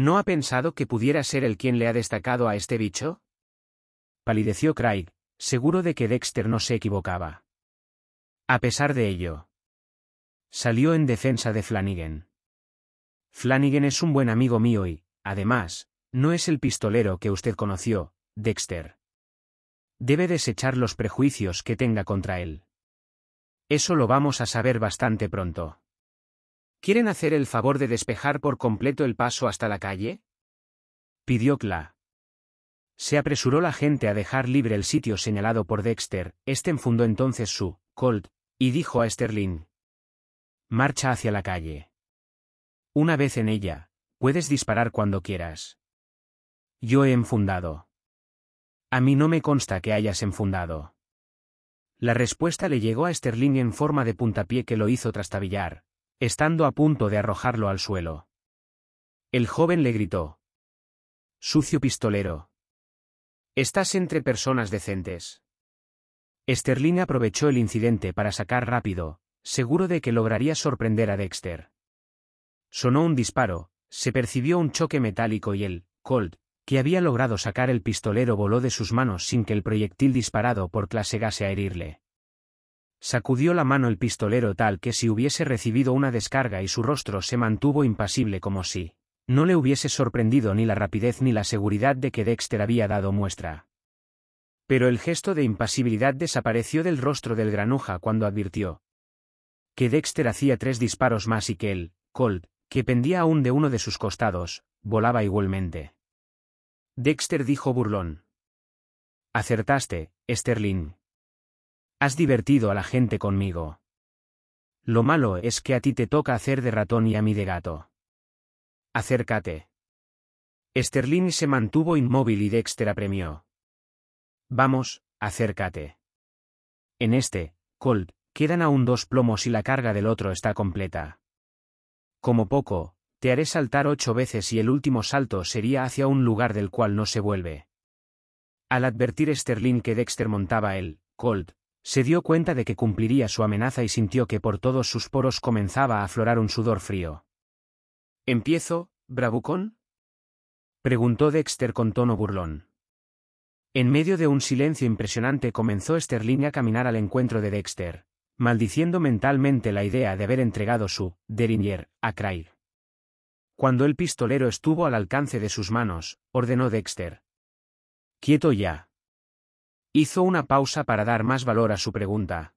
¿No ha pensado que pudiera ser el quien le ha destacado a este bicho? Palideció Craig, seguro de que Dexter no se equivocaba. A pesar de ello, salió en defensa de Flanagan. Flanagan es un buen amigo mío y, además, no es el pistolero que usted conoció, Dexter. Debe desechar los prejuicios que tenga contra él. Eso lo vamos a saber bastante pronto. ¿Quieren hacer el favor de despejar por completo el paso hasta la calle? pidió Cla. Se apresuró la gente a dejar libre el sitio señalado por Dexter, este enfundó entonces su Colt, y dijo a Sterling. Marcha hacia la calle. Una vez en ella, puedes disparar cuando quieras. Yo he enfundado. A mí no me consta que hayas enfundado. La respuesta le llegó a Sterling en forma de puntapié que lo hizo trastabillar, estando a punto de arrojarlo al suelo. El joven le gritó. Sucio pistolero. Estás entre personas decentes. Sterling aprovechó el incidente para sacar rápido, seguro de que lograría sorprender a Dexter. Sonó un disparo, se percibió un choque metálico y él, Colt, que había logrado sacar el pistolero, voló de sus manos sin que el proyectil disparado por clase gase a herirle. Sacudió la mano el pistolero tal que si hubiese recibido una descarga y su rostro se mantuvo impasible como si no le hubiese sorprendido ni la rapidez ni la seguridad de que Dexter había dado muestra. Pero el gesto de impasibilidad desapareció del rostro del granuja cuando advirtió que Dexter hacía tres disparos más y que él, Colt, que pendía aún de uno de sus costados, volaba igualmente. Dexter dijo burlón. Acertaste, Sterling. Has divertido a la gente conmigo. Lo malo es que a ti te toca hacer de ratón y a mí de gato. Acércate. Sterling se mantuvo inmóvil y Dexter apremió. Vamos, acércate. En este, Colt, quedan aún dos plomos y la carga del otro está completa. Como poco, te haré saltar ocho veces y el último salto sería hacia un lugar del cual no se vuelve. Al advertir Sterling que Dexter montaba él, Colt, se dio cuenta de que cumpliría su amenaza y sintió que por todos sus poros comenzaba a aflorar un sudor frío. ¿Empiezo, bravucón? preguntó Dexter con tono burlón. En medio de un silencio impresionante comenzó Sterling a caminar al encuentro de Dexter, maldiciendo mentalmente la idea de haber entregado su Deringer a Craig. Cuando el pistolero estuvo al alcance de sus manos, ordenó Dexter. Quieto ya. Hizo una pausa para dar más valor a su pregunta.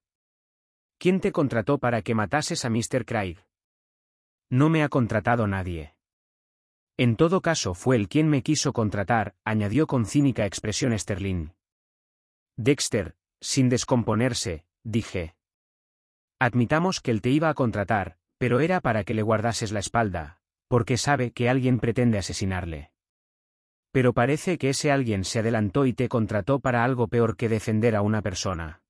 ¿Quién te contrató para que matases a Mr. Craig? No me ha contratado nadie. En todo caso fue el quien me quiso contratar, añadió con cínica expresión Sterling. Dexter, sin descomponerse, dije. Admitamos que él te iba a contratar, pero era para que le guardases la espalda, porque sabe que alguien pretende asesinarle. Pero parece que ese alguien se adelantó y te contrató para algo peor que defender a una persona.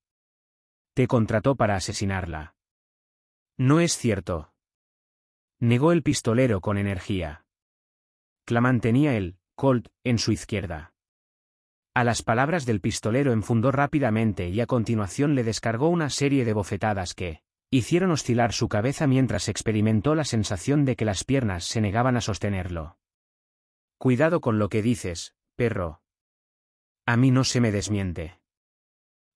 Te contrató para asesinarla. No es cierto. Negó el pistolero con energía. Clamant tenía el Colt en su izquierda. A las palabras del pistolero enfundó rápidamente y a continuación le descargó una serie de bofetadas que hicieron oscilar su cabeza mientras experimentó la sensación de que las piernas se negaban a sostenerlo. Cuidado con lo que dices, perro. A mí no se me desmiente.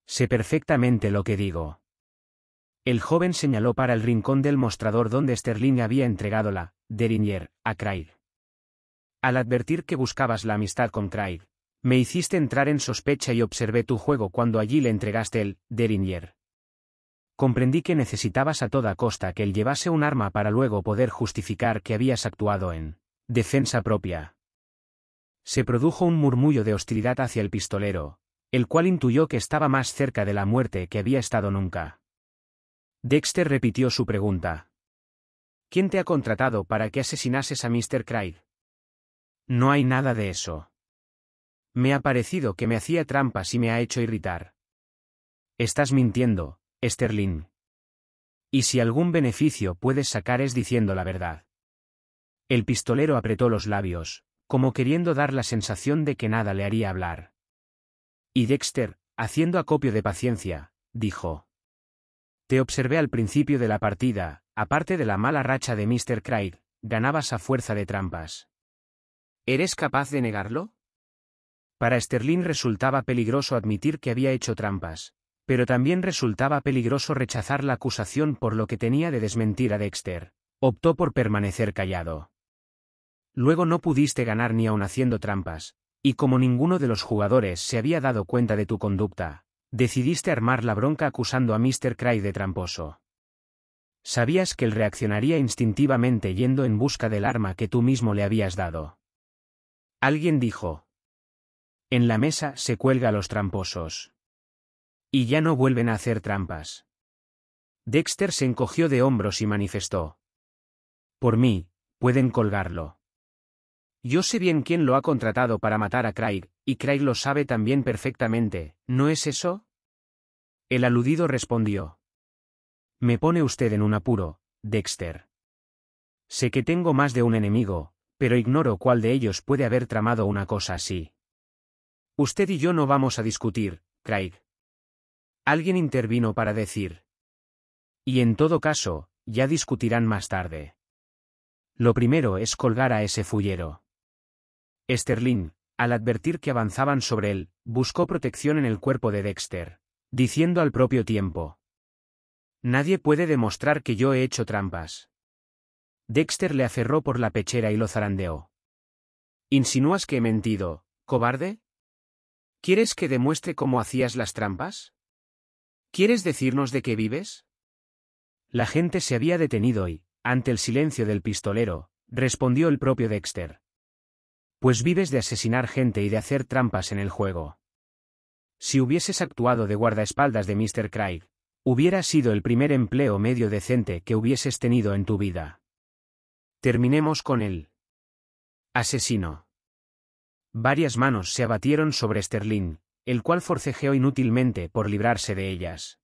Sé perfectamente lo que digo. El joven señaló para el rincón del mostrador donde Sterling había entregado la, Derinier, a Craig. Al advertir que buscabas la amistad con Craig, me hiciste entrar en sospecha y observé tu juego cuando allí le entregaste el, Derinier. Comprendí que necesitabas a toda costa que él llevase un arma para luego poder justificar que habías actuado en defensa propia. Se produjo un murmullo de hostilidad hacia el pistolero, el cual intuyó que estaba más cerca de la muerte que había estado nunca. Dexter repitió su pregunta. ¿Quién te ha contratado para que asesinases a Mr. Craig? No hay nada de eso. Me ha parecido que me hacía trampas y me ha hecho irritar. Estás mintiendo, Sterling. Y si algún beneficio puedes sacar es diciendo la verdad. El pistolero apretó los labios, como queriendo dar la sensación de que nada le haría hablar. Y Dexter, haciendo acopio de paciencia, dijo. Te observé al principio de la partida, aparte de la mala racha de Mr. Craig, ganabas a fuerza de trampas. ¿Eres capaz de negarlo? Para Sterling resultaba peligroso admitir que había hecho trampas, pero también resultaba peligroso rechazar la acusación por lo que tenía de desmentir a Dexter. Optó por permanecer callado. Luego no pudiste ganar ni aun haciendo trampas, y como ninguno de los jugadores se había dado cuenta de tu conducta, decidiste armar la bronca acusando a Mr. Cry de tramposo. Sabías que él reaccionaría instintivamente yendo en busca del arma que tú mismo le habías dado. Alguien dijo. En la mesa se cuelga a los tramposos. Y ya no vuelven a hacer trampas. Dexter se encogió de hombros y manifestó. Por mí, pueden colgarlo. Yo sé bien quién lo ha contratado para matar a Craig, y Craig lo sabe también perfectamente, ¿no es eso? El aludido respondió. Me pone usted en un apuro, Dexter. Sé que tengo más de un enemigo, pero ignoro cuál de ellos puede haber tramado una cosa así. Usted y yo no vamos a discutir, Craig. Alguien intervino para decir. Y en todo caso, ya discutirán más tarde. Lo primero es colgar a ese fullero. Sterling, al advertir que avanzaban sobre él, buscó protección en el cuerpo de Dexter, diciendo al propio tiempo. Nadie puede demostrar que yo he hecho trampas. Dexter le aferró por la pechera y lo zarandeó. ¿Insinúas que he mentido, cobarde? ¿Quieres que demuestre cómo hacías las trampas? ¿Quieres decirnos de qué vives? La gente se había detenido y, ante el silencio del pistolero, respondió el propio Dexter. Pues vives de asesinar gente y de hacer trampas en el juego. Si hubieses actuado de guardaespaldas de Mr. Craig, hubiera sido el primer empleo medio decente que hubieses tenido en tu vida. Terminemos con él. Asesino. Varias manos se abatieron sobre Sterling, el cual forcejeó inútilmente por librarse de ellas.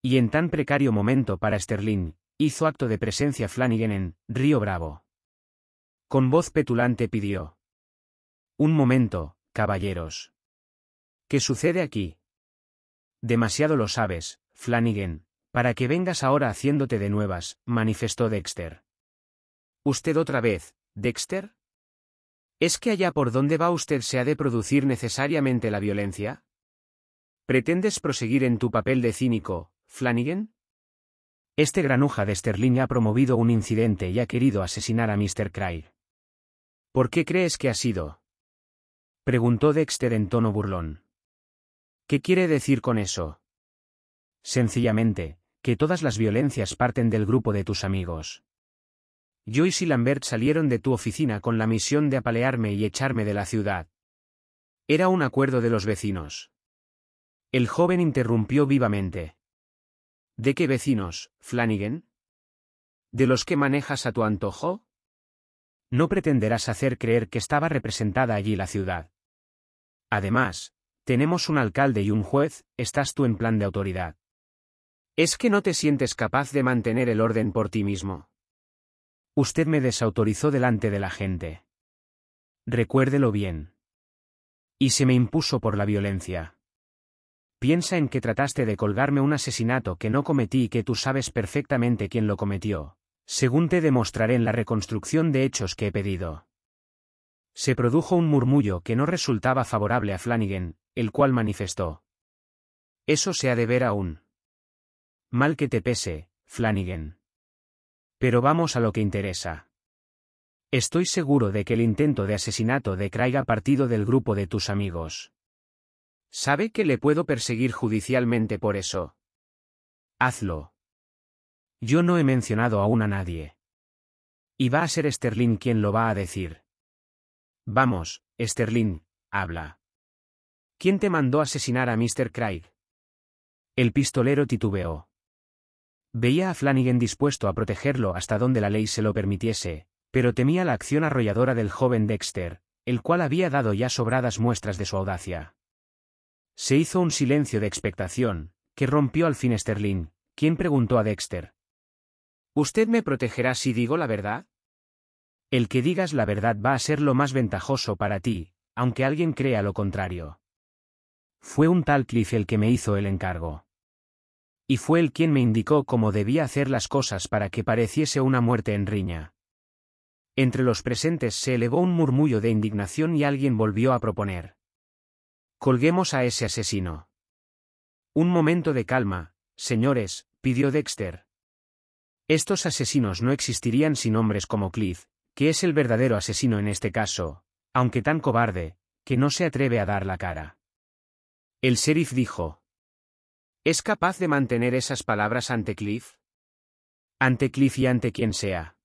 Y en tan precario momento para Sterling, hizo acto de presencia Flanagan en Río Bravo. Con voz petulante pidió. Un momento, caballeros. ¿Qué sucede aquí? Demasiado lo sabes, Flanagan, para que vengas ahora haciéndote de nuevas, manifestó Dexter. ¿Usted otra vez, Dexter? ¿Es que allá por donde va usted se ha de producir necesariamente la violencia? ¿Pretendes proseguir en tu papel de cínico, Flanagan? Este granuja de Sterling ha promovido un incidente y ha querido asesinar a Mr. ¿Por qué crees que ha sido? Preguntó Dexter en tono burlón. ¿Qué quiere decir con eso? Sencillamente, que todas las violencias parten del grupo de tus amigos. Yo y Lambert salieron de tu oficina con la misión de apalearme y echarme de la ciudad. Era un acuerdo de los vecinos. El joven interrumpió vivamente. ¿De qué vecinos, Flanagan? ¿De los que manejas a tu antojo? no pretenderás hacer creer que estaba representada allí la ciudad. Además, tenemos un alcalde y un juez, estás tú en plan de autoridad. ¿Es que no te sientes capaz de mantener el orden por ti mismo? Usted me desautorizó delante de la gente. Recuérdelo bien. Y se me impuso por la violencia. Piensa en que trataste de colgarme un asesinato que no cometí y que tú sabes perfectamente quién lo cometió. Según te demostraré en la reconstrucción de hechos que he pedido. Se produjo un murmullo que no resultaba favorable a Flanagan, el cual manifestó. Eso se ha de ver aún. Mal que te pese, Flanagan. Pero vamos a lo que interesa. Estoy seguro de que el intento de asesinato de Craig ha partido del grupo de tus amigos. ¿Sabe que le puedo perseguir judicialmente por eso? Hazlo, yo no he mencionado aún a nadie. Y va a ser Sterling quien lo va a decir. Vamos, Sterling, habla. ¿Quién te mandó asesinar a Mr. Craig? El pistolero titubeó. Veía a Flanagan dispuesto a protegerlo hasta donde la ley se lo permitiese, pero temía la acción arrolladora del joven Dexter, el cual había dado ya sobradas muestras de su audacia. Se hizo un silencio de expectación, que rompió al fin Sterling, quien preguntó a Dexter, ¿Usted me protegerá si digo la verdad? El que digas la verdad va a ser lo más ventajoso para ti, aunque alguien crea lo contrario. Fue un tal Cliff el que me hizo el encargo. Y fue el quien me indicó cómo debía hacer las cosas para que pareciese una muerte en riña. Entre los presentes se elevó un murmullo de indignación y alguien volvió a proponer. Colguemos a ese asesino. Un momento de calma, señores, pidió Dexter, estos asesinos no existirían sin hombres como Cliff, que es el verdadero asesino en este caso, aunque tan cobarde, que no se atreve a dar la cara. El sheriff dijo. ¿Es capaz de mantener esas palabras ante Cliff? Ante Cliff y ante quien sea.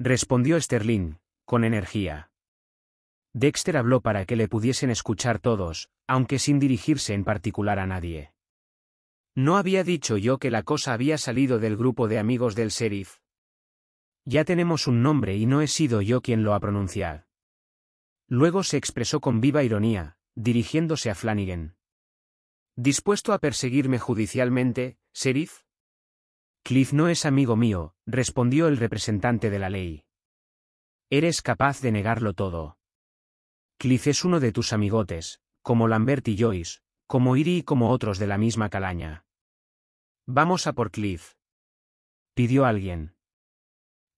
Respondió Sterling, con energía. Dexter habló para que le pudiesen escuchar todos, aunque sin dirigirse en particular a nadie. No había dicho yo que la cosa había salido del grupo de amigos del sheriff. Ya tenemos un nombre y no he sido yo quien lo ha pronunciado. Luego se expresó con viva ironía, dirigiéndose a Flanagan. ¿Dispuesto a perseguirme judicialmente, sheriff? Cliff no es amigo mío, respondió el representante de la ley. Eres capaz de negarlo todo. Cliff es uno de tus amigotes, como Lambert y Joyce, como Iri y como otros de la misma calaña. Vamos a por Cliff. Pidió alguien.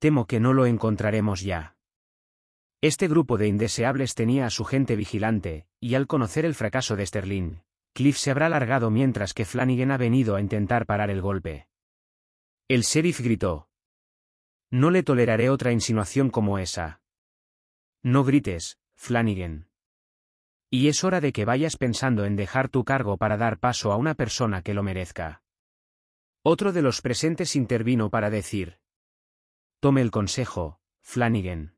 Temo que no lo encontraremos ya. Este grupo de indeseables tenía a su gente vigilante, y al conocer el fracaso de Sterling, Cliff se habrá largado mientras que Flanagan ha venido a intentar parar el golpe. El sheriff gritó. No le toleraré otra insinuación como esa. No grites, Flanagan. Y es hora de que vayas pensando en dejar tu cargo para dar paso a una persona que lo merezca. Otro de los presentes intervino para decir. Tome el consejo, Flanagan.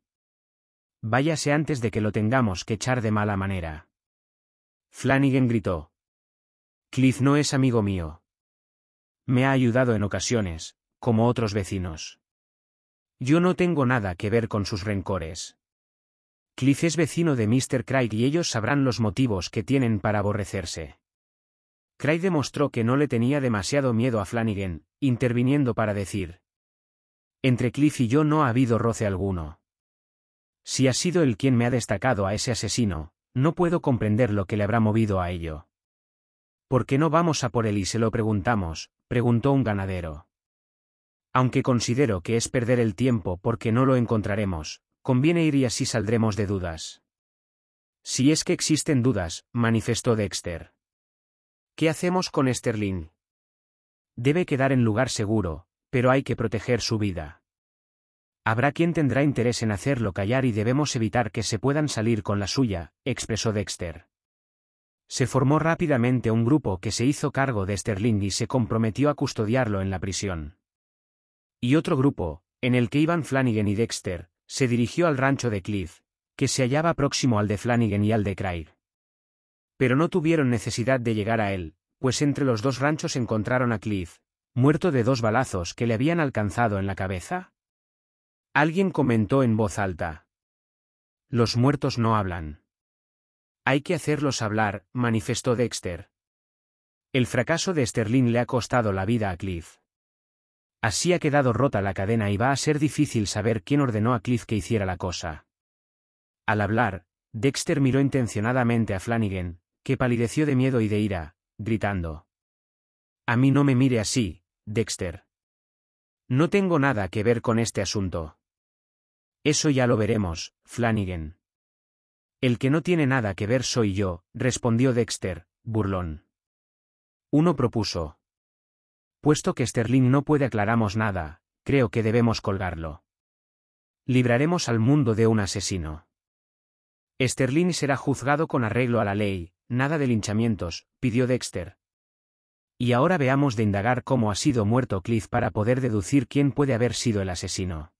Váyase antes de que lo tengamos que echar de mala manera. Flanagan gritó. Cliff no es amigo mío. Me ha ayudado en ocasiones, como otros vecinos. Yo no tengo nada que ver con sus rencores. Cliff es vecino de Mr. Craig y ellos sabrán los motivos que tienen para aborrecerse. Cray demostró que no le tenía demasiado miedo a Flanagan, interviniendo para decir. Entre Cliff y yo no ha habido roce alguno. Si ha sido él quien me ha destacado a ese asesino, no puedo comprender lo que le habrá movido a ello. ¿Por qué no vamos a por él y se lo preguntamos? preguntó un ganadero. Aunque considero que es perder el tiempo porque no lo encontraremos, conviene ir y así saldremos de dudas. Si es que existen dudas, manifestó Dexter. ¿Qué hacemos con Sterling? Debe quedar en lugar seguro, pero hay que proteger su vida. Habrá quien tendrá interés en hacerlo callar y debemos evitar que se puedan salir con la suya, expresó Dexter. Se formó rápidamente un grupo que se hizo cargo de Sterling y se comprometió a custodiarlo en la prisión. Y otro grupo, en el que iban Flanagan y Dexter, se dirigió al rancho de Cliff, que se hallaba próximo al de Flanagan y al de Craig. Pero no tuvieron necesidad de llegar a él, pues entre los dos ranchos encontraron a Cliff, muerto de dos balazos que le habían alcanzado en la cabeza. Alguien comentó en voz alta. Los muertos no hablan. Hay que hacerlos hablar, manifestó Dexter. El fracaso de Sterling le ha costado la vida a Cliff. Así ha quedado rota la cadena y va a ser difícil saber quién ordenó a Cliff que hiciera la cosa. Al hablar, Dexter miró intencionadamente a Flanagan, que palideció de miedo y de ira, gritando. A mí no me mire así, Dexter. No tengo nada que ver con este asunto. Eso ya lo veremos, Flanagan. El que no tiene nada que ver soy yo, respondió Dexter, burlón. Uno propuso. Puesto que Sterling no puede aclaramos nada, creo que debemos colgarlo. Libraremos al mundo de un asesino. Sterling será juzgado con arreglo a la ley, Nada de linchamientos, pidió Dexter. Y ahora veamos de indagar cómo ha sido muerto Cliff para poder deducir quién puede haber sido el asesino.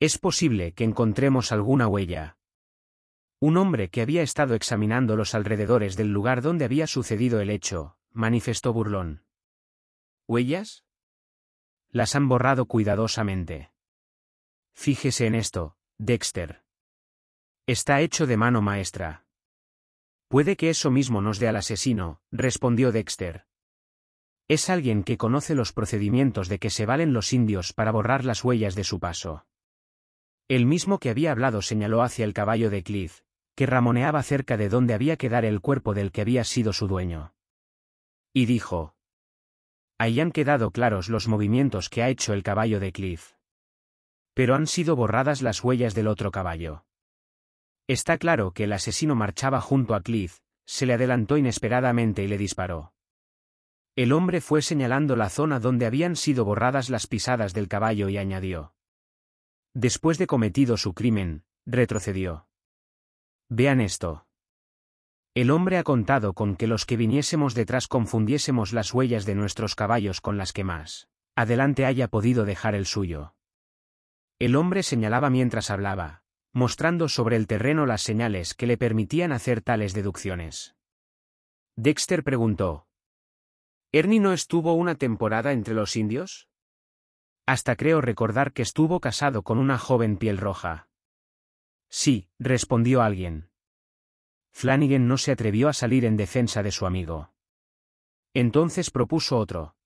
Es posible que encontremos alguna huella. Un hombre que había estado examinando los alrededores del lugar donde había sucedido el hecho, manifestó burlón. ¿Huellas? Las han borrado cuidadosamente. Fíjese en esto, Dexter. Está hecho de mano maestra. Puede que eso mismo nos dé al asesino, respondió Dexter. Es alguien que conoce los procedimientos de que se valen los indios para borrar las huellas de su paso. El mismo que había hablado señaló hacia el caballo de Cliff, que ramoneaba cerca de donde había que dar el cuerpo del que había sido su dueño. Y dijo. Ahí han quedado claros los movimientos que ha hecho el caballo de Cliff. Pero han sido borradas las huellas del otro caballo. Está claro que el asesino marchaba junto a Cliff, se le adelantó inesperadamente y le disparó. El hombre fue señalando la zona donde habían sido borradas las pisadas del caballo y añadió. Después de cometido su crimen, retrocedió. Vean esto. El hombre ha contado con que los que viniésemos detrás confundiésemos las huellas de nuestros caballos con las que más adelante haya podido dejar el suyo. El hombre señalaba mientras hablaba, mostrando sobre el terreno las señales que le permitían hacer tales deducciones. Dexter preguntó. ¿Ernie no estuvo una temporada entre los indios? Hasta creo recordar que estuvo casado con una joven piel roja. Sí, respondió alguien. Flanagan no se atrevió a salir en defensa de su amigo. Entonces propuso otro.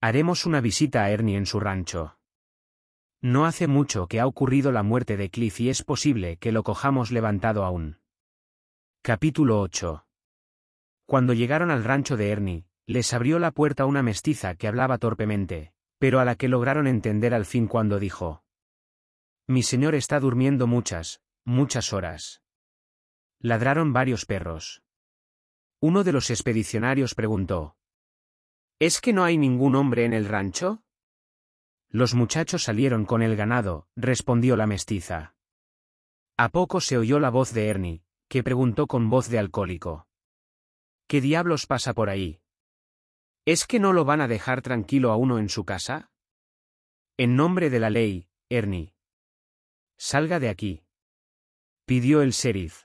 Haremos una visita a Ernie en su rancho. No hace mucho que ha ocurrido la muerte de Cliff y es posible que lo cojamos levantado aún. Capítulo 8. Cuando llegaron al rancho de Ernie, les abrió la puerta una mestiza que hablaba torpemente, pero a la que lograron entender al fin cuando dijo. Mi señor está durmiendo muchas, muchas horas. Ladraron varios perros. Uno de los expedicionarios preguntó. ¿Es que no hay ningún hombre en el rancho? Los muchachos salieron con el ganado, respondió la mestiza. A poco se oyó la voz de Ernie, que preguntó con voz de alcohólico. ¿Qué diablos pasa por ahí? ¿Es que no lo van a dejar tranquilo a uno en su casa? En nombre de la ley, Ernie. Salga de aquí. Pidió el sheriff.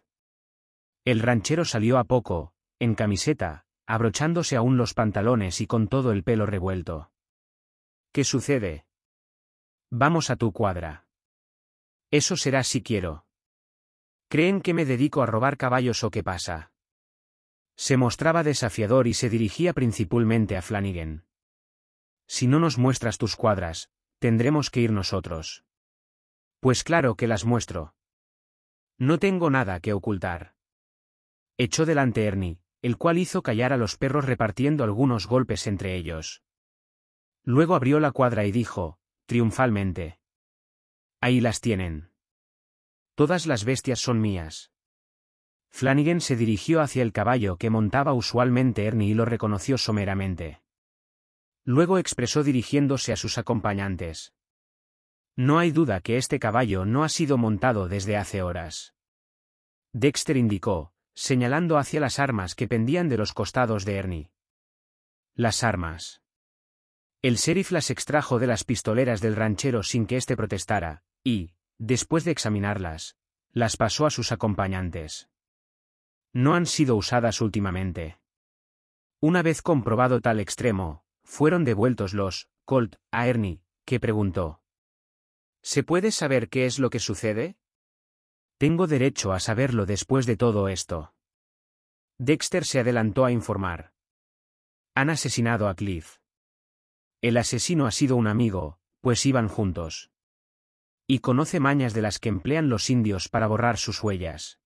El ranchero salió a poco, en camiseta, abrochándose aún los pantalones y con todo el pelo revuelto. ¿Qué sucede? Vamos a tu cuadra. Eso será si quiero. ¿Creen que me dedico a robar caballos o qué pasa? Se mostraba desafiador y se dirigía principalmente a Flanagan. Si no nos muestras tus cuadras, tendremos que ir nosotros. Pues claro que las muestro. No tengo nada que ocultar. Echó delante Ernie, el cual hizo callar a los perros repartiendo algunos golpes entre ellos. Luego abrió la cuadra y dijo, triunfalmente. Ahí las tienen. Todas las bestias son mías. Flanagan se dirigió hacia el caballo que montaba usualmente Ernie y lo reconoció someramente. Luego expresó dirigiéndose a sus acompañantes. No hay duda que este caballo no ha sido montado desde hace horas. Dexter indicó, señalando hacia las armas que pendían de los costados de Ernie. Las armas. El sheriff las extrajo de las pistoleras del ranchero sin que éste protestara, y, después de examinarlas, las pasó a sus acompañantes. No han sido usadas últimamente. Una vez comprobado tal extremo, fueron devueltos los Colt a Ernie, que preguntó. ¿Se puede saber qué es lo que sucede? Tengo derecho a saberlo después de todo esto. Dexter se adelantó a informar. Han asesinado a Cliff. El asesino ha sido un amigo, pues iban juntos. Y conoce mañas de las que emplean los indios para borrar sus huellas.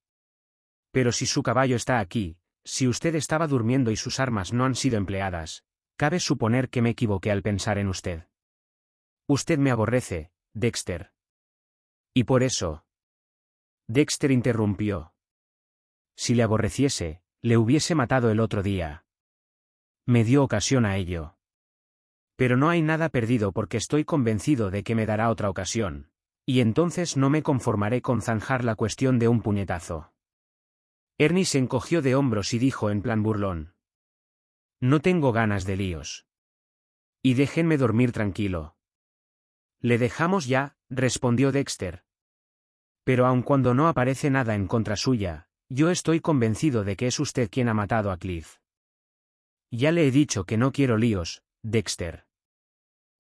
Pero si su caballo está aquí, si usted estaba durmiendo y sus armas no han sido empleadas, cabe suponer que me equivoqué al pensar en usted. Usted me aborrece, Dexter. Y por eso. Dexter interrumpió. Si le aborreciese, le hubiese matado el otro día. Me dio ocasión a ello. Pero no hay nada perdido porque estoy convencido de que me dará otra ocasión, y entonces no me conformaré con zanjar la cuestión de un puñetazo. Ernie se encogió de hombros y dijo en plan burlón. No tengo ganas de líos. Y déjenme dormir tranquilo. Le dejamos ya, respondió Dexter. Pero aun cuando no aparece nada en contra suya, yo estoy convencido de que es usted quien ha matado a Cliff. Ya le he dicho que no quiero líos, Dexter.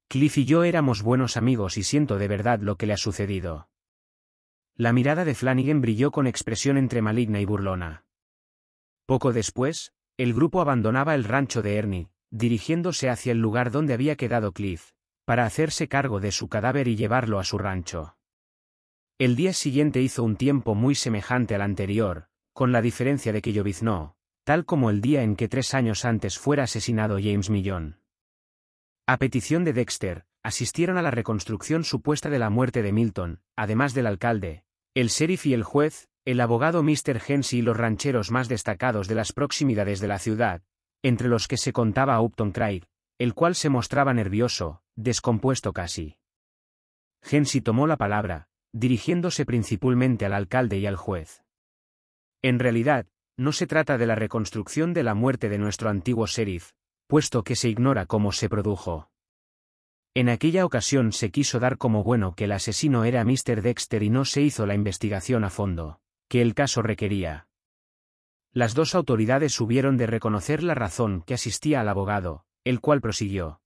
Cliff y yo éramos buenos amigos y siento de verdad lo que le ha sucedido. La mirada de Flanagan brilló con expresión entre maligna y burlona. Poco después, el grupo abandonaba el rancho de Ernie, dirigiéndose hacia el lugar donde había quedado Cliff, para hacerse cargo de su cadáver y llevarlo a su rancho. El día siguiente hizo un tiempo muy semejante al anterior, con la diferencia de que lloviznó, tal como el día en que tres años antes fuera asesinado James Millón. A petición de Dexter, asistieron a la reconstrucción supuesta de la muerte de Milton, además del alcalde, el sheriff y el juez, el abogado Mr. Hensi y los rancheros más destacados de las proximidades de la ciudad, entre los que se contaba Upton Craig, el cual se mostraba nervioso, descompuesto casi. Hensy tomó la palabra, dirigiéndose principalmente al alcalde y al juez. En realidad, no se trata de la reconstrucción de la muerte de nuestro antiguo sheriff, puesto que se ignora cómo se produjo. En aquella ocasión se quiso dar como bueno que el asesino era Mr. Dexter y no se hizo la investigación a fondo, que el caso requería. Las dos autoridades hubieron de reconocer la razón que asistía al abogado, el cual prosiguió.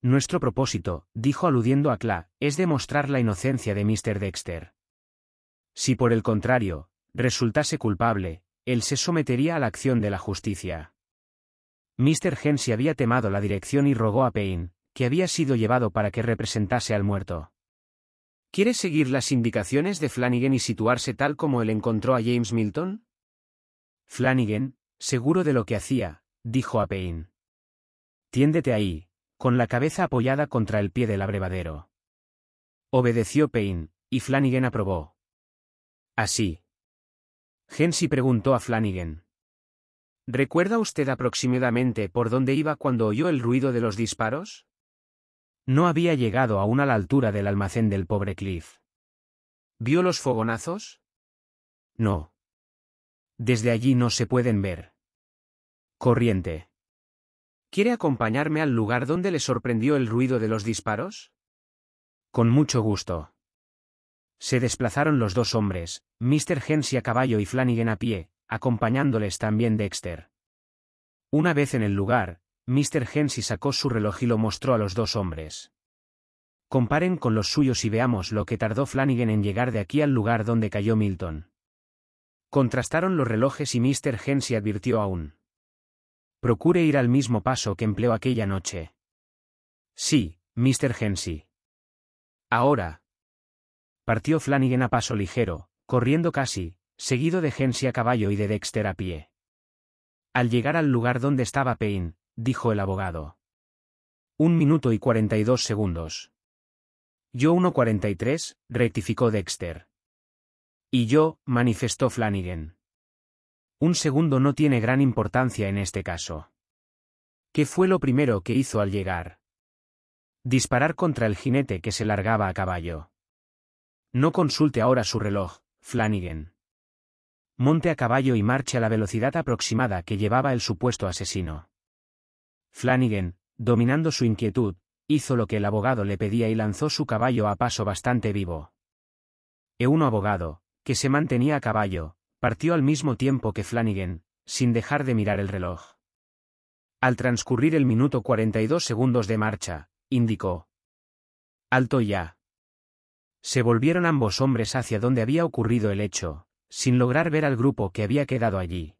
Nuestro propósito, dijo aludiendo a Cla, es demostrar la inocencia de Mr. Dexter. Si por el contrario, resultase culpable, él se sometería a la acción de la justicia. Mr. Hensi había temado la dirección y rogó a Payne, que había sido llevado para que representase al muerto. ¿Quiere seguir las indicaciones de Flanagan y situarse tal como él encontró a James Milton? Flanagan, seguro de lo que hacía, dijo a Payne. Tiéndete ahí, con la cabeza apoyada contra el pie del abrevadero. Obedeció Payne, y Flanagan aprobó. Así. Hensi preguntó a Flanagan, ¿Recuerda usted aproximadamente por dónde iba cuando oyó el ruido de los disparos? No había llegado aún a la altura del almacén del pobre Cliff. ¿Vio los fogonazos? No. Desde allí no se pueden ver. Corriente. ¿Quiere acompañarme al lugar donde le sorprendió el ruido de los disparos? Con mucho gusto. Se desplazaron los dos hombres, Mr. Hensi a caballo y Flanagan a pie, acompañándoles también Dexter. Una vez en el lugar, Mr. Hensi sacó su reloj y lo mostró a los dos hombres. Comparen con los suyos y veamos lo que tardó Flanagan en llegar de aquí al lugar donde cayó Milton. Contrastaron los relojes y Mr. Hensi advirtió aún. Procure ir al mismo paso que empleó aquella noche. Sí, Mr. Hensi. Ahora. Partió Flanagan a paso ligero, corriendo casi, seguido de Gensi a caballo y de Dexter a pie. Al llegar al lugar donde estaba Payne, dijo el abogado. Un minuto y cuarenta y dos segundos. Yo tres, rectificó Dexter. Y yo, manifestó Flanagan. Un segundo no tiene gran importancia en este caso. ¿Qué fue lo primero que hizo al llegar? Disparar contra el jinete que se largaba a caballo. No consulte ahora su reloj, Flanagan monte a caballo y marche a la velocidad aproximada que llevaba el supuesto asesino. Flanagan, dominando su inquietud, hizo lo que el abogado le pedía y lanzó su caballo a paso bastante vivo. e uno abogado, que se mantenía a caballo, partió al mismo tiempo que Flanagan, sin dejar de mirar el reloj. Al transcurrir el minuto 42 segundos de marcha, indicó. Alto ya. Se volvieron ambos hombres hacia donde había ocurrido el hecho, sin lograr ver al grupo que había quedado allí.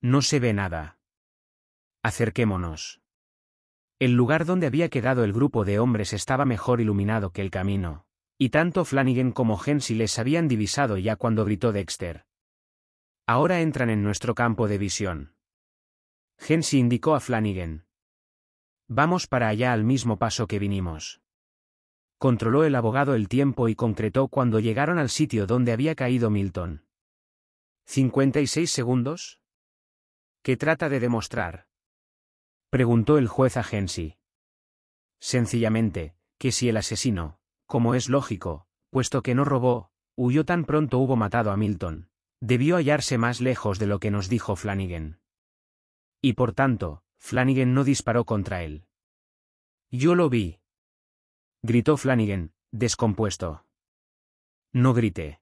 No se ve nada. Acerquémonos. El lugar donde había quedado el grupo de hombres estaba mejor iluminado que el camino, y tanto Flanagan como Hensi les habían divisado ya cuando gritó Dexter. Ahora entran en nuestro campo de visión. Hensi indicó a Flanagan. Vamos para allá al mismo paso que vinimos controló el abogado el tiempo y concretó cuando llegaron al sitio donde había caído Milton. 56 segundos. ¿Qué trata de demostrar? Preguntó el juez a Hensi. Sencillamente, que si el asesino, como es lógico, puesto que no robó, huyó tan pronto hubo matado a Milton, debió hallarse más lejos de lo que nos dijo Flanagan. Y por tanto, Flanagan no disparó contra él. Yo lo vi, gritó Flanagan, descompuesto. No grite.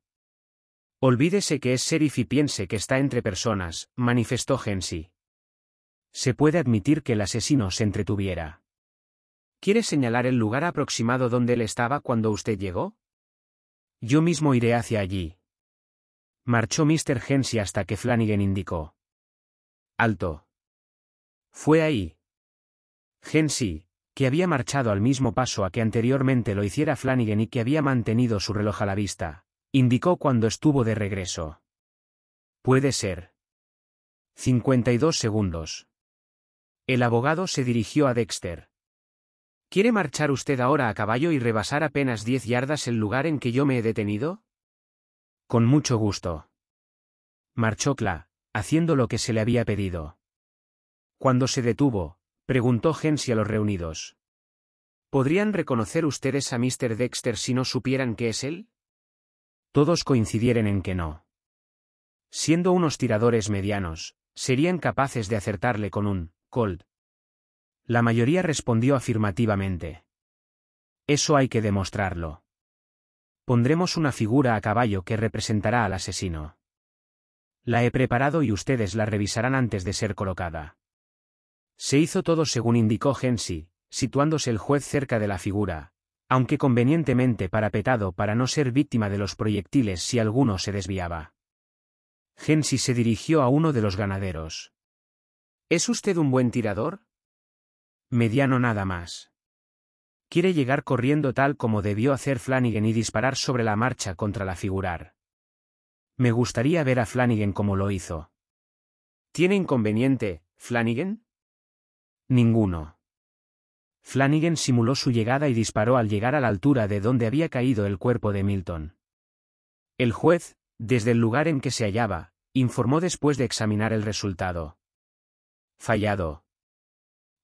Olvídese que es sheriff y piense que está entre personas, manifestó Hensi. Se puede admitir que el asesino se entretuviera. ¿Quiere señalar el lugar aproximado donde él estaba cuando usted llegó? Yo mismo iré hacia allí. Marchó Mr. Hensi hasta que Flanagan indicó. Alto. Fue ahí. Hensi, que había marchado al mismo paso a que anteriormente lo hiciera Flanagan y que había mantenido su reloj a la vista, indicó cuando estuvo de regreso. Puede ser. 52 segundos. El abogado se dirigió a Dexter. ¿Quiere marchar usted ahora a caballo y rebasar apenas diez yardas el lugar en que yo me he detenido? Con mucho gusto. Marchó Cla, haciendo lo que se le había pedido. Cuando se detuvo, Preguntó y a los reunidos. ¿Podrían reconocer ustedes a Mr. Dexter si no supieran que es él? Todos coincidieron en que no. Siendo unos tiradores medianos, serían capaces de acertarle con un cold. La mayoría respondió afirmativamente. Eso hay que demostrarlo. Pondremos una figura a caballo que representará al asesino. La he preparado y ustedes la revisarán antes de ser colocada. Se hizo todo según indicó Hensi, situándose el juez cerca de la figura, aunque convenientemente parapetado para no ser víctima de los proyectiles si alguno se desviaba. Hensi se dirigió a uno de los ganaderos. ¿Es usted un buen tirador? Mediano nada más. Quiere llegar corriendo tal como debió hacer Flanagan y disparar sobre la marcha contra la figurar. Me gustaría ver a Flanagan como lo hizo. ¿Tiene inconveniente, Flanagan? Ninguno. Flanagan simuló su llegada y disparó al llegar a la altura de donde había caído el cuerpo de Milton. El juez, desde el lugar en que se hallaba, informó después de examinar el resultado. Fallado.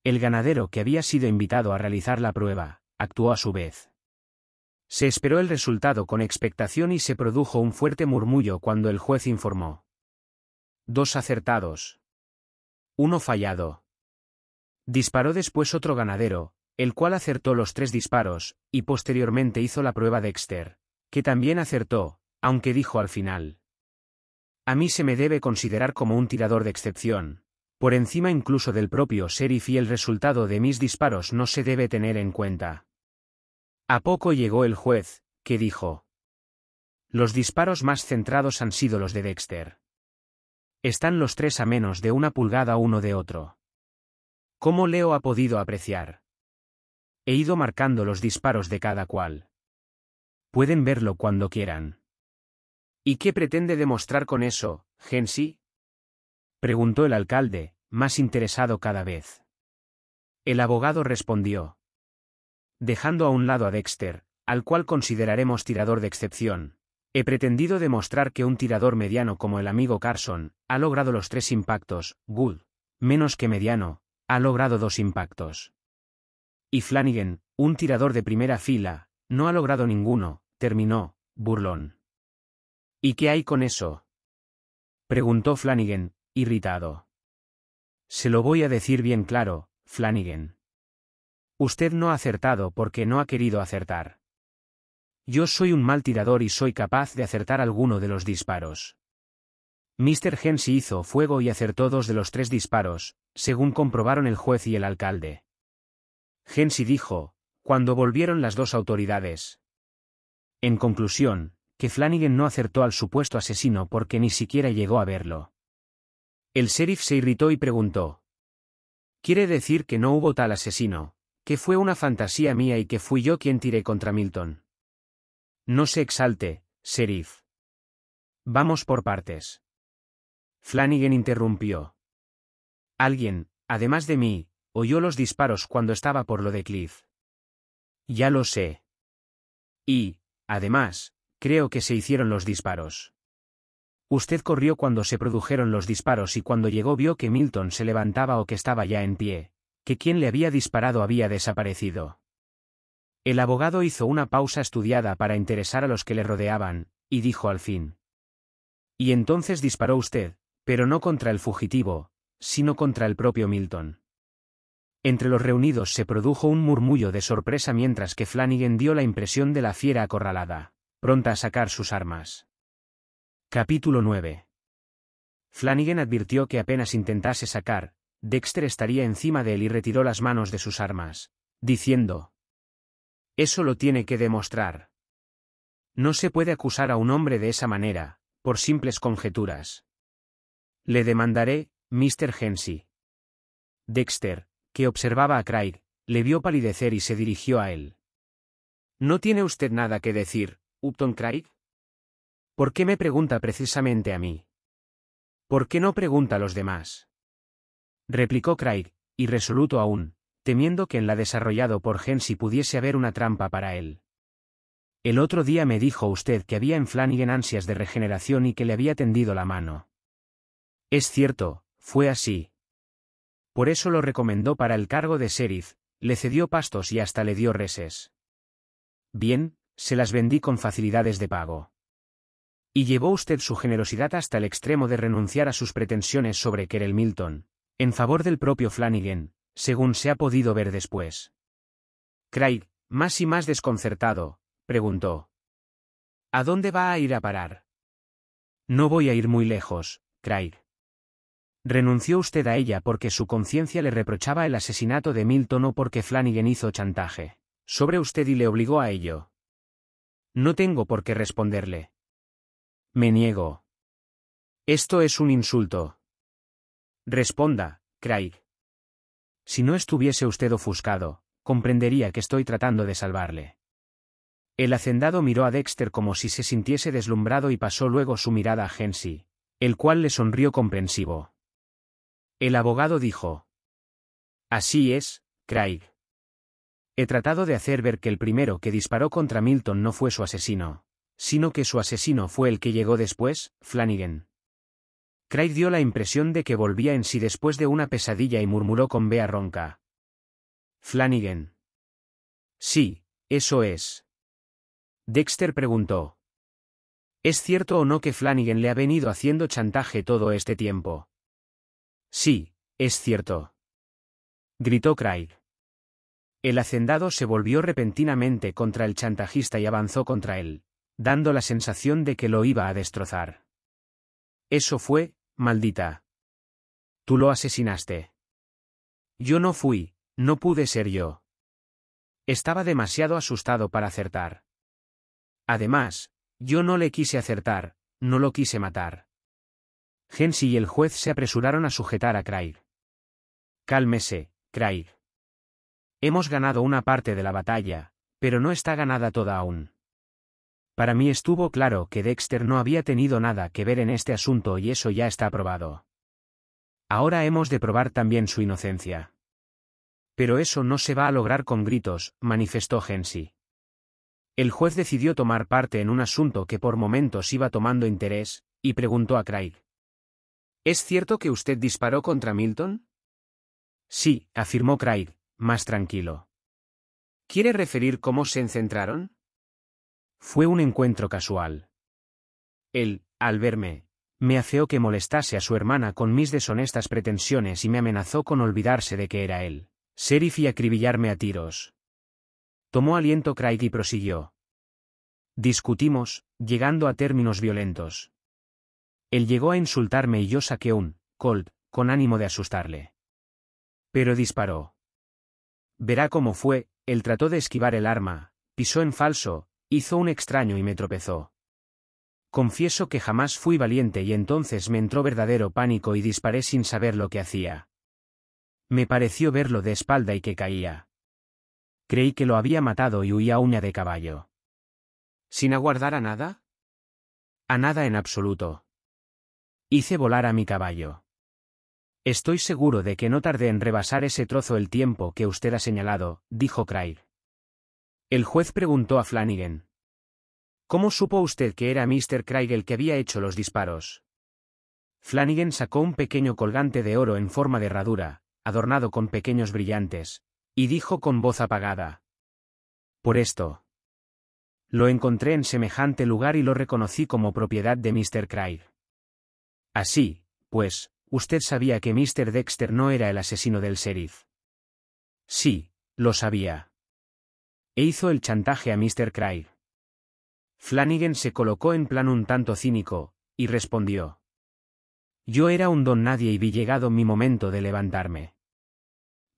El ganadero que había sido invitado a realizar la prueba, actuó a su vez. Se esperó el resultado con expectación y se produjo un fuerte murmullo cuando el juez informó. Dos acertados. Uno fallado. Disparó después otro ganadero, el cual acertó los tres disparos, y posteriormente hizo la prueba Dexter, que también acertó, aunque dijo al final. A mí se me debe considerar como un tirador de excepción, por encima incluso del propio sheriff y el resultado de mis disparos no se debe tener en cuenta. A poco llegó el juez, que dijo. Los disparos más centrados han sido los de Dexter. Están los tres a menos de una pulgada uno de otro. ¿Cómo Leo ha podido apreciar? He ido marcando los disparos de cada cual. Pueden verlo cuando quieran. ¿Y qué pretende demostrar con eso, Gensi? Preguntó el alcalde, más interesado cada vez. El abogado respondió. Dejando a un lado a Dexter, al cual consideraremos tirador de excepción, he pretendido demostrar que un tirador mediano como el amigo Carson ha logrado los tres impactos, Gould, menos que mediano, ha logrado dos impactos. Y Flanagan, un tirador de primera fila, no ha logrado ninguno, terminó, burlón. ¿Y qué hay con eso? Preguntó Flanagan, irritado. Se lo voy a decir bien claro, Flanagan. Usted no ha acertado porque no ha querido acertar. Yo soy un mal tirador y soy capaz de acertar alguno de los disparos. Mr. Hensi hizo fuego y acertó dos de los tres disparos, según comprobaron el juez y el alcalde. Hensi dijo, cuando volvieron las dos autoridades. En conclusión, que Flanagan no acertó al supuesto asesino porque ni siquiera llegó a verlo. El sheriff se irritó y preguntó. ¿Quiere decir que no hubo tal asesino, que fue una fantasía mía y que fui yo quien tiré contra Milton? No se exalte, sheriff. Vamos por partes. Flanagan interrumpió. Alguien, además de mí, oyó los disparos cuando estaba por lo de Cliff. Ya lo sé. Y, además, creo que se hicieron los disparos. Usted corrió cuando se produjeron los disparos y cuando llegó vio que Milton se levantaba o que estaba ya en pie, que quien le había disparado había desaparecido. El abogado hizo una pausa estudiada para interesar a los que le rodeaban, y dijo al fin. Y entonces disparó usted, pero no contra el fugitivo, sino contra el propio Milton. Entre los reunidos se produjo un murmullo de sorpresa mientras que Flanagan dio la impresión de la fiera acorralada, pronta a sacar sus armas. Capítulo 9. Flanagan advirtió que apenas intentase sacar, Dexter estaría encima de él y retiró las manos de sus armas, diciendo, Eso lo tiene que demostrar. No se puede acusar a un hombre de esa manera, por simples conjeturas. Le demandaré, Mr. Hensi. Dexter, que observaba a Craig, le vio palidecer y se dirigió a él. ¿No tiene usted nada que decir, Upton Craig? ¿Por qué me pregunta precisamente a mí? ¿Por qué no pregunta a los demás? replicó Craig, irresoluto aún, temiendo que en la desarrollado por Hensi pudiese haber una trampa para él. El otro día me dijo usted que había en Flanagan ansias de regeneración y que le había tendido la mano. Es cierto, fue así. Por eso lo recomendó para el cargo de sheriff, le cedió pastos y hasta le dio reses. Bien, se las vendí con facilidades de pago. Y llevó usted su generosidad hasta el extremo de renunciar a sus pretensiones sobre Kerel Milton, en favor del propio Flanagan, según se ha podido ver después. Craig, más y más desconcertado, preguntó. ¿A dónde va a ir a parar? No voy a ir muy lejos, Craig. Renunció usted a ella porque su conciencia le reprochaba el asesinato de Milton o porque Flanagan hizo chantaje sobre usted y le obligó a ello. No tengo por qué responderle. Me niego. Esto es un insulto. Responda, Craig. Si no estuviese usted ofuscado, comprendería que estoy tratando de salvarle. El hacendado miró a Dexter como si se sintiese deslumbrado y pasó luego su mirada a Hensi, el cual le sonrió comprensivo. El abogado dijo. Así es, Craig. He tratado de hacer ver que el primero que disparó contra Milton no fue su asesino, sino que su asesino fue el que llegó después, Flanagan. Craig dio la impresión de que volvía en sí después de una pesadilla y murmuró con vea ronca. Flanagan. Sí, eso es. Dexter preguntó. ¿Es cierto o no que Flanagan le ha venido haciendo chantaje todo este tiempo? Sí, es cierto. Gritó Craig. El hacendado se volvió repentinamente contra el chantajista y avanzó contra él, dando la sensación de que lo iba a destrozar. Eso fue, maldita. Tú lo asesinaste. Yo no fui, no pude ser yo. Estaba demasiado asustado para acertar. Además, yo no le quise acertar, no lo quise matar. Hensi y el juez se apresuraron a sujetar a Craig. Cálmese, Craig. Hemos ganado una parte de la batalla, pero no está ganada toda aún. Para mí estuvo claro que Dexter no había tenido nada que ver en este asunto y eso ya está probado. Ahora hemos de probar también su inocencia. Pero eso no se va a lograr con gritos, manifestó Hensi. El juez decidió tomar parte en un asunto que por momentos iba tomando interés, y preguntó a Craig, ¿Es cierto que usted disparó contra Milton? Sí, afirmó Craig, más tranquilo. ¿Quiere referir cómo se encentraron? Fue un encuentro casual. Él, al verme, me afeó que molestase a su hermana con mis deshonestas pretensiones y me amenazó con olvidarse de que era él, sheriff y acribillarme a tiros. Tomó aliento Craig y prosiguió. Discutimos, llegando a términos violentos. Él llegó a insultarme y yo saqué un colt con ánimo de asustarle. Pero disparó. Verá cómo fue, él trató de esquivar el arma, pisó en falso, hizo un extraño y me tropezó. Confieso que jamás fui valiente y entonces me entró verdadero pánico y disparé sin saber lo que hacía. Me pareció verlo de espalda y que caía. Creí que lo había matado y huía a uña de caballo. ¿Sin aguardar a nada? A nada en absoluto. Hice volar a mi caballo. Estoy seguro de que no tardé en rebasar ese trozo el tiempo que usted ha señalado, dijo Craig. El juez preguntó a Flanagan. ¿Cómo supo usted que era Mr. Craig el que había hecho los disparos? Flanagan sacó un pequeño colgante de oro en forma de herradura, adornado con pequeños brillantes, y dijo con voz apagada. Por esto. Lo encontré en semejante lugar y lo reconocí como propiedad de Mr. Craig. Así, pues, usted sabía que Mr. Dexter no era el asesino del sheriff. Sí, lo sabía. E hizo el chantaje a Mr. Craig. Flanagan se colocó en plan un tanto cínico, y respondió. Yo era un don nadie y vi llegado mi momento de levantarme.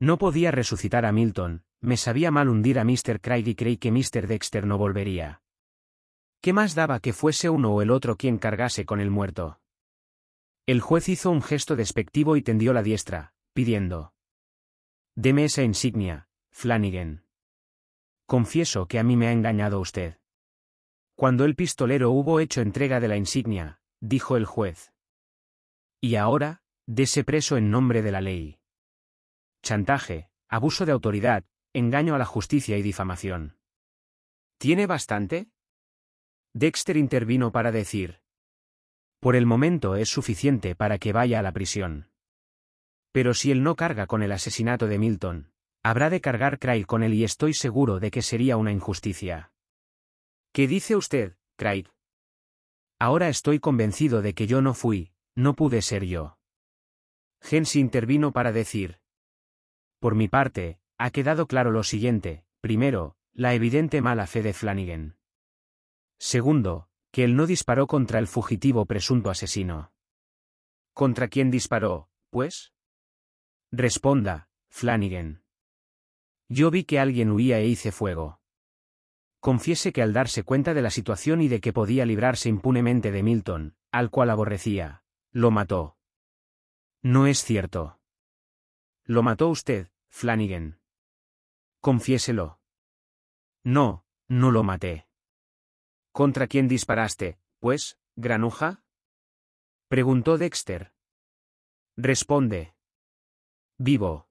No podía resucitar a Milton, me sabía mal hundir a Mr. Craig y creí que Mr. Dexter no volvería. ¿Qué más daba que fuese uno o el otro quien cargase con el muerto? El juez hizo un gesto despectivo y tendió la diestra, pidiendo. Deme esa insignia, Flanagan. Confieso que a mí me ha engañado usted. Cuando el pistolero hubo hecho entrega de la insignia, dijo el juez. Y ahora, dese preso en nombre de la ley. Chantaje, abuso de autoridad, engaño a la justicia y difamación. ¿Tiene bastante? Dexter intervino para decir, por el momento es suficiente para que vaya a la prisión. Pero si él no carga con el asesinato de Milton, habrá de cargar Craig con él y estoy seguro de que sería una injusticia. ¿Qué dice usted, Craig? Ahora estoy convencido de que yo no fui, no pude ser yo. Hensy intervino para decir. Por mi parte, ha quedado claro lo siguiente, primero, la evidente mala fe de Flanagan. Segundo, que él no disparó contra el fugitivo presunto asesino. ¿Contra quién disparó, pues? Responda, Flanagan. Yo vi que alguien huía e hice fuego. Confiese que al darse cuenta de la situación y de que podía librarse impunemente de Milton, al cual aborrecía, lo mató. No es cierto. Lo mató usted, Flanagan. Confiéselo. No, no lo maté. ¿Contra quién disparaste, pues, granuja? Preguntó Dexter. Responde. Vivo.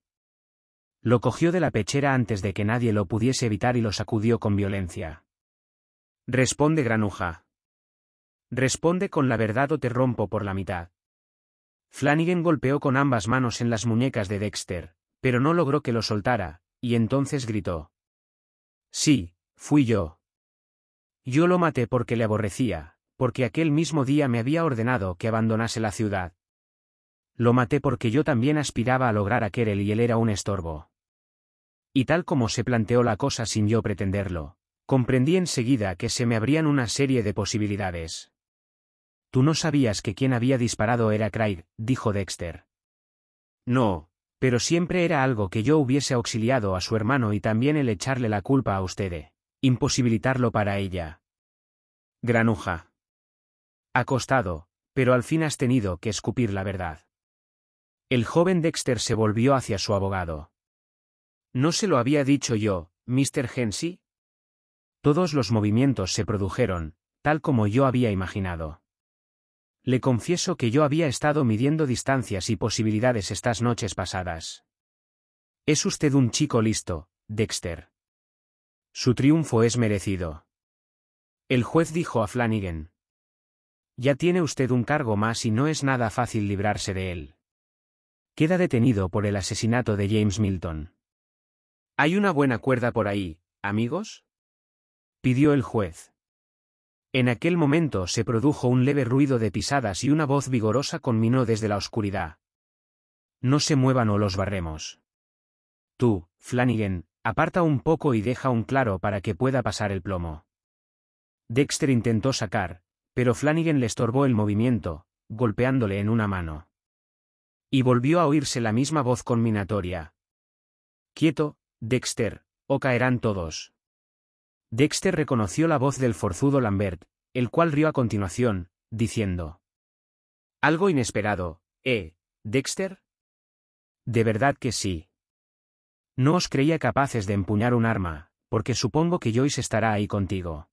Lo cogió de la pechera antes de que nadie lo pudiese evitar y lo sacudió con violencia. Responde granuja. Responde con la verdad o te rompo por la mitad. Flanagan golpeó con ambas manos en las muñecas de Dexter, pero no logró que lo soltara, y entonces gritó. Sí, fui yo. Yo lo maté porque le aborrecía, porque aquel mismo día me había ordenado que abandonase la ciudad. Lo maté porque yo también aspiraba a lograr a Kerel y él era un estorbo. Y tal como se planteó la cosa sin yo pretenderlo, comprendí enseguida que se me abrían una serie de posibilidades. Tú no sabías que quien había disparado era Craig, dijo Dexter. No, pero siempre era algo que yo hubiese auxiliado a su hermano y también el echarle la culpa a usted imposibilitarlo para ella. Granuja. Acostado, pero al fin has tenido que escupir la verdad. El joven Dexter se volvió hacia su abogado. ¿No se lo había dicho yo, Mr. Hensy? Todos los movimientos se produjeron, tal como yo había imaginado. Le confieso que yo había estado midiendo distancias y posibilidades estas noches pasadas. Es usted un chico listo, Dexter. Su triunfo es merecido. El juez dijo a Flanagan. Ya tiene usted un cargo más y no es nada fácil librarse de él. Queda detenido por el asesinato de James Milton. Hay una buena cuerda por ahí, amigos? pidió el juez. En aquel momento se produjo un leve ruido de pisadas y una voz vigorosa conminó desde la oscuridad. No se muevan o los barremos. Tú, Flanagan, Aparta un poco y deja un claro para que pueda pasar el plomo. Dexter intentó sacar, pero Flanagan le estorbó el movimiento, golpeándole en una mano. Y volvió a oírse la misma voz conminatoria. Quieto, Dexter, o oh caerán todos. Dexter reconoció la voz del forzudo Lambert, el cual rió a continuación, diciendo. Algo inesperado, ¿eh, Dexter? De verdad que sí. No os creía capaces de empuñar un arma, porque supongo que Joyce estará ahí contigo.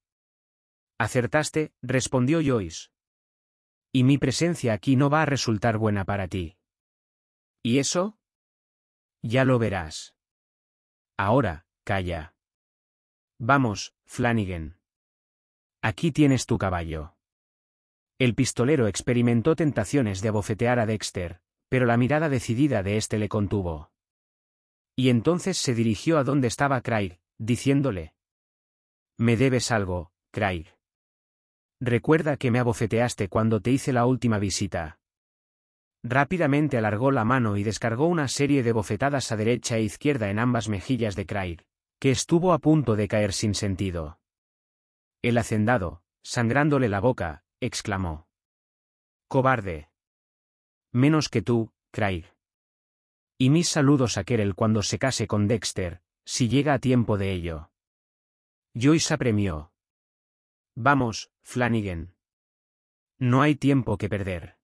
Acertaste, respondió Joyce. Y mi presencia aquí no va a resultar buena para ti. ¿Y eso? Ya lo verás. Ahora, calla. Vamos, Flanagan. Aquí tienes tu caballo. El pistolero experimentó tentaciones de abofetear a Dexter, pero la mirada decidida de éste le contuvo. Y entonces se dirigió a donde estaba Craig, diciéndole. Me debes algo, Craig. Recuerda que me abofeteaste cuando te hice la última visita. Rápidamente alargó la mano y descargó una serie de bofetadas a derecha e izquierda en ambas mejillas de Craig, que estuvo a punto de caer sin sentido. El hacendado, sangrándole la boca, exclamó. Cobarde. Menos que tú, Craig. Y mis saludos a Kerel cuando se case con Dexter, si llega a tiempo de ello. Joyce apremió. Vamos, Flanagan. No hay tiempo que perder.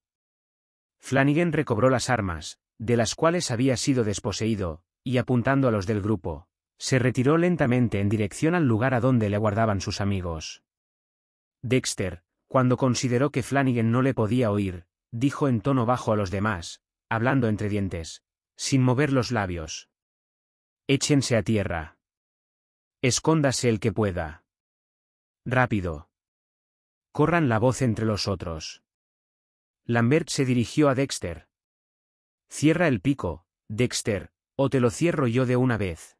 Flanagan recobró las armas, de las cuales había sido desposeído, y apuntando a los del grupo, se retiró lentamente en dirección al lugar a donde le guardaban sus amigos. Dexter, cuando consideró que Flanagan no le podía oír, dijo en tono bajo a los demás, hablando entre dientes, sin mover los labios. Échense a tierra. Escóndase el que pueda. Rápido. Corran la voz entre los otros. Lambert se dirigió a Dexter. Cierra el pico, Dexter, o te lo cierro yo de una vez.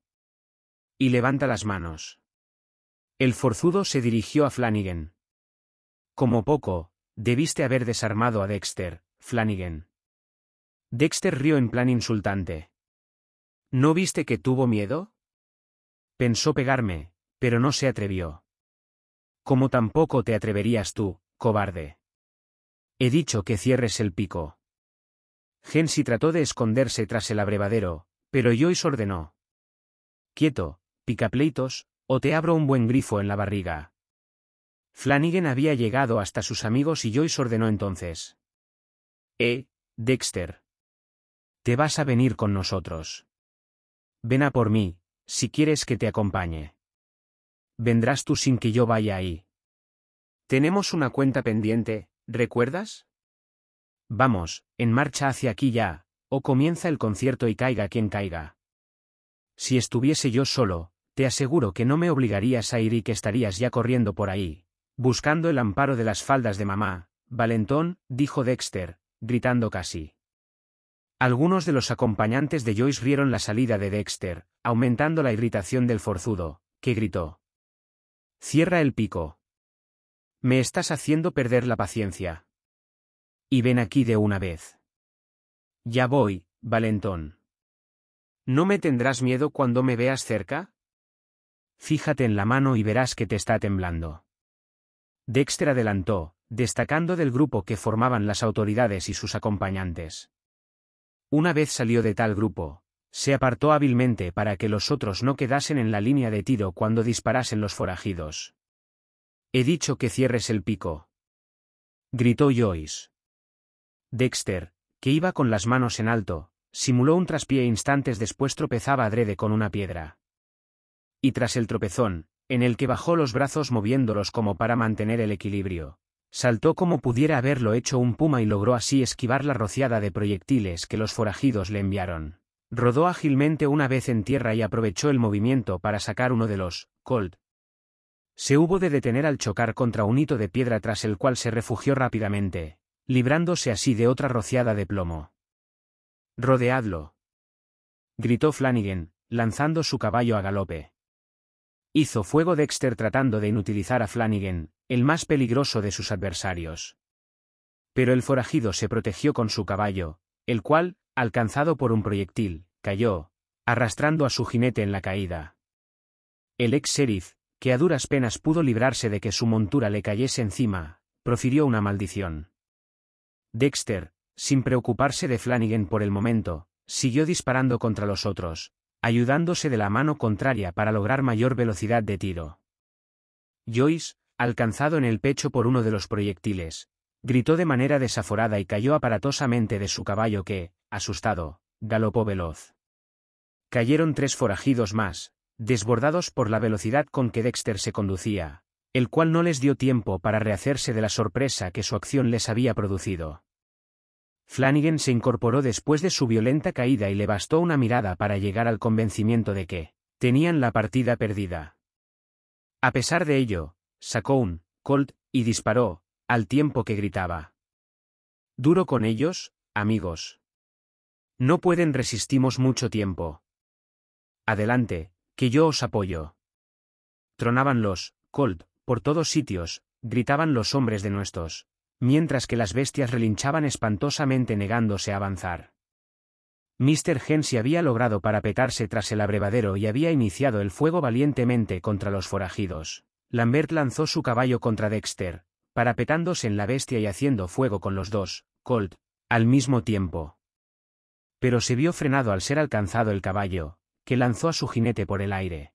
Y levanta las manos. El forzudo se dirigió a Flanagan. Como poco, debiste haber desarmado a Dexter, Flanagan. Dexter rió en plan insultante. ¿No viste que tuvo miedo? Pensó pegarme, pero no se atrevió. Como tampoco te atreverías tú, cobarde. He dicho que cierres el pico. Gensi trató de esconderse tras el abrevadero, pero Joyce ordenó. Quieto, picapleitos, o te abro un buen grifo en la barriga. Flanagan había llegado hasta sus amigos y Joyce ordenó entonces. Eh, Dexter, te vas a venir con nosotros. Ven a por mí, si quieres que te acompañe. Vendrás tú sin que yo vaya ahí. Tenemos una cuenta pendiente, ¿recuerdas? Vamos, en marcha hacia aquí ya, o comienza el concierto y caiga quien caiga. Si estuviese yo solo, te aseguro que no me obligarías a ir y que estarías ya corriendo por ahí, buscando el amparo de las faldas de mamá, Valentón, dijo Dexter, gritando casi. Algunos de los acompañantes de Joyce rieron la salida de Dexter, aumentando la irritación del forzudo, que gritó. Cierra el pico. Me estás haciendo perder la paciencia. Y ven aquí de una vez. Ya voy, Valentón. ¿No me tendrás miedo cuando me veas cerca? Fíjate en la mano y verás que te está temblando. Dexter adelantó, destacando del grupo que formaban las autoridades y sus acompañantes. Una vez salió de tal grupo, se apartó hábilmente para que los otros no quedasen en la línea de tiro cuando disparasen los forajidos. He dicho que cierres el pico. Gritó Joyce. Dexter, que iba con las manos en alto, simuló un traspié instantes después tropezaba adrede con una piedra. Y tras el tropezón, en el que bajó los brazos moviéndolos como para mantener el equilibrio, Saltó como pudiera haberlo hecho un puma y logró así esquivar la rociada de proyectiles que los forajidos le enviaron. Rodó ágilmente una vez en tierra y aprovechó el movimiento para sacar uno de los Colt. Se hubo de detener al chocar contra un hito de piedra tras el cual se refugió rápidamente, librándose así de otra rociada de plomo. Rodeadlo. Gritó Flanagan, lanzando su caballo a galope. Hizo fuego Dexter tratando de inutilizar a Flanagan, el más peligroso de sus adversarios. Pero el forajido se protegió con su caballo, el cual, alcanzado por un proyectil, cayó, arrastrando a su jinete en la caída. El ex sheriff, que a duras penas pudo librarse de que su montura le cayese encima, profirió una maldición. Dexter, sin preocuparse de Flanagan por el momento, siguió disparando contra los otros, ayudándose de la mano contraria para lograr mayor velocidad de tiro. Joyce, alcanzado en el pecho por uno de los proyectiles. Gritó de manera desaforada y cayó aparatosamente de su caballo que, asustado, galopó veloz. Cayeron tres forajidos más, desbordados por la velocidad con que Dexter se conducía, el cual no les dio tiempo para rehacerse de la sorpresa que su acción les había producido. Flanagan se incorporó después de su violenta caída y le bastó una mirada para llegar al convencimiento de que tenían la partida perdida. A pesar de ello, sacó un Colt y disparó, al tiempo que gritaba. Duro con ellos, amigos. No pueden resistimos mucho tiempo. Adelante, que yo os apoyo. Tronaban los Colt por todos sitios, gritaban los hombres de nuestros, mientras que las bestias relinchaban espantosamente negándose a avanzar. Mr. Hensi había logrado parapetarse tras el abrevadero y había iniciado el fuego valientemente contra los forajidos. Lambert lanzó su caballo contra Dexter, parapetándose en la bestia y haciendo fuego con los dos, Colt, al mismo tiempo. Pero se vio frenado al ser alcanzado el caballo, que lanzó a su jinete por el aire.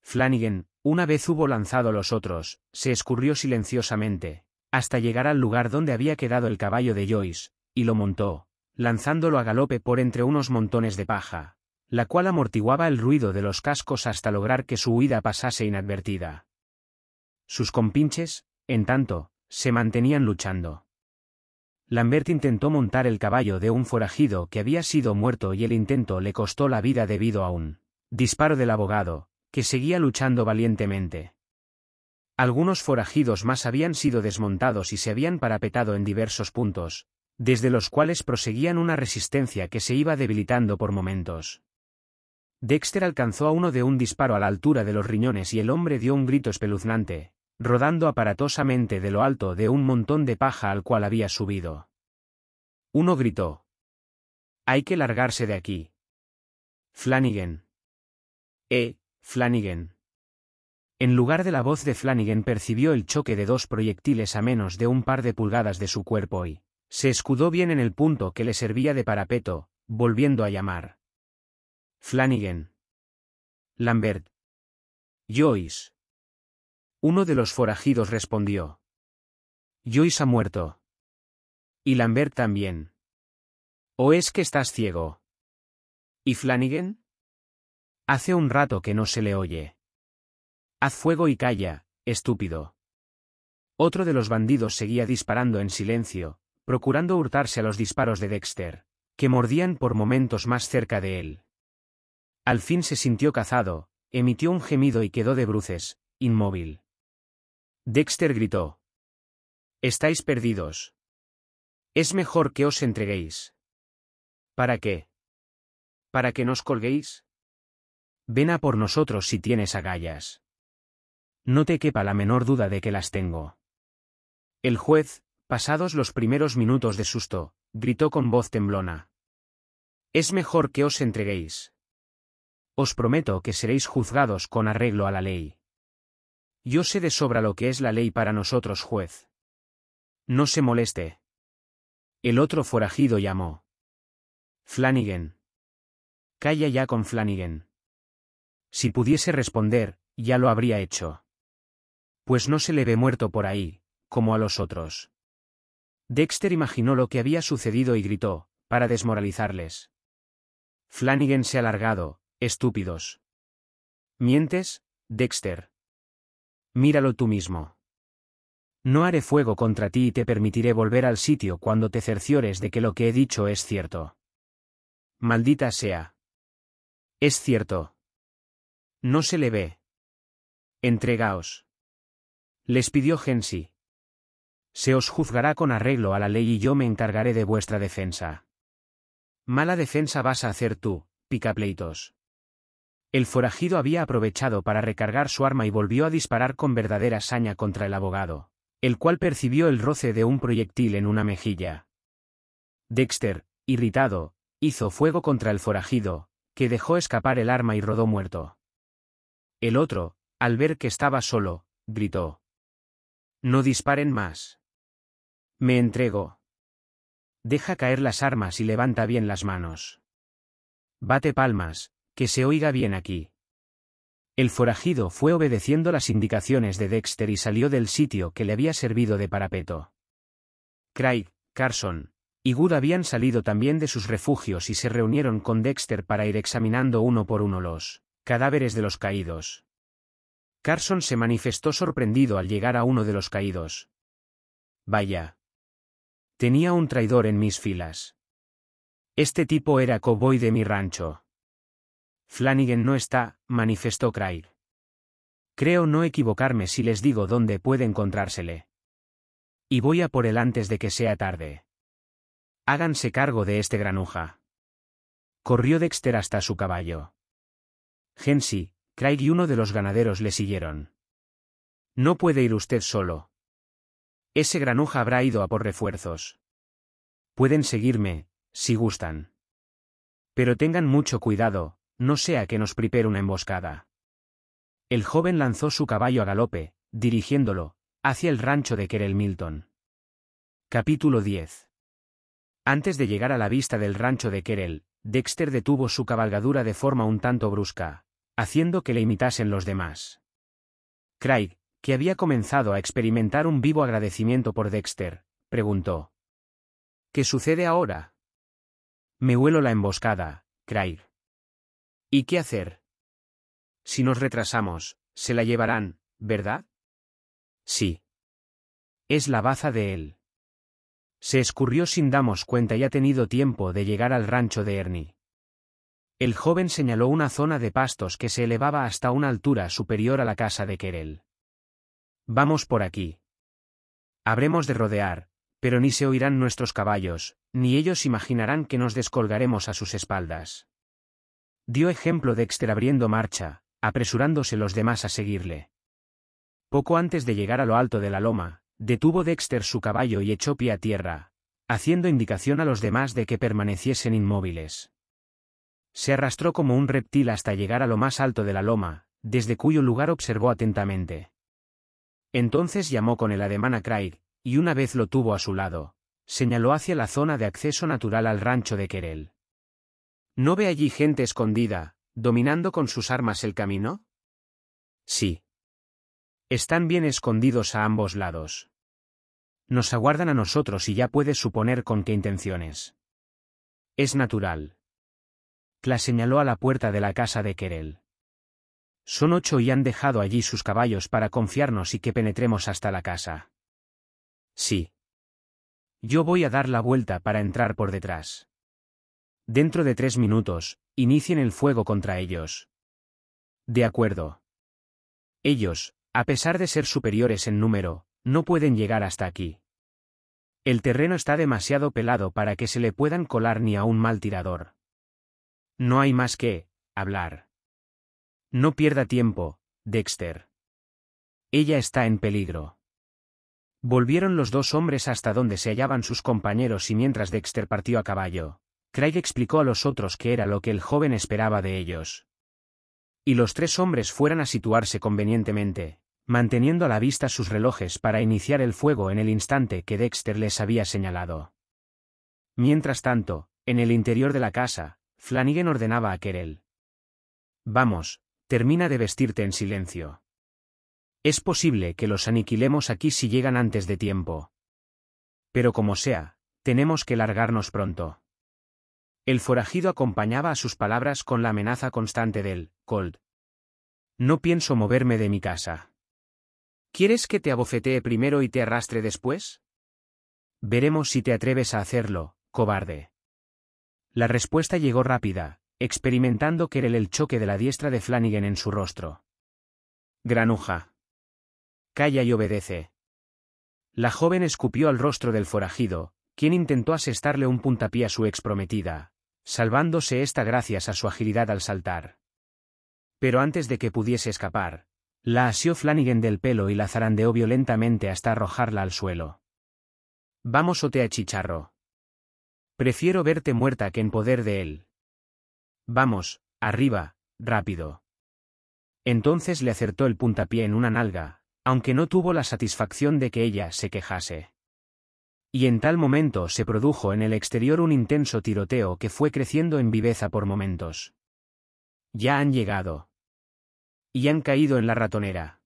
Flanagan, una vez hubo lanzado los otros, se escurrió silenciosamente, hasta llegar al lugar donde había quedado el caballo de Joyce, y lo montó, lanzándolo a galope por entre unos montones de paja, la cual amortiguaba el ruido de los cascos hasta lograr que su huida pasase inadvertida. Sus compinches, en tanto, se mantenían luchando. Lambert intentó montar el caballo de un forajido que había sido muerto y el intento le costó la vida debido a un disparo del abogado, que seguía luchando valientemente. Algunos forajidos más habían sido desmontados y se habían parapetado en diversos puntos, desde los cuales proseguían una resistencia que se iba debilitando por momentos. Dexter alcanzó a uno de un disparo a la altura de los riñones y el hombre dio un grito espeluznante, rodando aparatosamente de lo alto de un montón de paja al cual había subido. Uno gritó. Hay que largarse de aquí. Flanagan. Eh, Flanagan. En lugar de la voz de Flanagan percibió el choque de dos proyectiles a menos de un par de pulgadas de su cuerpo y se escudó bien en el punto que le servía de parapeto, volviendo a llamar. Flanagan. Lambert. Joyce. Uno de los forajidos respondió. Joyce ha muerto. Y Lambert también. ¿O es que estás ciego? ¿Y Flanagan? Hace un rato que no se le oye. Haz fuego y calla, estúpido. Otro de los bandidos seguía disparando en silencio, procurando hurtarse a los disparos de Dexter, que mordían por momentos más cerca de él. Al fin se sintió cazado, emitió un gemido y quedó de bruces, inmóvil. Dexter gritó. Estáis perdidos. Es mejor que os entreguéis. ¿Para qué? ¿Para que nos colguéis? Ven a por nosotros si tienes agallas. No te quepa la menor duda de que las tengo. El juez, pasados los primeros minutos de susto, gritó con voz temblona. Es mejor que os entreguéis. Os prometo que seréis juzgados con arreglo a la ley. Yo sé de sobra lo que es la ley para nosotros, juez. No se moleste. El otro forajido llamó. Flanagan. Calla ya con Flanagan. Si pudiese responder, ya lo habría hecho. Pues no se le ve muerto por ahí, como a los otros. Dexter imaginó lo que había sucedido y gritó, para desmoralizarles. Flanagan se ha largado, estúpidos. ¿Mientes, Dexter? míralo tú mismo. No haré fuego contra ti y te permitiré volver al sitio cuando te cerciores de que lo que he dicho es cierto. Maldita sea. Es cierto. No se le ve. Entregaos. Les pidió Gensi. Se os juzgará con arreglo a la ley y yo me encargaré de vuestra defensa. Mala defensa vas a hacer tú, picapleitos. El forajido había aprovechado para recargar su arma y volvió a disparar con verdadera saña contra el abogado, el cual percibió el roce de un proyectil en una mejilla. Dexter, irritado, hizo fuego contra el forajido, que dejó escapar el arma y rodó muerto. El otro, al ver que estaba solo, gritó. No disparen más. Me entrego. Deja caer las armas y levanta bien las manos. Bate palmas, que se oiga bien aquí. El forajido fue obedeciendo las indicaciones de Dexter y salió del sitio que le había servido de parapeto. Craig, Carson y Good habían salido también de sus refugios y se reunieron con Dexter para ir examinando uno por uno los cadáveres de los caídos. Carson se manifestó sorprendido al llegar a uno de los caídos. Vaya. Tenía un traidor en mis filas. Este tipo era cowboy de mi rancho. Flanagan no está, manifestó Craig. Creo no equivocarme si les digo dónde puede encontrársele. Y voy a por él antes de que sea tarde. Háganse cargo de este granuja. Corrió Dexter hasta su caballo. Hensi, Craig y uno de los ganaderos le siguieron. No puede ir usted solo. Ese granuja habrá ido a por refuerzos. Pueden seguirme, si gustan. Pero tengan mucho cuidado, no sea que nos prepare una emboscada. El joven lanzó su caballo a galope, dirigiéndolo, hacia el rancho de Kerel Milton. Capítulo 10. Antes de llegar a la vista del rancho de Kerel, Dexter detuvo su cabalgadura de forma un tanto brusca, haciendo que le imitasen los demás. Craig, que había comenzado a experimentar un vivo agradecimiento por Dexter, preguntó. ¿Qué sucede ahora? Me huelo la emboscada, Craig. ¿Y qué hacer? Si nos retrasamos, se la llevarán, ¿verdad? Sí. Es la baza de él. Se escurrió sin damos cuenta y ha tenido tiempo de llegar al rancho de Ernie. El joven señaló una zona de pastos que se elevaba hasta una altura superior a la casa de Querel. Vamos por aquí. Habremos de rodear, pero ni se oirán nuestros caballos, ni ellos imaginarán que nos descolgaremos a sus espaldas. Dio ejemplo Dexter abriendo marcha, apresurándose los demás a seguirle. Poco antes de llegar a lo alto de la loma, detuvo Dexter su caballo y echó pie a tierra, haciendo indicación a los demás de que permaneciesen inmóviles. Se arrastró como un reptil hasta llegar a lo más alto de la loma, desde cuyo lugar observó atentamente. Entonces llamó con el ademán a Craig, y una vez lo tuvo a su lado, señaló hacia la zona de acceso natural al rancho de Querel. ¿No ve allí gente escondida, dominando con sus armas el camino? Sí. Están bien escondidos a ambos lados. Nos aguardan a nosotros y ya puedes suponer con qué intenciones. Es natural. Cla señaló a la puerta de la casa de Kerel. Son ocho y han dejado allí sus caballos para confiarnos y que penetremos hasta la casa. Sí. Yo voy a dar la vuelta para entrar por detrás. Dentro de tres minutos, inicien el fuego contra ellos. De acuerdo. Ellos, a pesar de ser superiores en número, no pueden llegar hasta aquí. El terreno está demasiado pelado para que se le puedan colar ni a un mal tirador. No hay más que, hablar. No pierda tiempo, Dexter. Ella está en peligro. Volvieron los dos hombres hasta donde se hallaban sus compañeros y mientras Dexter partió a caballo, Craig explicó a los otros qué era lo que el joven esperaba de ellos. Y los tres hombres fueran a situarse convenientemente, manteniendo a la vista sus relojes para iniciar el fuego en el instante que Dexter les había señalado. Mientras tanto, en el interior de la casa, Flanagan ordenaba a Kerel. Vamos, termina de vestirte en silencio. Es posible que los aniquilemos aquí si llegan antes de tiempo. Pero como sea, tenemos que largarnos pronto. El forajido acompañaba a sus palabras con la amenaza constante del cold. No pienso moverme de mi casa. ¿Quieres que te abofetee primero y te arrastre después? Veremos si te atreves a hacerlo, cobarde. La respuesta llegó rápida, experimentando que el choque de la diestra de Flanagan en su rostro. Granuja. Calla y obedece. La joven escupió al rostro del forajido, quien intentó asestarle un puntapié a su exprometida, salvándose esta gracias a su agilidad al saltar. Pero antes de que pudiese escapar, la asió Flanagan del pelo y la zarandeó violentamente hasta arrojarla al suelo. Vamos o te achicharro. Prefiero verte muerta que en poder de él. Vamos, arriba, rápido. Entonces le acertó el puntapié en una nalga, aunque no tuvo la satisfacción de que ella se quejase. Y en tal momento se produjo en el exterior un intenso tiroteo que fue creciendo en viveza por momentos. Ya han llegado. Y han caído en la ratonera.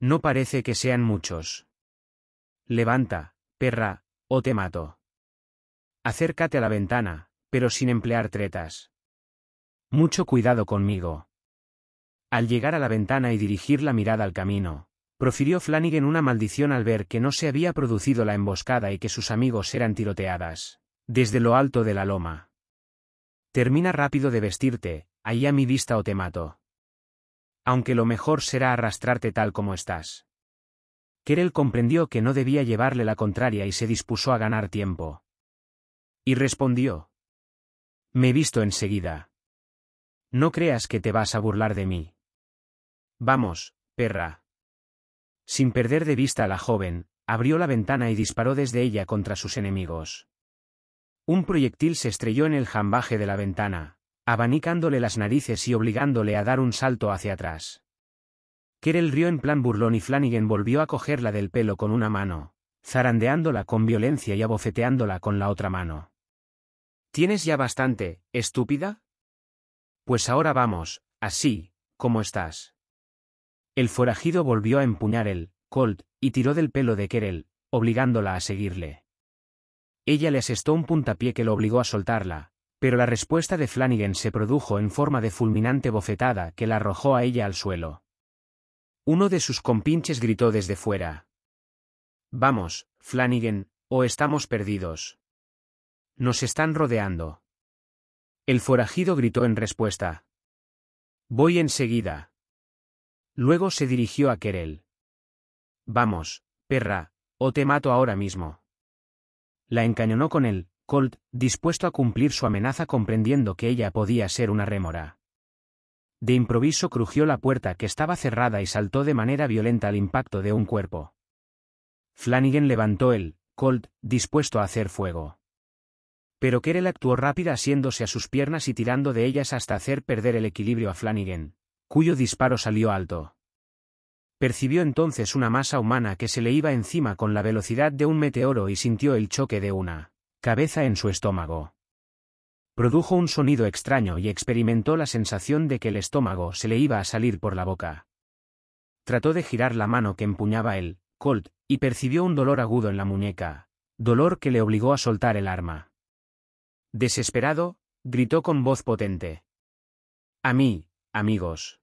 No parece que sean muchos. Levanta, perra, o te mato. Acércate a la ventana, pero sin emplear tretas. Mucho cuidado conmigo. Al llegar a la ventana y dirigir la mirada al camino, profirió Flanagan una maldición al ver que no se había producido la emboscada y que sus amigos eran tiroteadas, desde lo alto de la loma. Termina rápido de vestirte, ahí a mi vista o te mato. Aunque lo mejor será arrastrarte tal como estás. Kerel comprendió que no debía llevarle la contraria y se dispuso a ganar tiempo. Y respondió. Me he visto enseguida. No creas que te vas a burlar de mí. Vamos, perra. Sin perder de vista a la joven, abrió la ventana y disparó desde ella contra sus enemigos. Un proyectil se estrelló en el jambaje de la ventana, abanicándole las narices y obligándole a dar un salto hacia atrás. Kerel rió en plan burlón y Flanagan volvió a cogerla del pelo con una mano, zarandeándola con violencia y abofeteándola con la otra mano. ¿Tienes ya bastante, estúpida? Pues ahora vamos, así, como estás. El forajido volvió a empuñar el Colt y tiró del pelo de Kerel, obligándola a seguirle. Ella le asestó un puntapié que lo obligó a soltarla, pero la respuesta de Flanagan se produjo en forma de fulminante bofetada que la arrojó a ella al suelo. Uno de sus compinches gritó desde fuera. Vamos, Flanagan, o estamos perdidos. Nos están rodeando. El forajido gritó en respuesta. Voy enseguida. Luego se dirigió a Kerel. Vamos, perra, o te mato ahora mismo. La encañonó con él, Colt, dispuesto a cumplir su amenaza comprendiendo que ella podía ser una rémora. De improviso crujió la puerta que estaba cerrada y saltó de manera violenta al impacto de un cuerpo. Flanagan levantó el Colt, dispuesto a hacer fuego. Pero Kerel actuó rápida asiéndose a sus piernas y tirando de ellas hasta hacer perder el equilibrio a Flanagan cuyo disparo salió alto. Percibió entonces una masa humana que se le iba encima con la velocidad de un meteoro y sintió el choque de una cabeza en su estómago. Produjo un sonido extraño y experimentó la sensación de que el estómago se le iba a salir por la boca. Trató de girar la mano que empuñaba el Colt y percibió un dolor agudo en la muñeca, dolor que le obligó a soltar el arma. Desesperado, gritó con voz potente. A mí, amigos.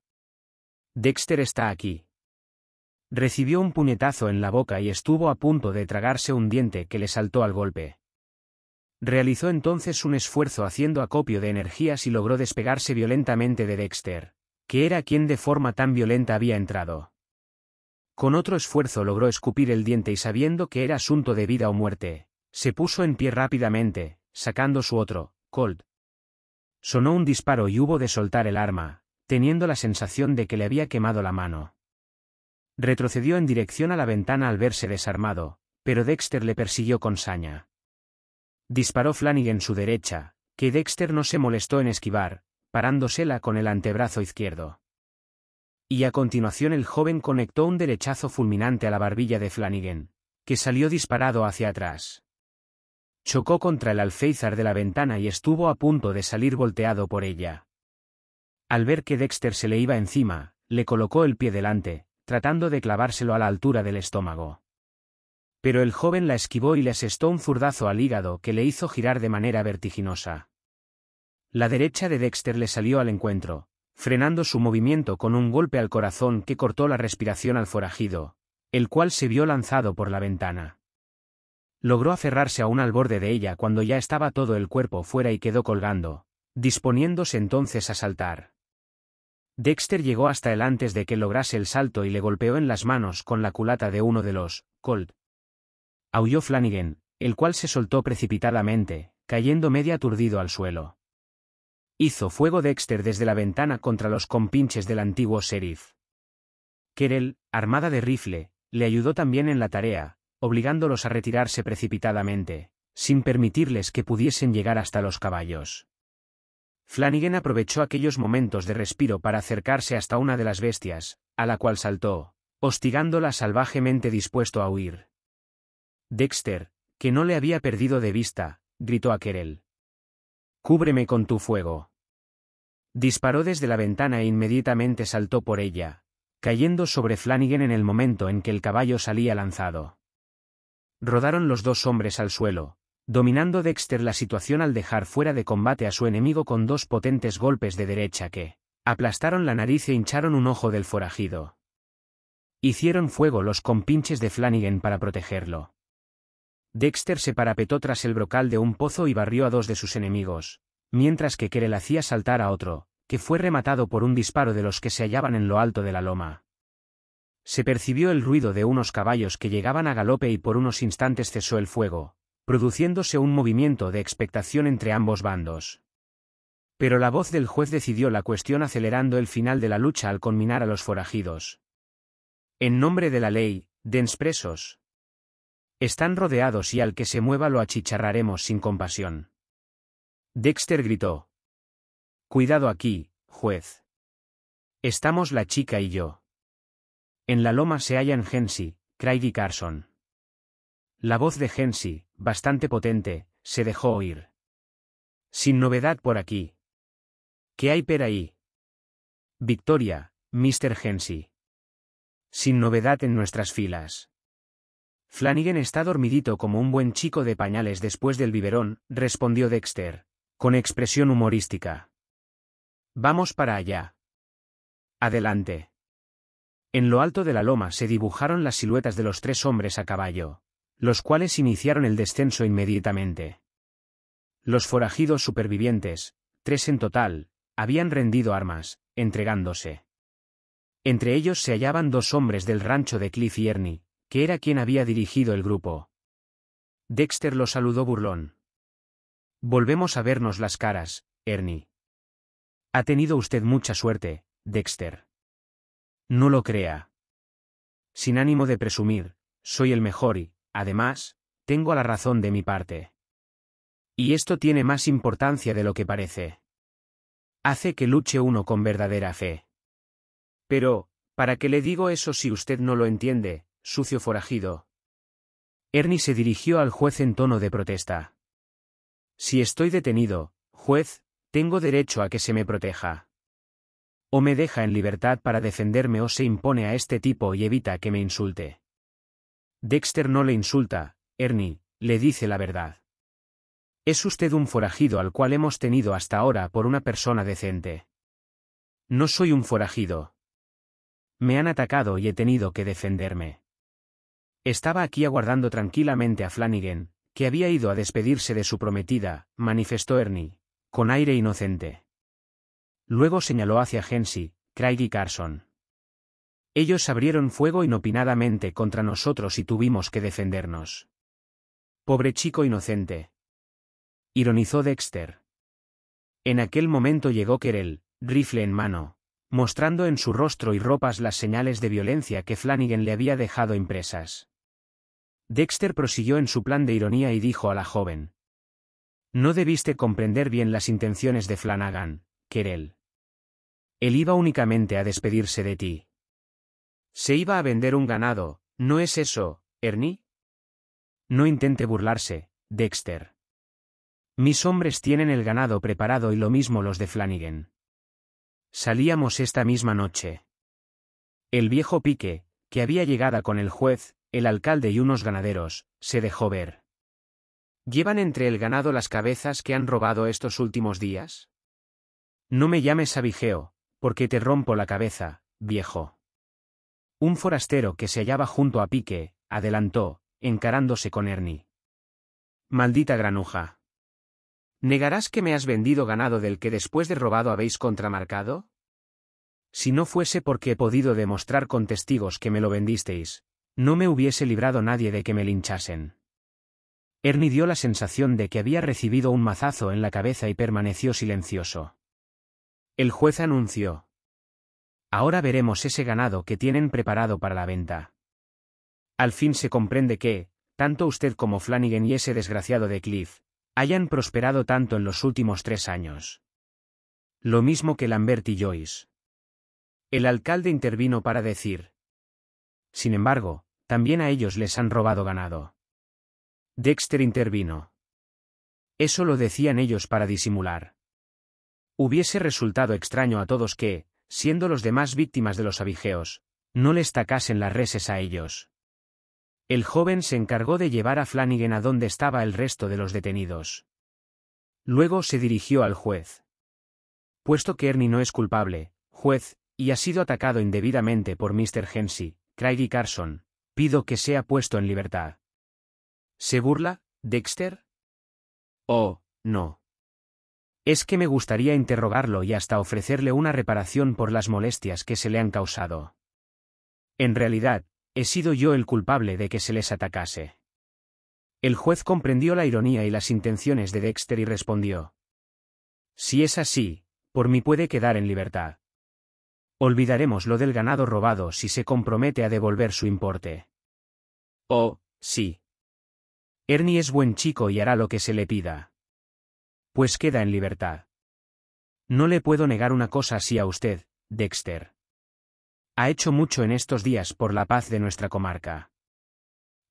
Dexter está aquí. Recibió un puñetazo en la boca y estuvo a punto de tragarse un diente que le saltó al golpe. Realizó entonces un esfuerzo haciendo acopio de energías y logró despegarse violentamente de Dexter, que era quien de forma tan violenta había entrado. Con otro esfuerzo logró escupir el diente y sabiendo que era asunto de vida o muerte, se puso en pie rápidamente, sacando su otro, Colt. Sonó un disparo y hubo de soltar el arma, teniendo la sensación de que le había quemado la mano. Retrocedió en dirección a la ventana al verse desarmado, pero Dexter le persiguió con saña. Disparó Flanagan su derecha, que Dexter no se molestó en esquivar, parándosela con el antebrazo izquierdo. Y a continuación el joven conectó un derechazo fulminante a la barbilla de Flanagan, que salió disparado hacia atrás. Chocó contra el alféizar de la ventana y estuvo a punto de salir volteado por ella al ver que Dexter se le iba encima, le colocó el pie delante, tratando de clavárselo a la altura del estómago. Pero el joven la esquivó y le asestó un zurdazo al hígado que le hizo girar de manera vertiginosa. La derecha de Dexter le salió al encuentro, frenando su movimiento con un golpe al corazón que cortó la respiración al forajido, el cual se vio lanzado por la ventana. Logró aferrarse aún al borde de ella cuando ya estaba todo el cuerpo fuera y quedó colgando, disponiéndose entonces a saltar. Dexter llegó hasta él antes de que lograse el salto y le golpeó en las manos con la culata de uno de los Colt. Aulló Flanagan, el cual se soltó precipitadamente, cayendo medio aturdido al suelo. Hizo fuego Dexter desde la ventana contra los compinches del antiguo sheriff. Kerel, armada de rifle, le ayudó también en la tarea, obligándolos a retirarse precipitadamente, sin permitirles que pudiesen llegar hasta los caballos. Flanagan aprovechó aquellos momentos de respiro para acercarse hasta una de las bestias, a la cual saltó, hostigándola salvajemente dispuesto a huir. Dexter, que no le había perdido de vista, gritó a Kerel. Cúbreme con tu fuego. Disparó desde la ventana e inmediatamente saltó por ella, cayendo sobre Flanagan en el momento en que el caballo salía lanzado. Rodaron los dos hombres al suelo, dominando Dexter la situación al dejar fuera de combate a su enemigo con dos potentes golpes de derecha que aplastaron la nariz e hincharon un ojo del forajido. Hicieron fuego los compinches de Flanagan para protegerlo. Dexter se parapetó tras el brocal de un pozo y barrió a dos de sus enemigos, mientras que Kerel hacía saltar a otro, que fue rematado por un disparo de los que se hallaban en lo alto de la loma. Se percibió el ruido de unos caballos que llegaban a galope y por unos instantes cesó el fuego, produciéndose un movimiento de expectación entre ambos bandos. Pero la voz del juez decidió la cuestión acelerando el final de la lucha al conminar a los forajidos. En nombre de la ley, dens presos. Están rodeados y al que se mueva lo achicharraremos sin compasión. Dexter gritó. Cuidado aquí, juez. Estamos la chica y yo. En la loma se hallan Hensi, Craig y Carson. La voz de Hensi, bastante potente, se dejó oír. Sin novedad por aquí. ¿Qué hay per ahí? Victoria, Mr. Hensy. Sin novedad en nuestras filas. Flanagan está dormidito como un buen chico de pañales después del biberón, respondió Dexter, con expresión humorística. Vamos para allá. Adelante. En lo alto de la loma se dibujaron las siluetas de los tres hombres a caballo los cuales iniciaron el descenso inmediatamente. Los forajidos supervivientes, tres en total, habían rendido armas, entregándose. Entre ellos se hallaban dos hombres del rancho de Cliff y Ernie, que era quien había dirigido el grupo. Dexter lo saludó burlón. Volvemos a vernos las caras, Ernie. Ha tenido usted mucha suerte, Dexter. No lo crea. Sin ánimo de presumir, soy el mejor y, Además, tengo la razón de mi parte. Y esto tiene más importancia de lo que parece. Hace que luche uno con verdadera fe. Pero, ¿para qué le digo eso si usted no lo entiende, sucio forajido? Ernie se dirigió al juez en tono de protesta. Si estoy detenido, juez, tengo derecho a que se me proteja. O me deja en libertad para defenderme o se impone a este tipo y evita que me insulte. Dexter no le insulta, Ernie, le dice la verdad. Es usted un forajido al cual hemos tenido hasta ahora por una persona decente. No soy un forajido. Me han atacado y he tenido que defenderme. Estaba aquí aguardando tranquilamente a Flanagan, que había ido a despedirse de su prometida, manifestó Ernie, con aire inocente. Luego señaló hacia Hensi, Craig y Carson. Ellos abrieron fuego inopinadamente contra nosotros y tuvimos que defendernos. Pobre chico inocente. Ironizó Dexter. En aquel momento llegó Kerel, rifle en mano, mostrando en su rostro y ropas las señales de violencia que Flanagan le había dejado impresas. Dexter prosiguió en su plan de ironía y dijo a la joven. No debiste comprender bien las intenciones de Flanagan, Kerel. Él iba únicamente a despedirse de ti. Se iba a vender un ganado, ¿no es eso, Ernie? No intente burlarse, Dexter. Mis hombres tienen el ganado preparado y lo mismo los de Flanagan. Salíamos esta misma noche. El viejo pique, que había llegado con el juez, el alcalde y unos ganaderos, se dejó ver. ¿Llevan entre el ganado las cabezas que han robado estos últimos días? No me llames Vigeo, porque te rompo la cabeza, viejo. Un forastero que se hallaba junto a Pique, adelantó, encarándose con Ernie. Maldita granuja. ¿Negarás que me has vendido ganado del que después de robado habéis contramarcado? Si no fuese porque he podido demostrar con testigos que me lo vendisteis, no me hubiese librado nadie de que me linchasen. Ernie dio la sensación de que había recibido un mazazo en la cabeza y permaneció silencioso. El juez anunció, Ahora veremos ese ganado que tienen preparado para la venta. Al fin se comprende que, tanto usted como Flanagan y ese desgraciado de Cliff, hayan prosperado tanto en los últimos tres años. Lo mismo que Lambert y Joyce. El alcalde intervino para decir. Sin embargo, también a ellos les han robado ganado. Dexter intervino. Eso lo decían ellos para disimular. Hubiese resultado extraño a todos que, siendo los demás víctimas de los abigeos, no les tacasen las reses a ellos. El joven se encargó de llevar a Flanagan a donde estaba el resto de los detenidos. Luego se dirigió al juez. Puesto que Ernie no es culpable, juez, y ha sido atacado indebidamente por Mr. Hensy, Craig y Carson, pido que sea puesto en libertad. ¿Se burla, Dexter? Oh, no. Es que me gustaría interrogarlo y hasta ofrecerle una reparación por las molestias que se le han causado. En realidad, he sido yo el culpable de que se les atacase. El juez comprendió la ironía y las intenciones de Dexter y respondió. Si es así, por mí puede quedar en libertad. Olvidaremos lo del ganado robado si se compromete a devolver su importe. Oh, sí. Ernie es buen chico y hará lo que se le pida pues queda en libertad. No le puedo negar una cosa así a usted, Dexter. Ha hecho mucho en estos días por la paz de nuestra comarca.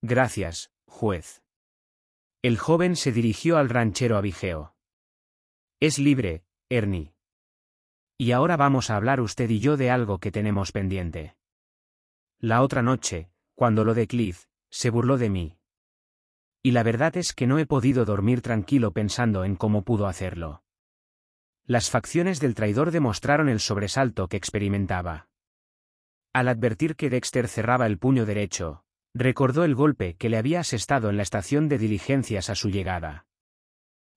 Gracias, juez. El joven se dirigió al ranchero Avigeo. Es libre, Ernie. Y ahora vamos a hablar usted y yo de algo que tenemos pendiente. La otra noche, cuando lo de Cliff, se burló de mí, y la verdad es que no he podido dormir tranquilo pensando en cómo pudo hacerlo. Las facciones del traidor demostraron el sobresalto que experimentaba. Al advertir que Dexter cerraba el puño derecho, recordó el golpe que le había asestado en la estación de diligencias a su llegada.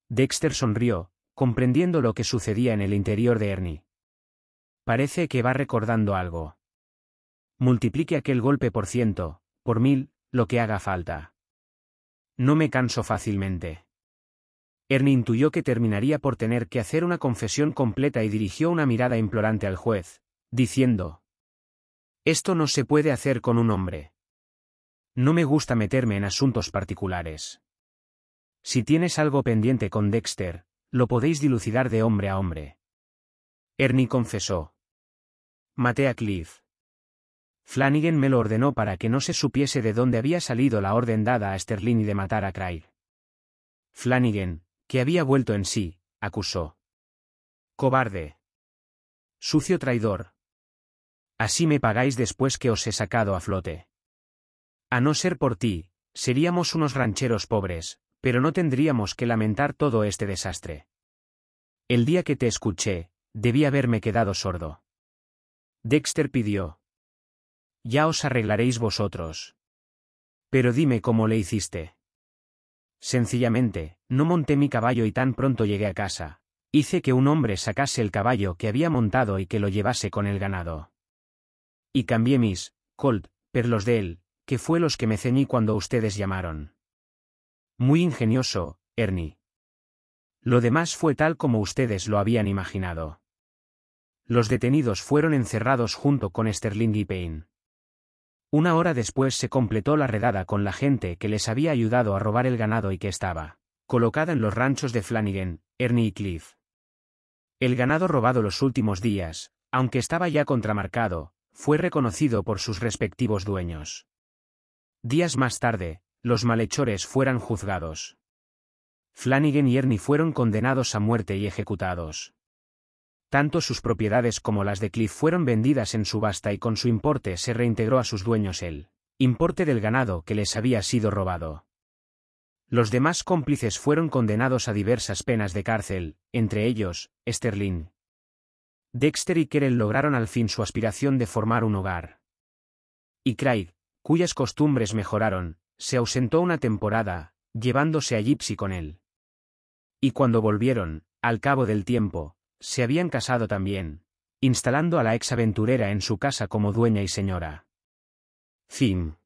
Dexter sonrió, comprendiendo lo que sucedía en el interior de Ernie. Parece que va recordando algo. Multiplique aquel golpe por ciento, por mil, lo que haga falta. No me canso fácilmente. Ernie intuyó que terminaría por tener que hacer una confesión completa y dirigió una mirada implorante al juez, diciendo, Esto no se puede hacer con un hombre. No me gusta meterme en asuntos particulares. Si tienes algo pendiente con Dexter, lo podéis dilucidar de hombre a hombre. Ernie confesó. Maté a Cliff. Flanagan me lo ordenó para que no se supiese de dónde había salido la orden dada a y de matar a Craig. Flanagan, que había vuelto en sí, acusó. Cobarde. Sucio traidor. Así me pagáis después que os he sacado a flote. A no ser por ti, seríamos unos rancheros pobres, pero no tendríamos que lamentar todo este desastre. El día que te escuché, debí haberme quedado sordo. Dexter pidió, ya os arreglaréis vosotros. Pero dime cómo le hiciste. Sencillamente, no monté mi caballo y tan pronto llegué a casa. Hice que un hombre sacase el caballo que había montado y que lo llevase con el ganado. Y cambié mis, colt, perlos de él, que fue los que me ceñí cuando ustedes llamaron. Muy ingenioso, Ernie. Lo demás fue tal como ustedes lo habían imaginado. Los detenidos fueron encerrados junto con Sterling y Payne. Una hora después se completó la redada con la gente que les había ayudado a robar el ganado y que estaba colocada en los ranchos de Flanagan, Ernie y Cliff. El ganado robado los últimos días, aunque estaba ya contramarcado, fue reconocido por sus respectivos dueños. Días más tarde, los malhechores fueran juzgados. Flanagan y Ernie fueron condenados a muerte y ejecutados. Tanto sus propiedades como las de Cliff fueron vendidas en subasta y con su importe se reintegró a sus dueños el importe del ganado que les había sido robado. Los demás cómplices fueron condenados a diversas penas de cárcel, entre ellos, Sterling. Dexter y Kerel lograron al fin su aspiración de formar un hogar. Y Craig, cuyas costumbres mejoraron, se ausentó una temporada, llevándose a Gypsy con él. Y cuando volvieron, al cabo del tiempo, se habían casado también, instalando a la exaventurera en su casa como dueña y señora. Fin.